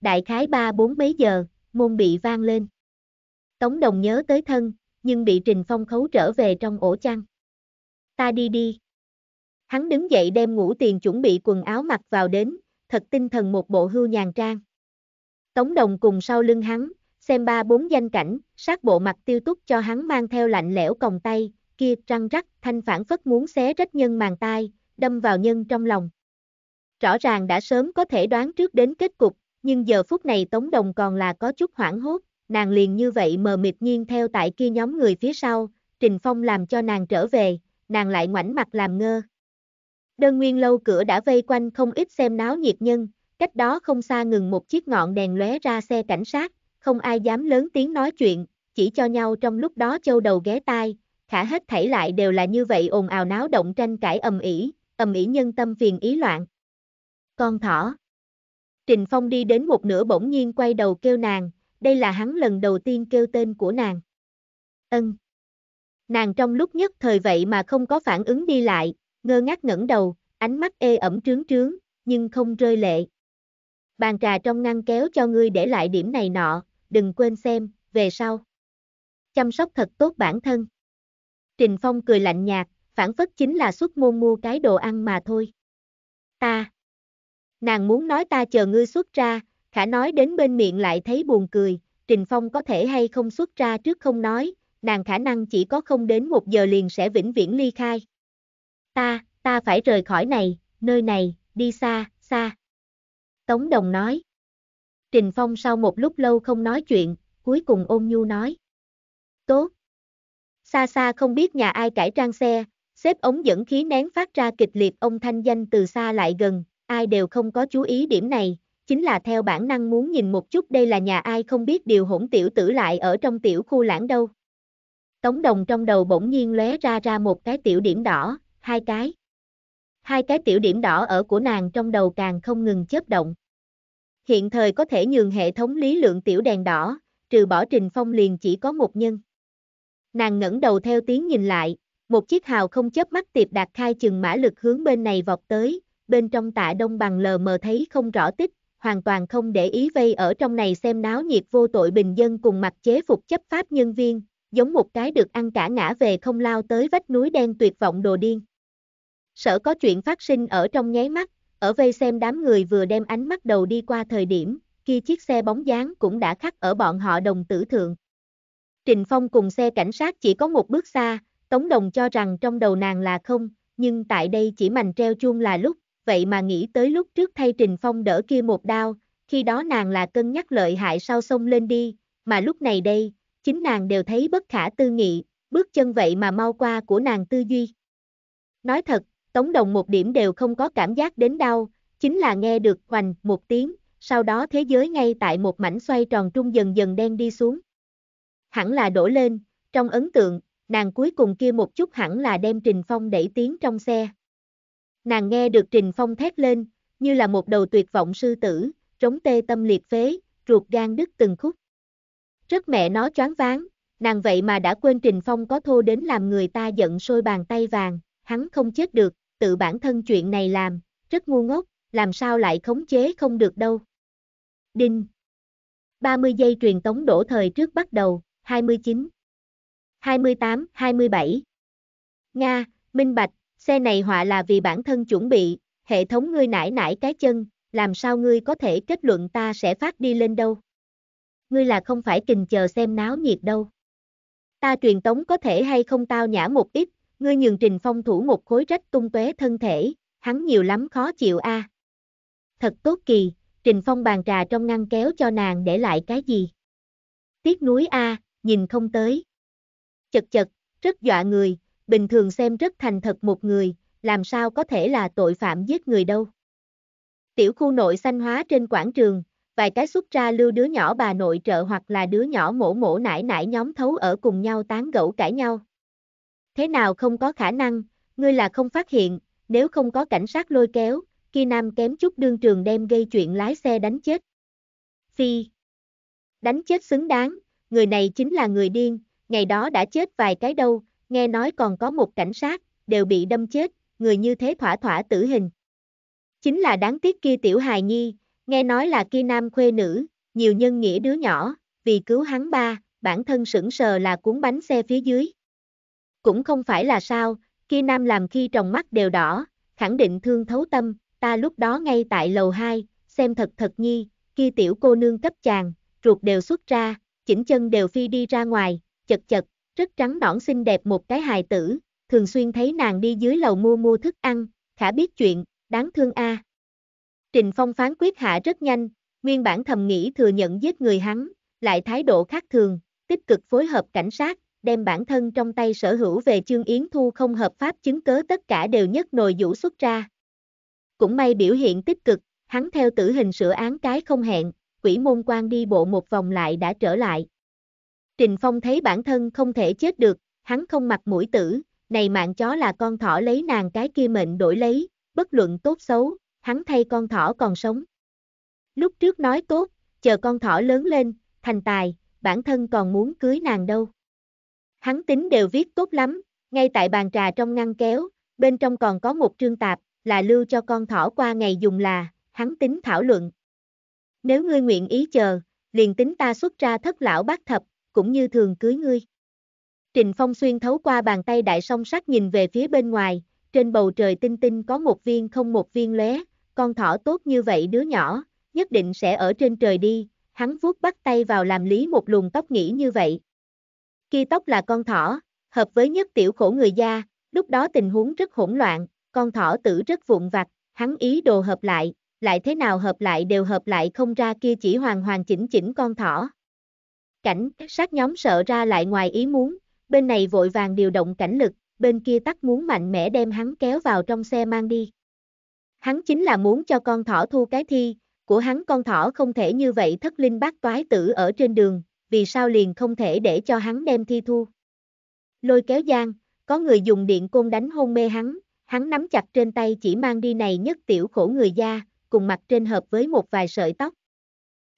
đại khái ba bốn mấy giờ, môn bị vang lên. Tống đồng nhớ tới thân, nhưng bị Trình Phong khấu trở về trong ổ chăn. Ta đi đi. Hắn đứng dậy đem ngủ tiền chuẩn bị quần áo mặc vào đến, thật tinh thần một bộ hưu nhàn trang. Tống đồng cùng sau lưng hắn, xem ba bốn danh cảnh, sát bộ mặt tiêu túc cho hắn mang theo lạnh lẽo còng tay, kia răng rắc, thanh phản phất muốn xé rách nhân màng tai, đâm vào nhân trong lòng. Rõ ràng đã sớm có thể đoán trước đến kết cục, nhưng giờ phút này Tống Đồng còn là có chút hoảng hốt, nàng liền như vậy mờ mịt nhiên theo tại kia nhóm người phía sau, Trình Phong làm cho nàng trở về, nàng lại ngoảnh mặt làm ngơ. Đơn nguyên lâu cửa đã vây quanh không ít xem náo nhiệt nhân, cách đó không xa ngừng một chiếc ngọn đèn lóe ra xe cảnh sát, không ai dám lớn tiếng nói chuyện, chỉ cho nhau trong lúc đó châu đầu ghé tai, khả hết thảy lại đều là như vậy ồn ào náo động tranh cãi ầm ĩ, ầm ĩ nhân tâm phiền ý loạn. Con thỏ Trình Phong đi đến một nửa bỗng nhiên quay đầu kêu nàng, đây là hắn lần đầu tiên kêu tên của nàng. Ân. Nàng trong lúc nhất thời vậy mà không có phản ứng đi lại, ngơ ngác ngẩng đầu, ánh mắt ê ẩm trướng trướng, nhưng không rơi lệ. Bàn trà trong ngăn kéo cho ngươi để lại điểm này nọ, đừng quên xem, về sau. Chăm sóc thật tốt bản thân. Trình Phong cười lạnh nhạt, phản phất chính là xuất môn mua cái đồ ăn mà thôi. Ta. Nàng muốn nói ta chờ ngươi xuất ra, khả nói đến bên miệng lại thấy buồn cười, Trình Phong có thể hay không xuất ra trước không nói, nàng khả năng chỉ có không đến một giờ liền sẽ vĩnh viễn ly khai. Ta, ta phải rời khỏi này, nơi này, đi xa, xa. Tống Đồng nói. Trình Phong sau một lúc lâu không nói chuyện, cuối cùng ôn nhu nói. Tốt. Xa xa không biết nhà ai cải trang xe, xếp ống dẫn khí nén phát ra kịch liệt ông thanh danh từ xa lại gần, ai đều không có chú ý điểm này, chính là theo bản năng muốn nhìn một chút đây là nhà ai không biết điều hỗn tiểu tử lại ở trong tiểu khu lãng đâu. Tống đồng trong đầu bỗng nhiên lóe ra ra một cái tiểu điểm đỏ, hai cái. Hai cái tiểu điểm đỏ ở của nàng trong đầu càng không ngừng chớp động. Hiện thời có thể nhường hệ thống lý lượng tiểu đèn đỏ, trừ bỏ Trình Phong liền chỉ có một nhân. Nàng ngẩng đầu theo tiếng nhìn lại, một chiếc hào không chớp mắt tiệp đạt khai chừng mã lực hướng bên này vọt tới, bên trong tạ đông bằng lờ mờ thấy không rõ tích, hoàn toàn không để ý vây ở trong này xem náo nhiệt vô tội bình dân cùng mặc chế phục chấp pháp nhân viên, giống một cái được ăn cả ngã về không lao tới vách núi đen tuyệt vọng đồ điên. Sợ có chuyện phát sinh ở trong nháy mắt, ở vây xem đám người vừa đem ánh mắt đầu đi qua thời điểm, kia chiếc xe bóng dáng cũng đã khắc ở bọn họ đồng tử thượng. Trình Phong cùng xe cảnh sát chỉ có một bước xa, Tống Đồng cho rằng trong đầu nàng là không, nhưng tại đây chỉ mảnh treo chuông là lúc, vậy mà nghĩ tới lúc trước thay Trình Phong đỡ kia một đao, khi đó nàng là cân nhắc lợi hại sau sông lên đi, mà lúc này đây, chính nàng đều thấy bất khả tư nghị, bước chân vậy mà mau qua của nàng tư duy. Nói thật, Tống Đồng một điểm đều không có cảm giác đến đau, chính là nghe được hoành một tiếng, sau đó thế giới ngay tại một mảnh xoay tròn trung dần dần đen đi xuống. Hẳn là đổ lên, trong ấn tượng, nàng cuối cùng kia một chút hẳn là đem Trình Phong đẩy tiếng trong xe. Nàng nghe được Trình Phong thét lên, như là một đầu tuyệt vọng sư tử, trống tê tâm liệt phế, ruột gan đứt từng khúc. Rất mẹ nó choáng váng, nàng vậy mà đã quên Trình Phong có thô đến làm người ta giận sôi bàn tay vàng, hắn không chết được, tự bản thân chuyện này làm, rất ngu ngốc, làm sao lại khống chế không được đâu. Đinh 30 giây truyền tống đổ thời trước bắt đầu, 29 28, 27 Nga, minh bạch, xe này họa là vì bản thân chuẩn bị, hệ thống ngươi nải nải cái chân, làm sao ngươi có thể kết luận ta sẽ phát đi lên đâu. Ngươi là không phải kình chờ xem náo nhiệt đâu. Ta truyền tống có thể hay không tao nhã một ít, ngươi nhường trình phong thủ một khối rách tung tóe thân thể, hắn nhiều lắm khó chịu a. À. Thật tốt kỳ, trình phong bàn trà trong ngăn kéo cho nàng để lại cái gì. Tiếc núi a, à, nhìn không tới. Chật chật, rất dọa người, bình thường xem rất thành thật một người, làm sao có thể là tội phạm giết người đâu. Tiểu khu nội xanh hóa trên quảng trường, vài cái xuất ra lưu đứa nhỏ bà nội trợ hoặc là đứa nhỏ mổ mổ nải nải nhóm thấu ở cùng nhau tán gẫu cãi nhau. Thế nào không có khả năng, ngươi là không phát hiện, nếu không có cảnh sát lôi kéo, khi nam kém chút đương trường đem gây chuyện lái xe đánh chết. Phi. Đánh chết xứng đáng, người này chính là người điên, ngày đó đã chết vài cái đâu, nghe nói còn có một cảnh sát, đều bị đâm chết, người như thế thỏa thỏa tử hình. Chính là đáng tiếc kia tiểu hài nhi, nghe nói là kia nam khuê nữ, nhiều nhân nghĩa đứa nhỏ, vì cứu hắn ba, bản thân sững sờ là cuốn bánh xe phía dưới. Cũng không phải là sao, kia nam làm khi tròng mắt đều đỏ, khẳng định thương thấu tâm, ta lúc đó ngay tại lầu 2, xem thật thật nhi, kia tiểu cô nương cấp chàng, ruột đều xuất ra, chỉnh chân đều phi đi ra ngoài, chật chật, rất trắng nõn xinh đẹp một cái hài tử, thường xuyên thấy nàng đi dưới lầu mua mua thức ăn, khả biết chuyện, đáng thương a. Trình Phong phán quyết hạ rất nhanh, nguyên bản thầm nghĩ thừa nhận giết người hắn, lại thái độ khác thường, tích cực phối hợp cảnh sát, đem bản thân trong tay sở hữu về Trương Yến Thu không hợp pháp chứng cớ tất cả đều nhất nồi vũ xuất ra. Cũng may biểu hiện tích cực, hắn theo tử hình sửa án cái không hẹn, quỷ môn quan đi bộ một vòng lại đã trở lại. Trình Phong thấy bản thân không thể chết được, hắn không mặc mũi tử, này mạng chó là con thỏ lấy nàng cái kia mệnh đổi lấy, bất luận tốt xấu, hắn thay con thỏ còn sống. Lúc trước nói tốt, chờ con thỏ lớn lên, thành tài, bản thân còn muốn cưới nàng đâu. Hắn tính đều viết tốt lắm, ngay tại bàn trà trong ngăn kéo, bên trong còn có một trương tạp, là lưu cho con thỏ qua ngày dùng là, hắn tính thảo luận. Nếu ngươi nguyện ý chờ, liền tính ta xuất ra thất lão bác thập, cũng như thường cưới ngươi. Trình Phong xuyên thấu qua bàn tay đại song sắt nhìn về phía bên ngoài, trên bầu trời tinh tinh có một viên không một viên lóe, con thỏ tốt như vậy đứa nhỏ, nhất định sẽ ở trên trời đi, hắn vuốt bắt tay vào làm lý một luồng tóc nghĩ như vậy. Khi tóc là con thỏ, hợp với nhất tiểu khổ người da, lúc đó tình huống rất hỗn loạn, con thỏ tử rất vụn vặt, hắn ý đồ hợp lại, lại thế nào hợp lại đều hợp lại không ra kia chỉ hoàn hoàn chỉnh chỉnh con thỏ. Cảnh, sát nhóm sợ ra lại ngoài ý muốn, bên này vội vàng điều động cảnh lực, bên kia tắt muốn mạnh mẽ đem hắn kéo vào trong xe mang đi. Hắn chính là muốn cho con thỏ thu cái thi, của hắn con thỏ không thể như vậy thất linh bát toái tử ở trên đường, vì sao liền không thể để cho hắn đem thi thu. Lôi kéo giang, có người dùng điện côn đánh hôn mê hắn, hắn nắm chặt trên tay chỉ mang đi này nhất tiểu khổ người da, cùng mặt trên hợp với một vài sợi tóc.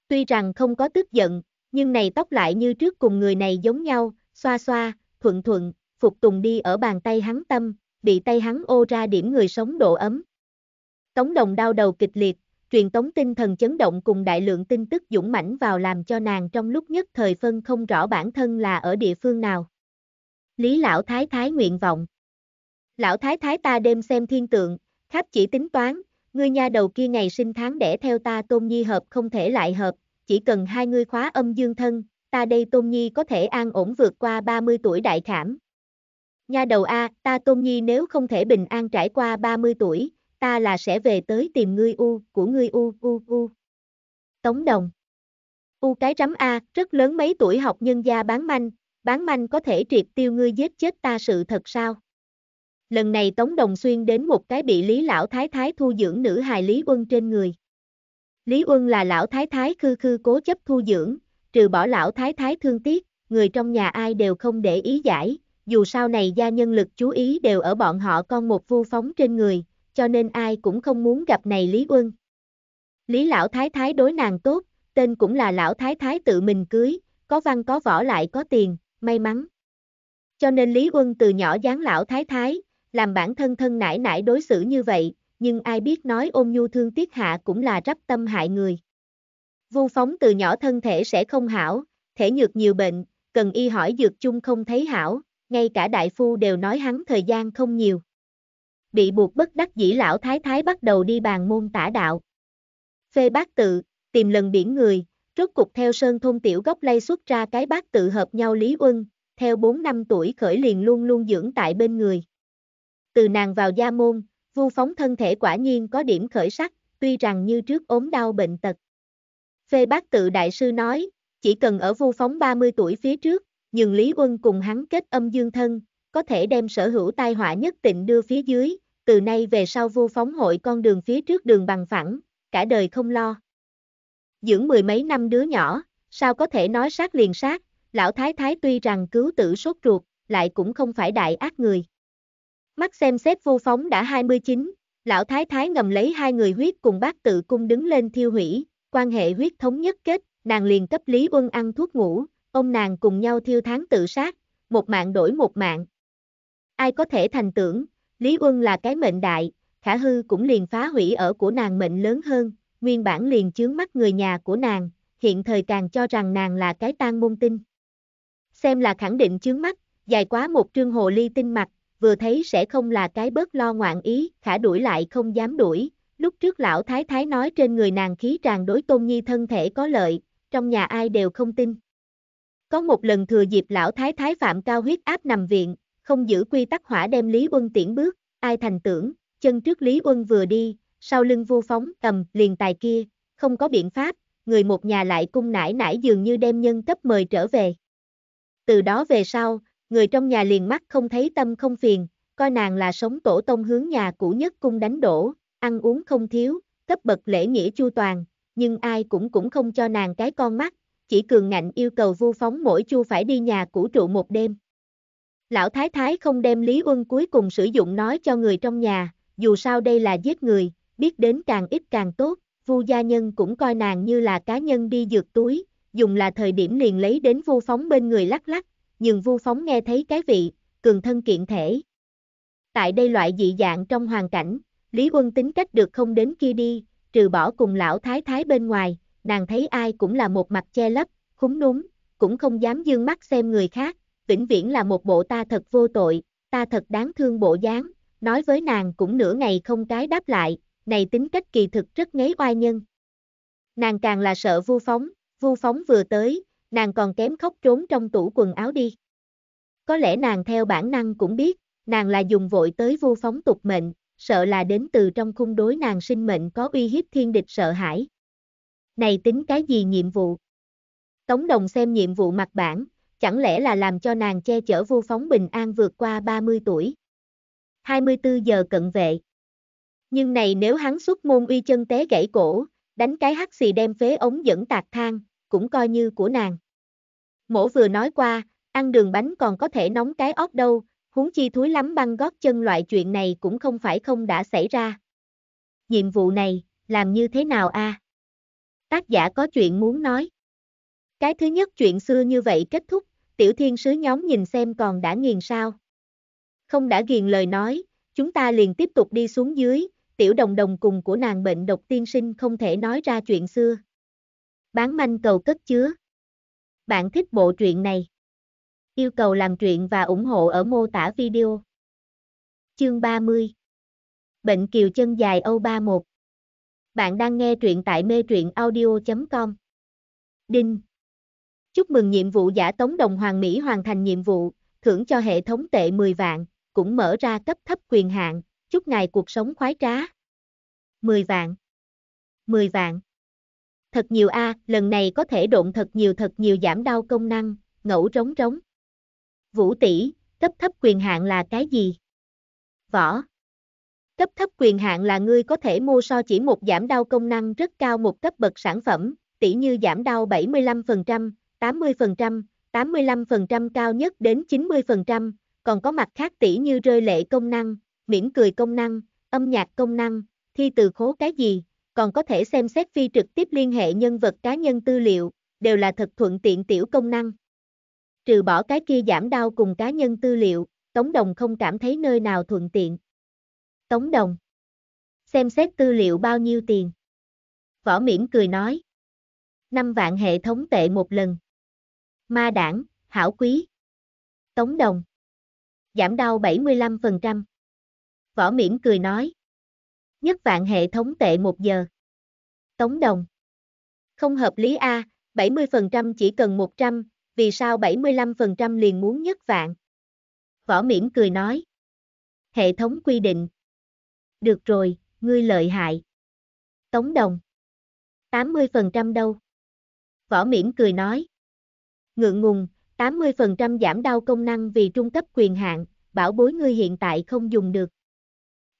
Tuy rằng không có tức giận, nhưng này tóc lại như trước cùng người này giống nhau, xoa xoa, thuận thuận, phục tùng đi ở bàn tay hắn tâm, bị tay hắn ô ra điểm người sống độ ấm. Tống đồng đau đầu kịch liệt, truyền tống tinh thần chấn động cùng đại lượng tin tức dũng mãnh vào làm cho nàng trong lúc nhất thời phân không rõ bản thân là ở địa phương nào. Lý lão thái thái nguyện vọng. Lão thái thái ta đêm xem thiên tượng, khắp chỉ tính toán, ngươi nha đầu kia ngày sinh tháng đẻ theo ta tôn nhi hợp không thể lại hợp, chỉ cần hai ngươi khóa âm dương thân, ta đây Tôn Nhi có thể an ổn vượt qua 30 tuổi đại khảm. Nha đầu A, ta Tôn Nhi nếu không thể bình an trải qua 30 tuổi, ta là sẽ về tới tìm ngươi U, của ngươi U, U, U. Tống Đồng U cái rắm A, rất lớn mấy tuổi học nhân gia bán manh, bán manh có thể triệt tiêu ngươi giết chết ta sự thật sao? Lần này Tống Đồng Xuyên đến một cái bị Lý Lão Thái Thái thu dưỡng nữ hài Lý Quân trên người. Lý Uân là lão thái thái khư khư cố chấp thu dưỡng, trừ bỏ lão thái thái thương tiếc, người trong nhà ai đều không để ý giải, dù sau này gia nhân lực chú ý đều ở bọn họ con một vu phóng trên người, cho nên ai cũng không muốn gặp này Lý Uân. Lý lão thái thái đối nàng tốt, tên cũng là lão thái thái tự mình cưới, có văn có võ lại có tiền, may mắn. Cho nên Lý Uân từ nhỏ dáng lão thái thái, làm bản thân thân nải nải đối xử như vậy, nhưng ai biết nói ôm nhu thương tiếc hạ cũng là rắp tâm hại người. Vu phóng từ nhỏ thân thể sẽ không hảo, thể nhược nhiều bệnh, cần y hỏi dược chung không thấy hảo, ngay cả đại phu đều nói hắn thời gian không nhiều. Bị buộc bất đắc dĩ lão thái thái bắt đầu đi bàn môn tả đạo. Phê bác tự, tìm lần biển người, rốt cục theo sơn thôn tiểu gốc lây xuất ra cái bác tự hợp nhau Lý Uân, theo 4 năm tuổi khởi liền luôn luôn dưỡng tại bên người. Từ nàng vào gia môn, Vu phóng thân thể quả nhiên có điểm khởi sắc, tuy rằng như trước ốm đau bệnh tật. Phê bác tự đại sư nói, chỉ cần ở vu phóng 30 tuổi phía trước, nhường Lý Quân cùng hắn kết âm dương thân, có thể đem sở hữu tai họa nhất tịnh đưa phía dưới, từ nay về sau vu phóng hội con đường phía trước đường bằng phẳng, cả đời không lo. Dưỡng mười mấy năm đứa nhỏ, sao có thể nói sát liền sát, lão thái thái tuy rằng cứu tử sốt ruột, lại cũng không phải đại ác người. Mắt xem xét vô phóng đã 29, lão thái thái ngầm lấy hai người huyết cùng bác tự cung đứng lên thiêu hủy, quan hệ huyết thống nhất kết, nàng liền cấp Lý Quân ăn thuốc ngủ, ông nàng cùng nhau thiêu tháng tự sát, một mạng đổi một mạng. Ai có thể thành tưởng, Lý Quân là cái mệnh đại, khả hư cũng liền phá hủy ở của nàng mệnh lớn hơn, nguyên bản liền chướng mắt người nhà của nàng, hiện thời càng cho rằng nàng là cái tan môn tinh. Xem là khẳng định chướng mắt, dài quá một trương hồ ly tinh mặt, vừa thấy sẽ không là cái bớt lo ngoạn ý, khả đuổi lại không dám đuổi. Lúc trước lão thái thái nói trên người nàng khí tràn đối tôn nhi thân thể có lợi, trong nhà ai đều không tin. Có một lần thừa dịp lão thái thái phạm cao huyết áp nằm viện, không giữ quy tắc hỏa đem Lý Quân tiễn bước, ai thành tưởng, chân trước Lý Quân vừa đi, sau lưng vu phóng cầm liền tài kia, không có biện pháp, người một nhà lại cung nải nải dường như đem nhân cấp mời trở về. Từ đó về sau, người trong nhà liền mắt không thấy tâm không phiền, coi nàng là sống tổ tông hướng nhà cũ nhất cung đánh đổ, ăn uống không thiếu, cấp bậc lễ nghĩa chu toàn, nhưng ai cũng cũng không cho nàng cái con mắt, chỉ cường ngạnh yêu cầu vu phóng mỗi chu phải đi nhà cũ trụ một đêm. Lão Thái Thái không đem Lý Uân cuối cùng sử dụng nói cho người trong nhà, dù sao đây là giết người, biết đến càng ít càng tốt, vu gia nhân cũng coi nàng như là cá nhân đi dược túi, dùng là thời điểm liền lấy đến vu phóng bên người lắc lắc, nhưng vu phóng nghe thấy cái vị, cường thân kiện thể. Tại đây loại dị dạng trong hoàn cảnh, Lý Quân tính cách được không đến kia đi, trừ bỏ cùng lão thái thái bên ngoài, nàng thấy ai cũng là một mặt che lấp, khúng núm, cũng không dám dương mắt xem người khác, vĩnh viễn là một bộ ta thật vô tội, ta thật đáng thương bộ dáng, nói với nàng cũng nửa ngày không cái đáp lại, này tính cách kỳ thực rất ngấy oai nhân. Nàng càng là sợ vu phóng, vu phóng vừa tới, nàng còn kém khóc trốn trong tủ quần áo đi. Có lẽ nàng theo bản năng cũng biết, nàng là dùng vội tới vu phóng tục mệnh, sợ là đến từ trong khung đối nàng sinh mệnh có uy hiếp thiên địch sợ hãi. Này tính cái gì nhiệm vụ? Tống đồng xem nhiệm vụ mặt bản, chẳng lẽ là làm cho nàng che chở vu phóng bình an vượt qua 30 tuổi. 24 giờ cận vệ. Nhưng này nếu hắn xuất môn uy chân té gãy cổ, đánh cái hắc xì đem phế ống dẫn tạc thang, cũng coi như của nàng. Mổ vừa nói qua, ăn đường bánh còn có thể nóng cái óc đâu, huống chi thúi lắm băng gót chân loại chuyện này cũng không phải không đã xảy ra. Nhiệm vụ này, làm như thế nào a? À? Tác giả có chuyện muốn nói. Cái thứ nhất chuyện xưa như vậy kết thúc, tiểu thiên sứ nhóm nhìn xem còn đã nghiền sao. Không đã ghiền lời nói, chúng ta liền tiếp tục đi xuống dưới, tiểu đồng đồng cùng của nàng bệnh độc tiên sinh không thể nói ra chuyện xưa. Bán manh cầu cất chứa. Bạn thích bộ truyện này? Yêu cầu làm truyện và ủng hộ ở mô tả video. Chương 30 Bệnh kiều chân dài Âu 31 Bạn đang nghe truyện tại mê truyện audio.com Đinh Chúc mừng nhiệm vụ giả tống đồng hoàng Mỹ hoàn thành nhiệm vụ, thưởng cho hệ thống tệ 10 vạn, cũng mở ra cấp thấp quyền hạn, chúc ngài cuộc sống khoái trá. 10 vạn 10 vạn thật nhiều a, à, lần này có thể độn thật nhiều thật nhiều giảm đau công năng, ngẫu trống trống Vũ tỷ, cấp thấp quyền hạn là cái gì? Võ. Cấp thấp quyền hạn là ngươi có thể mua so chỉ một giảm đau công năng rất cao một cấp bậc sản phẩm, tỷ như giảm đau 75%, 80%, 85% cao nhất đến 90%, còn có mặt khác tỷ như rơi lệ công năng, mỉm cười công năng, âm nhạc công năng, thi từ khố cái gì, còn có thể xem xét phi trực tiếp liên hệ nhân vật cá nhân tư liệu, đều là thật thuận tiện tiểu công năng. Trừ bỏ cái kia giảm đau cùng cá nhân tư liệu, Tống Đồng không cảm thấy nơi nào thuận tiện. Tống Đồng Xem xét tư liệu bao nhiêu tiền? Võ miễn cười nói. 5 vạn hệ thống tệ một lần. Ma đảng, hảo quý. Tống Đồng Giảm đau 75%. Võ miễn cười nói nhất vạn hệ thống tệ một giờ. Tống đồng. Không hợp lý A, 70% chỉ cần 100, vì sao 75% liền muốn nhất vạn? Võ miễn cười nói. Hệ thống quy định. Được rồi, ngươi lợi hại. Tống đồng. 80% đâu? Võ miễn cười nói. Ngượng ngùng, 80% giảm đau công năng vì trung cấp quyền hạn, bảo bối ngươi hiện tại không dùng được.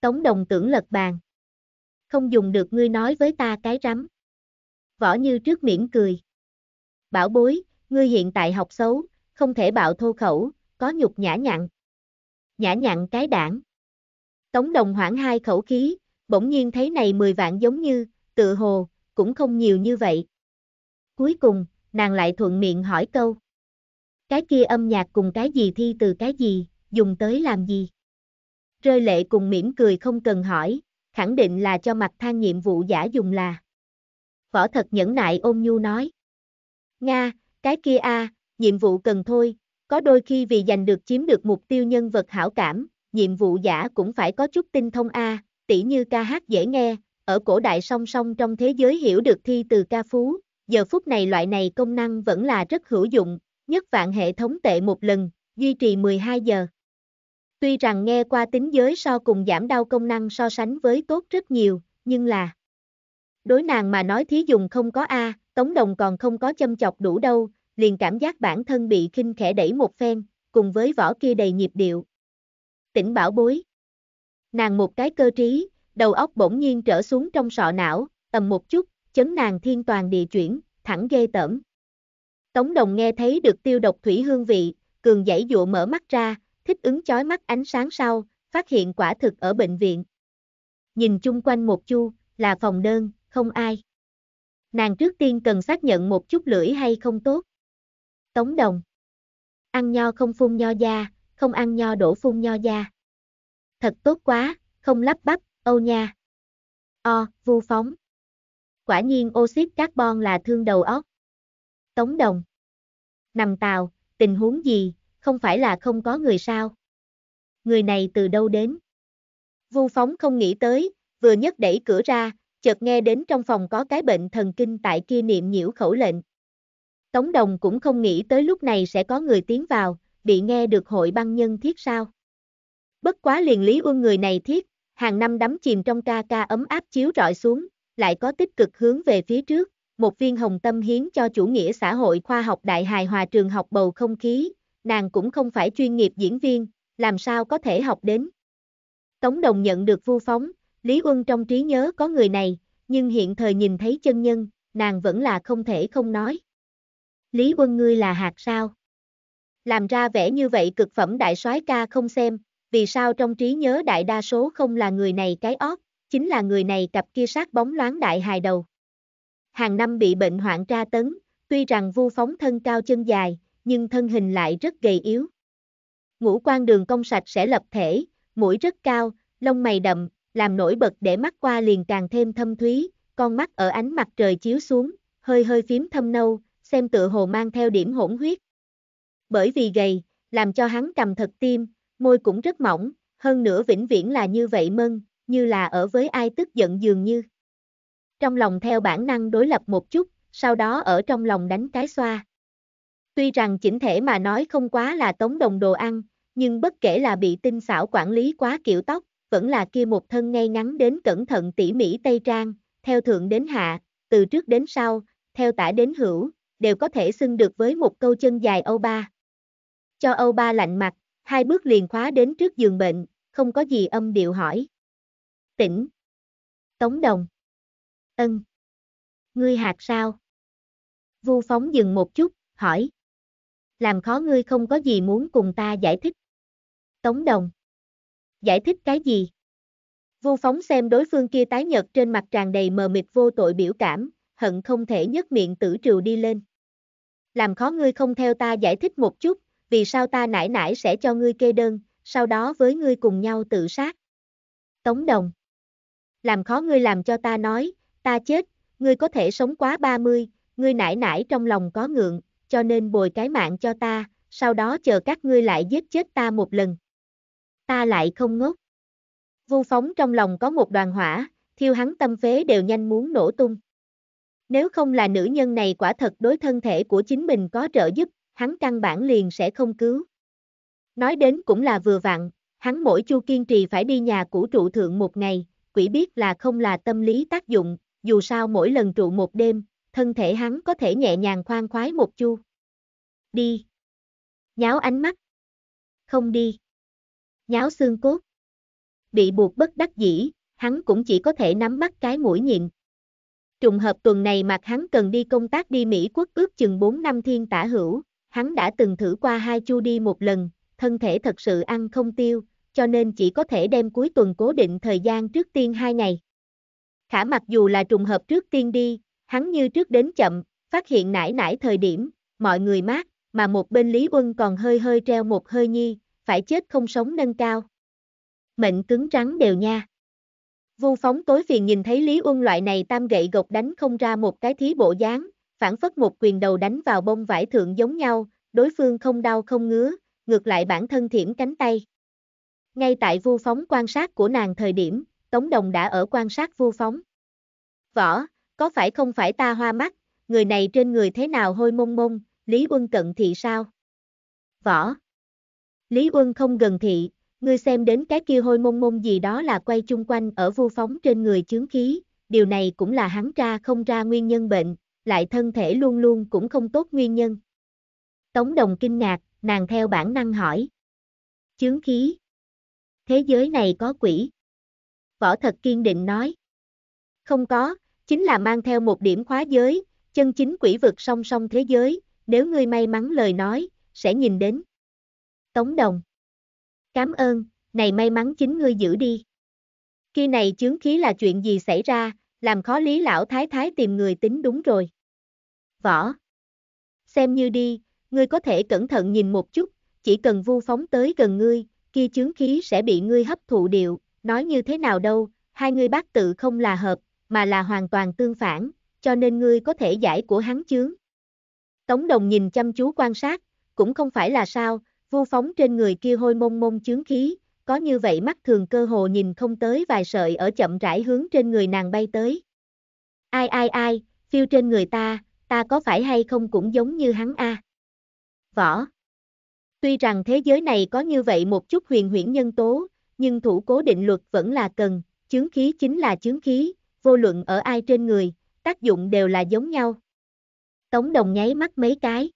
Tống đồng tưởng lật bàn không dùng được ngươi nói với ta cái rắm. Võ Như trước miễn cười. Bảo bối, ngươi hiện tại học xấu, không thể bạo thô khẩu, có nhục nhã nhặn. Nhã nhặn cái đảng. Tống đồng hoảng hai khẩu khí, bỗng nhiên thấy này mười vạn giống như, tự hồ, cũng không nhiều như vậy. Cuối cùng, nàng lại thuận miệng hỏi câu. Cái kia âm nhạc cùng cái gì thi từ cái gì, dùng tới làm gì? Rơi lệ cùng mỉm cười không cần hỏi, khẳng định là cho mặt than nhiệm vụ giả dùng là. Võ thật nhẫn nại ôm nhu nói. Nga, cái kia a, nhiệm vụ cần thôi, có đôi khi vì giành được chiếm được mục tiêu nhân vật hảo cảm, nhiệm vụ giả cũng phải có chút tinh thông a, à, tỉ như ca hát dễ nghe, ở cổ đại song song trong thế giới hiểu được thi từ ca phú, giờ phút này loại này công năng vẫn là rất hữu dụng, nhất vạn hệ thống tệ một lần, duy trì 12 giờ. Tuy rằng nghe qua tính giới so cùng giảm đau công năng so sánh với tốt rất nhiều, nhưng là Đối nàng mà nói thí dùng không có A, à, Tống Đồng còn không có châm chọc đủ đâu, liền cảm giác bản thân bị khinh khẽ đẩy một phen, cùng với vỏ kia đầy nhịp điệu. Tỉnh bảo bối. Nàng một cái cơ trí, đầu óc bỗng nhiên trở xuống trong sọ não, ầm một chút, chấn nàng thiên toàn địa chuyển, thẳng ghê tởm. Tống Đồng nghe thấy được tiêu độc thủy hương vị, cường dãy dụa mở mắt ra, thích ứng chói mắt ánh sáng sau, phát hiện quả thực ở bệnh viện. Nhìn chung quanh một chu, là phòng đơn, không ai. Nàng trước tiên cần xác nhận một chút lưỡi hay không tốt. Tống đồng. Ăn nho không phun nho da, không ăn nho đổ phun nho da. Thật tốt quá, không lắp bắp, âu nha. O, vu phóng. Quả nhiên oxit carbon là thương đầu óc. Tống đồng. Nằm tàu, tình huống gì, không phải là không có người sao. Người này từ đâu đến? Vu phóng không nghĩ tới, vừa nhất đẩy cửa ra, chợt nghe đến trong phòng có cái bệnh thần kinh tại kia niệm nhiễu khẩu lệnh. Tống đồng cũng không nghĩ tới lúc này sẽ có người tiến vào, bị nghe được hội băng nhân thiết sao. Bất quá liền lý uông người này thiết, hàng năm đắm chìm trong ca ca ấm áp chiếu rọi xuống, lại có tích cực hướng về phía trước, một viên hồng tâm hiến cho chủ nghĩa xã hội khoa học đại hài hòa trường học bầu không khí, nàng cũng không phải chuyên nghiệp diễn viên, làm sao có thể học đến. Tống Đồng nhận được vu phóng, Lý Uân trong trí nhớ có người này, nhưng hiện thời nhìn thấy chân nhân, nàng vẫn là không thể không nói. Lý Uân ngươi là hạt sao? Làm ra vẻ như vậy cực phẩm đại soái ca không xem, vì sao trong trí nhớ đại đa số không là người này cái óc, chính là người này cặp kia sát bóng loáng đại hài đầu. Hàng năm bị bệnh hoạn tra tấn, tuy rằng vu phóng thân cao chân dài, nhưng thân hình lại rất gầy yếu. Ngũ quan đường cong sạch sẽ lập thể, mũi rất cao, lông mày đậm, làm nổi bật để mắt qua liền càng thêm thâm thúy, con mắt ở ánh mặt trời chiếu xuống, hơi hơi phím thâm nâu, xem tựa hồ mang theo điểm hỗn huyết. Bởi vì gầy, làm cho hắn cầm thật tim, môi cũng rất mỏng, hơn nữa vĩnh viễn là như vậy mân, như là ở với ai tức giận dường như. Trong lòng theo bản năng đối lập một chút, sau đó ở trong lòng đánh cái xoa. Tuy rằng chỉnh thể mà nói không quá là tống đồng đồ ăn, nhưng bất kể là bị tinh xảo quản lý quá kiểu tóc, vẫn là kia một thân ngay ngắn đến cẩn thận tỉ mỉ tây trang, theo thượng đến hạ, từ trước đến sau, theo tả đến hữu, đều có thể xưng được với một câu chân dài Âu Ba. Cho Âu Ba lạnh mặt, hai bước liền khóa đến trước giường bệnh, không có gì âm điệu hỏi. Tỉnh. Tống đồng. Ân. Ngươi hạt sao? Vu phóng dừng một chút, hỏi làm khó ngươi không có gì muốn cùng ta giải thích. Tống đồng. Giải thích cái gì? Vu phóng xem đối phương kia tái nhật trên mặt tràn đầy mờ mịt vô tội biểu cảm, hận không thể nhấc miệng tử trừ đi lên. Làm khó ngươi không theo ta giải thích một chút, vì sao ta nải nải sẽ cho ngươi kê đơn, sau đó với ngươi cùng nhau tự sát. Tống đồng. Làm khó ngươi làm cho ta nói, ta chết, ngươi có thể sống quá 30, ngươi nải nải trong lòng có ngượng, cho nên bồi cái mạng cho ta, sau đó chờ các ngươi lại giết chết ta một lần. Ta lại không ngốc. Vu phóng trong lòng có một đoàn hỏa, thiêu hắn tâm phế đều nhanh muốn nổ tung. Nếu không là nữ nhân này quả thật đối thân thể của chính mình có trợ giúp, hắn căn bản liền sẽ không cứu. Nói đến cũng là vừa vặn, hắn mỗi chu kiên trì phải đi nhà của trụ thượng một ngày, quỷ biết là không là tâm lý tác dụng, dù sao mỗi lần trụ một đêm, thân thể hắn có thể nhẹ nhàng khoan khoái một chu. Đi. Nháo ánh mắt. Không đi. Nháo xương cốt. Bị buộc bất đắc dĩ, hắn cũng chỉ có thể nắm bắt cái mũi nhịn. Trùng hợp tuần này mặt hắn cần đi công tác đi Mỹ quốc ước chừng 4 năm thiên tả hữu, hắn đã từng thử qua hai chu đi một lần, thân thể thật sự ăn không tiêu, cho nên chỉ có thể đem cuối tuần cố định thời gian trước tiên hai ngày. Khả mặc dù là trùng hợp trước tiên đi, hắn như trước đến chậm, phát hiện nải nải thời điểm, mọi người mát, mà một bên Lý Quân còn hơi hơi treo một hơi nhi, phải chết không sống nâng cao. Mệnh cứng trắng đều nha. Vu phóng tối phiền nhìn thấy Lý Quân loại này tam gậy gộc đánh không ra một cái thí bộ dáng, phản phất một quyền đầu đánh vào bông vải thượng giống nhau, đối phương không đau không ngứa, ngược lại bản thân thiểm cánh tay. Ngay tại vu phóng quan sát của nàng thời điểm, Tống Đồng đã ở quan sát vu phóng. Võ, có phải không phải ta hoa mắt, người này trên người thế nào hôi mông mông, Lý Quân cận thị sao? Võ. Lý Quân không gần thị, ngươi xem đến cái kia hôi mông mông gì đó là quay chung quanh ở vu phóng trên người chướng khí, điều này cũng là hắn ra không ra nguyên nhân bệnh, lại thân thể luôn luôn cũng không tốt nguyên nhân. Tống đồng kinh ngạc, nàng theo bản năng hỏi. Chướng khí. Thế giới này có quỷ. Võ thật kiên định nói. Không có, chính là mang theo một điểm khóa giới, chân chính quỷ vực song song thế giới, nếu ngươi may mắn lời nói, sẽ nhìn đến. Tống đồng. Cám ơn, này may mắn chính ngươi giữ đi. Khi này chướng khí là chuyện gì xảy ra, làm khó lý lão thái thái tìm người tính đúng rồi. Võ. Xem như đi, ngươi có thể cẩn thận nhìn một chút, chỉ cần vu phóng tới gần ngươi, kia chướng khí sẽ bị ngươi hấp thụ điệu, nói như thế nào đâu, hai ngươi bác tự không là hợp, mà là hoàn toàn tương phản, cho nên ngươi có thể giải của hắn chướng. Tống đồng nhìn chăm chú quan sát, cũng không phải là sao, vu phóng trên người kia hôi mông mông chướng khí, có như vậy mắt thường cơ hồ nhìn không tới vài sợi ở chậm rãi hướng trên người nàng bay tới. Ai ai ai, phiêu trên người ta, ta có phải hay không cũng giống như hắn a Võ Tuy rằng thế giới này có như vậy một chút huyền huyễn nhân tố, nhưng thủ cố định luật vẫn là cần, chướng khí chính là chướng khí, vô luận ở ai trên người, tác dụng đều là giống nhau. Tống đồng nháy mắt mấy cái.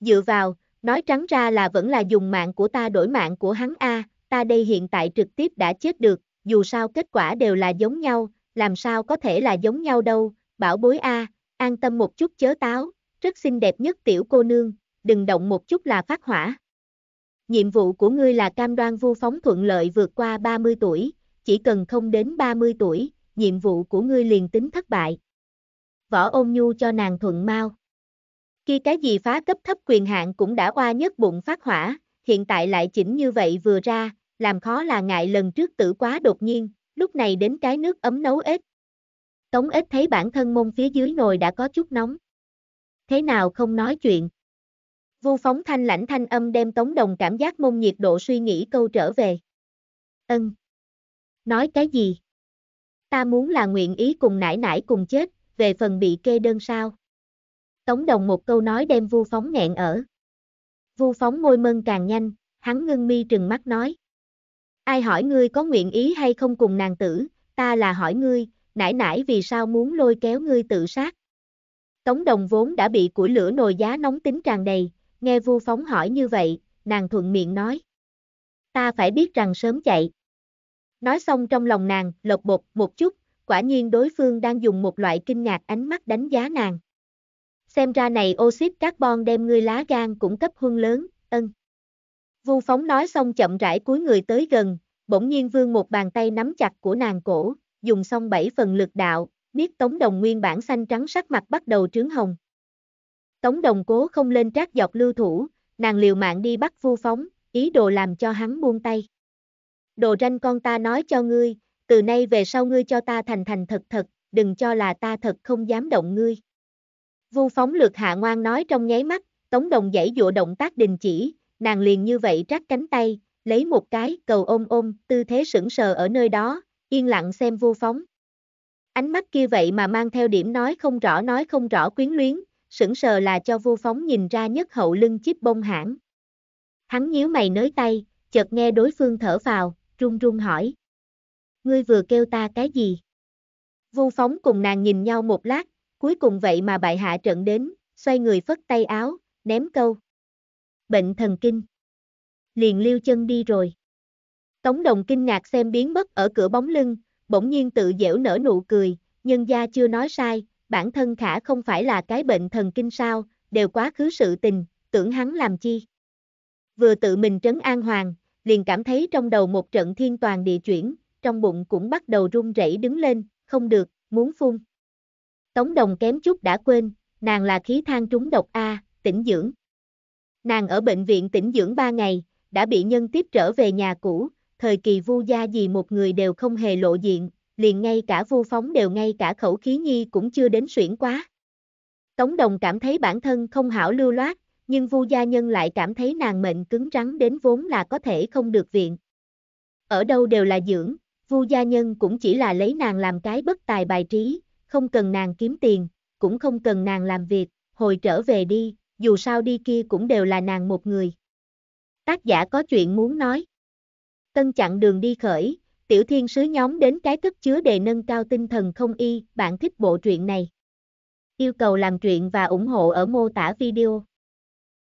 Dựa vào, nói trắng ra là vẫn là dùng mạng của ta đổi mạng của hắn A, ta đây hiện tại trực tiếp đã chết được, dù sao kết quả đều là giống nhau, làm sao có thể là giống nhau đâu, bảo bối A, an tâm một chút chớ táo, rất xinh đẹp nhất tiểu cô nương, đừng động một chút là phát hỏa. Nhiệm vụ của ngươi là cam đoan vu phóng thuận lợi vượt qua 30 tuổi, chỉ cần không đến 30 tuổi, nhiệm vụ của ngươi liền tính thất bại. Võ ôn nhu cho nàng thuận mau. Khi cái gì phá cấp thấp quyền hạn cũng đã qua nhất bụng phát hỏa, hiện tại lại chỉnh như vậy vừa ra, làm khó là ngại lần trước tử quá đột nhiên, lúc này đến cái nước ấm nấu ếch. Tống ếch thấy bản thân mông phía dưới nồi đã có chút nóng. Thế nào không nói chuyện? Vu phóng thanh lãnh thanh âm đem tống đồng cảm giác mông nhiệt độ suy nghĩ câu trở về. Ân. Nói cái gì? ta muốn là nguyện ý cùng nải nải cùng chết, về phần bị kê đơn sao. Tống đồng một câu nói đem vu phóng nghẹn ở. Vu phóng môi mân càng nhanh, hắn ngưng mi trừng mắt nói. Ai hỏi ngươi có nguyện ý hay không cùng nàng tử, ta là hỏi ngươi, nải nải vì sao muốn lôi kéo ngươi tự sát. Tống đồng vốn đã bị củi lửa nồi giá nóng tính tràn đầy, nghe vu phóng hỏi như vậy, nàng thuận miệng nói. Ta phải biết rằng sớm chạy. Nói xong trong lòng nàng, lột bột một chút, quả nhiên đối phương đang dùng một loại kinh ngạc ánh mắt đánh giá nàng. Xem ra này oxit carbon đem ngươi lá gan cũng cấp huân lớn, ân. Vu phóng nói xong chậm rãi cúi người tới gần, bỗng nhiên vương một bàn tay nắm chặt của nàng cổ, dùng xong bảy phần lực đạo, biết tống đồng nguyên bản xanh trắng sắc mặt bắt đầu trướng hồng. Tống đồng cố không lên trác dọc lưu thủ, nàng liều mạng đi bắt vu phóng, ý đồ làm cho hắn buông tay đồ ranh con ta nói cho ngươi, từ nay về sau ngươi cho ta thành thành thật thật, đừng cho là ta thật không dám động ngươi. Vu phóng lược hạ ngoan nói trong nháy mắt, tống đồng dãy dụa động tác đình chỉ, nàng liền như vậy rắc cánh tay, lấy một cái cầu ôm ôm, tư thế sững sờ ở nơi đó, yên lặng xem vu phóng. Ánh mắt kia vậy mà mang theo điểm nói không rõ nói không rõ quyến luyến, sững sờ là cho vu phóng nhìn ra nhất hậu lưng chiếc bông hãng. Hắn nhíu mày nới tay, chợt nghe đối phương thở vào, run run hỏi. Ngươi vừa kêu ta cái gì? Vu phóng cùng nàng nhìn nhau một lát, cuối cùng vậy mà bại hạ trận đến, xoay người phất tay áo, ném câu. Bệnh thần kinh. Liền liêu chân đi rồi. Tống đồng kinh ngạc xem biến mất ở cửa bóng lưng, bỗng nhiên tự dẻo nở nụ cười, nhân gia chưa nói sai, bản thân khả không phải là cái bệnh thần kinh sao, đều quá khứ sự tình, tưởng hắn làm chi. Vừa tự mình trấn an hoàng, liền cảm thấy trong đầu một trận thiên toàn địa chuyển, trong bụng cũng bắt đầu run rẩy đứng lên, không được, muốn phun. Tống đồng kém chút đã quên, nàng là khí than trúng độc A, tỉnh dưỡng. Nàng ở bệnh viện tỉnh dưỡng 3 ngày, đã bị nhân tiếp trở về nhà cũ, thời kỳ vu gia gì một người đều không hề lộ diện, liền ngay cả vu phóng đều ngay cả khẩu khí nhi cũng chưa đến xuyển quá. Tống đồng cảm thấy bản thân không hảo lưu loát, nhưng Vu gia nhân lại cảm thấy nàng mệnh cứng rắn đến vốn là có thể không được viện. Ở đâu đều là dưỡng, Vu gia nhân cũng chỉ là lấy nàng làm cái bất tài bài trí, không cần nàng kiếm tiền, cũng không cần nàng làm việc, hồi trở về đi, dù sao đi kia cũng đều là nàng một người. Tác giả có chuyện muốn nói. Tân chặn đường đi khởi, tiểu thiên sứ nhóm đến cái cất chứa để nâng cao tinh thần không y, bạn thích bộ truyện này. Yêu cầu làm truyện và ủng hộ ở mô tả video.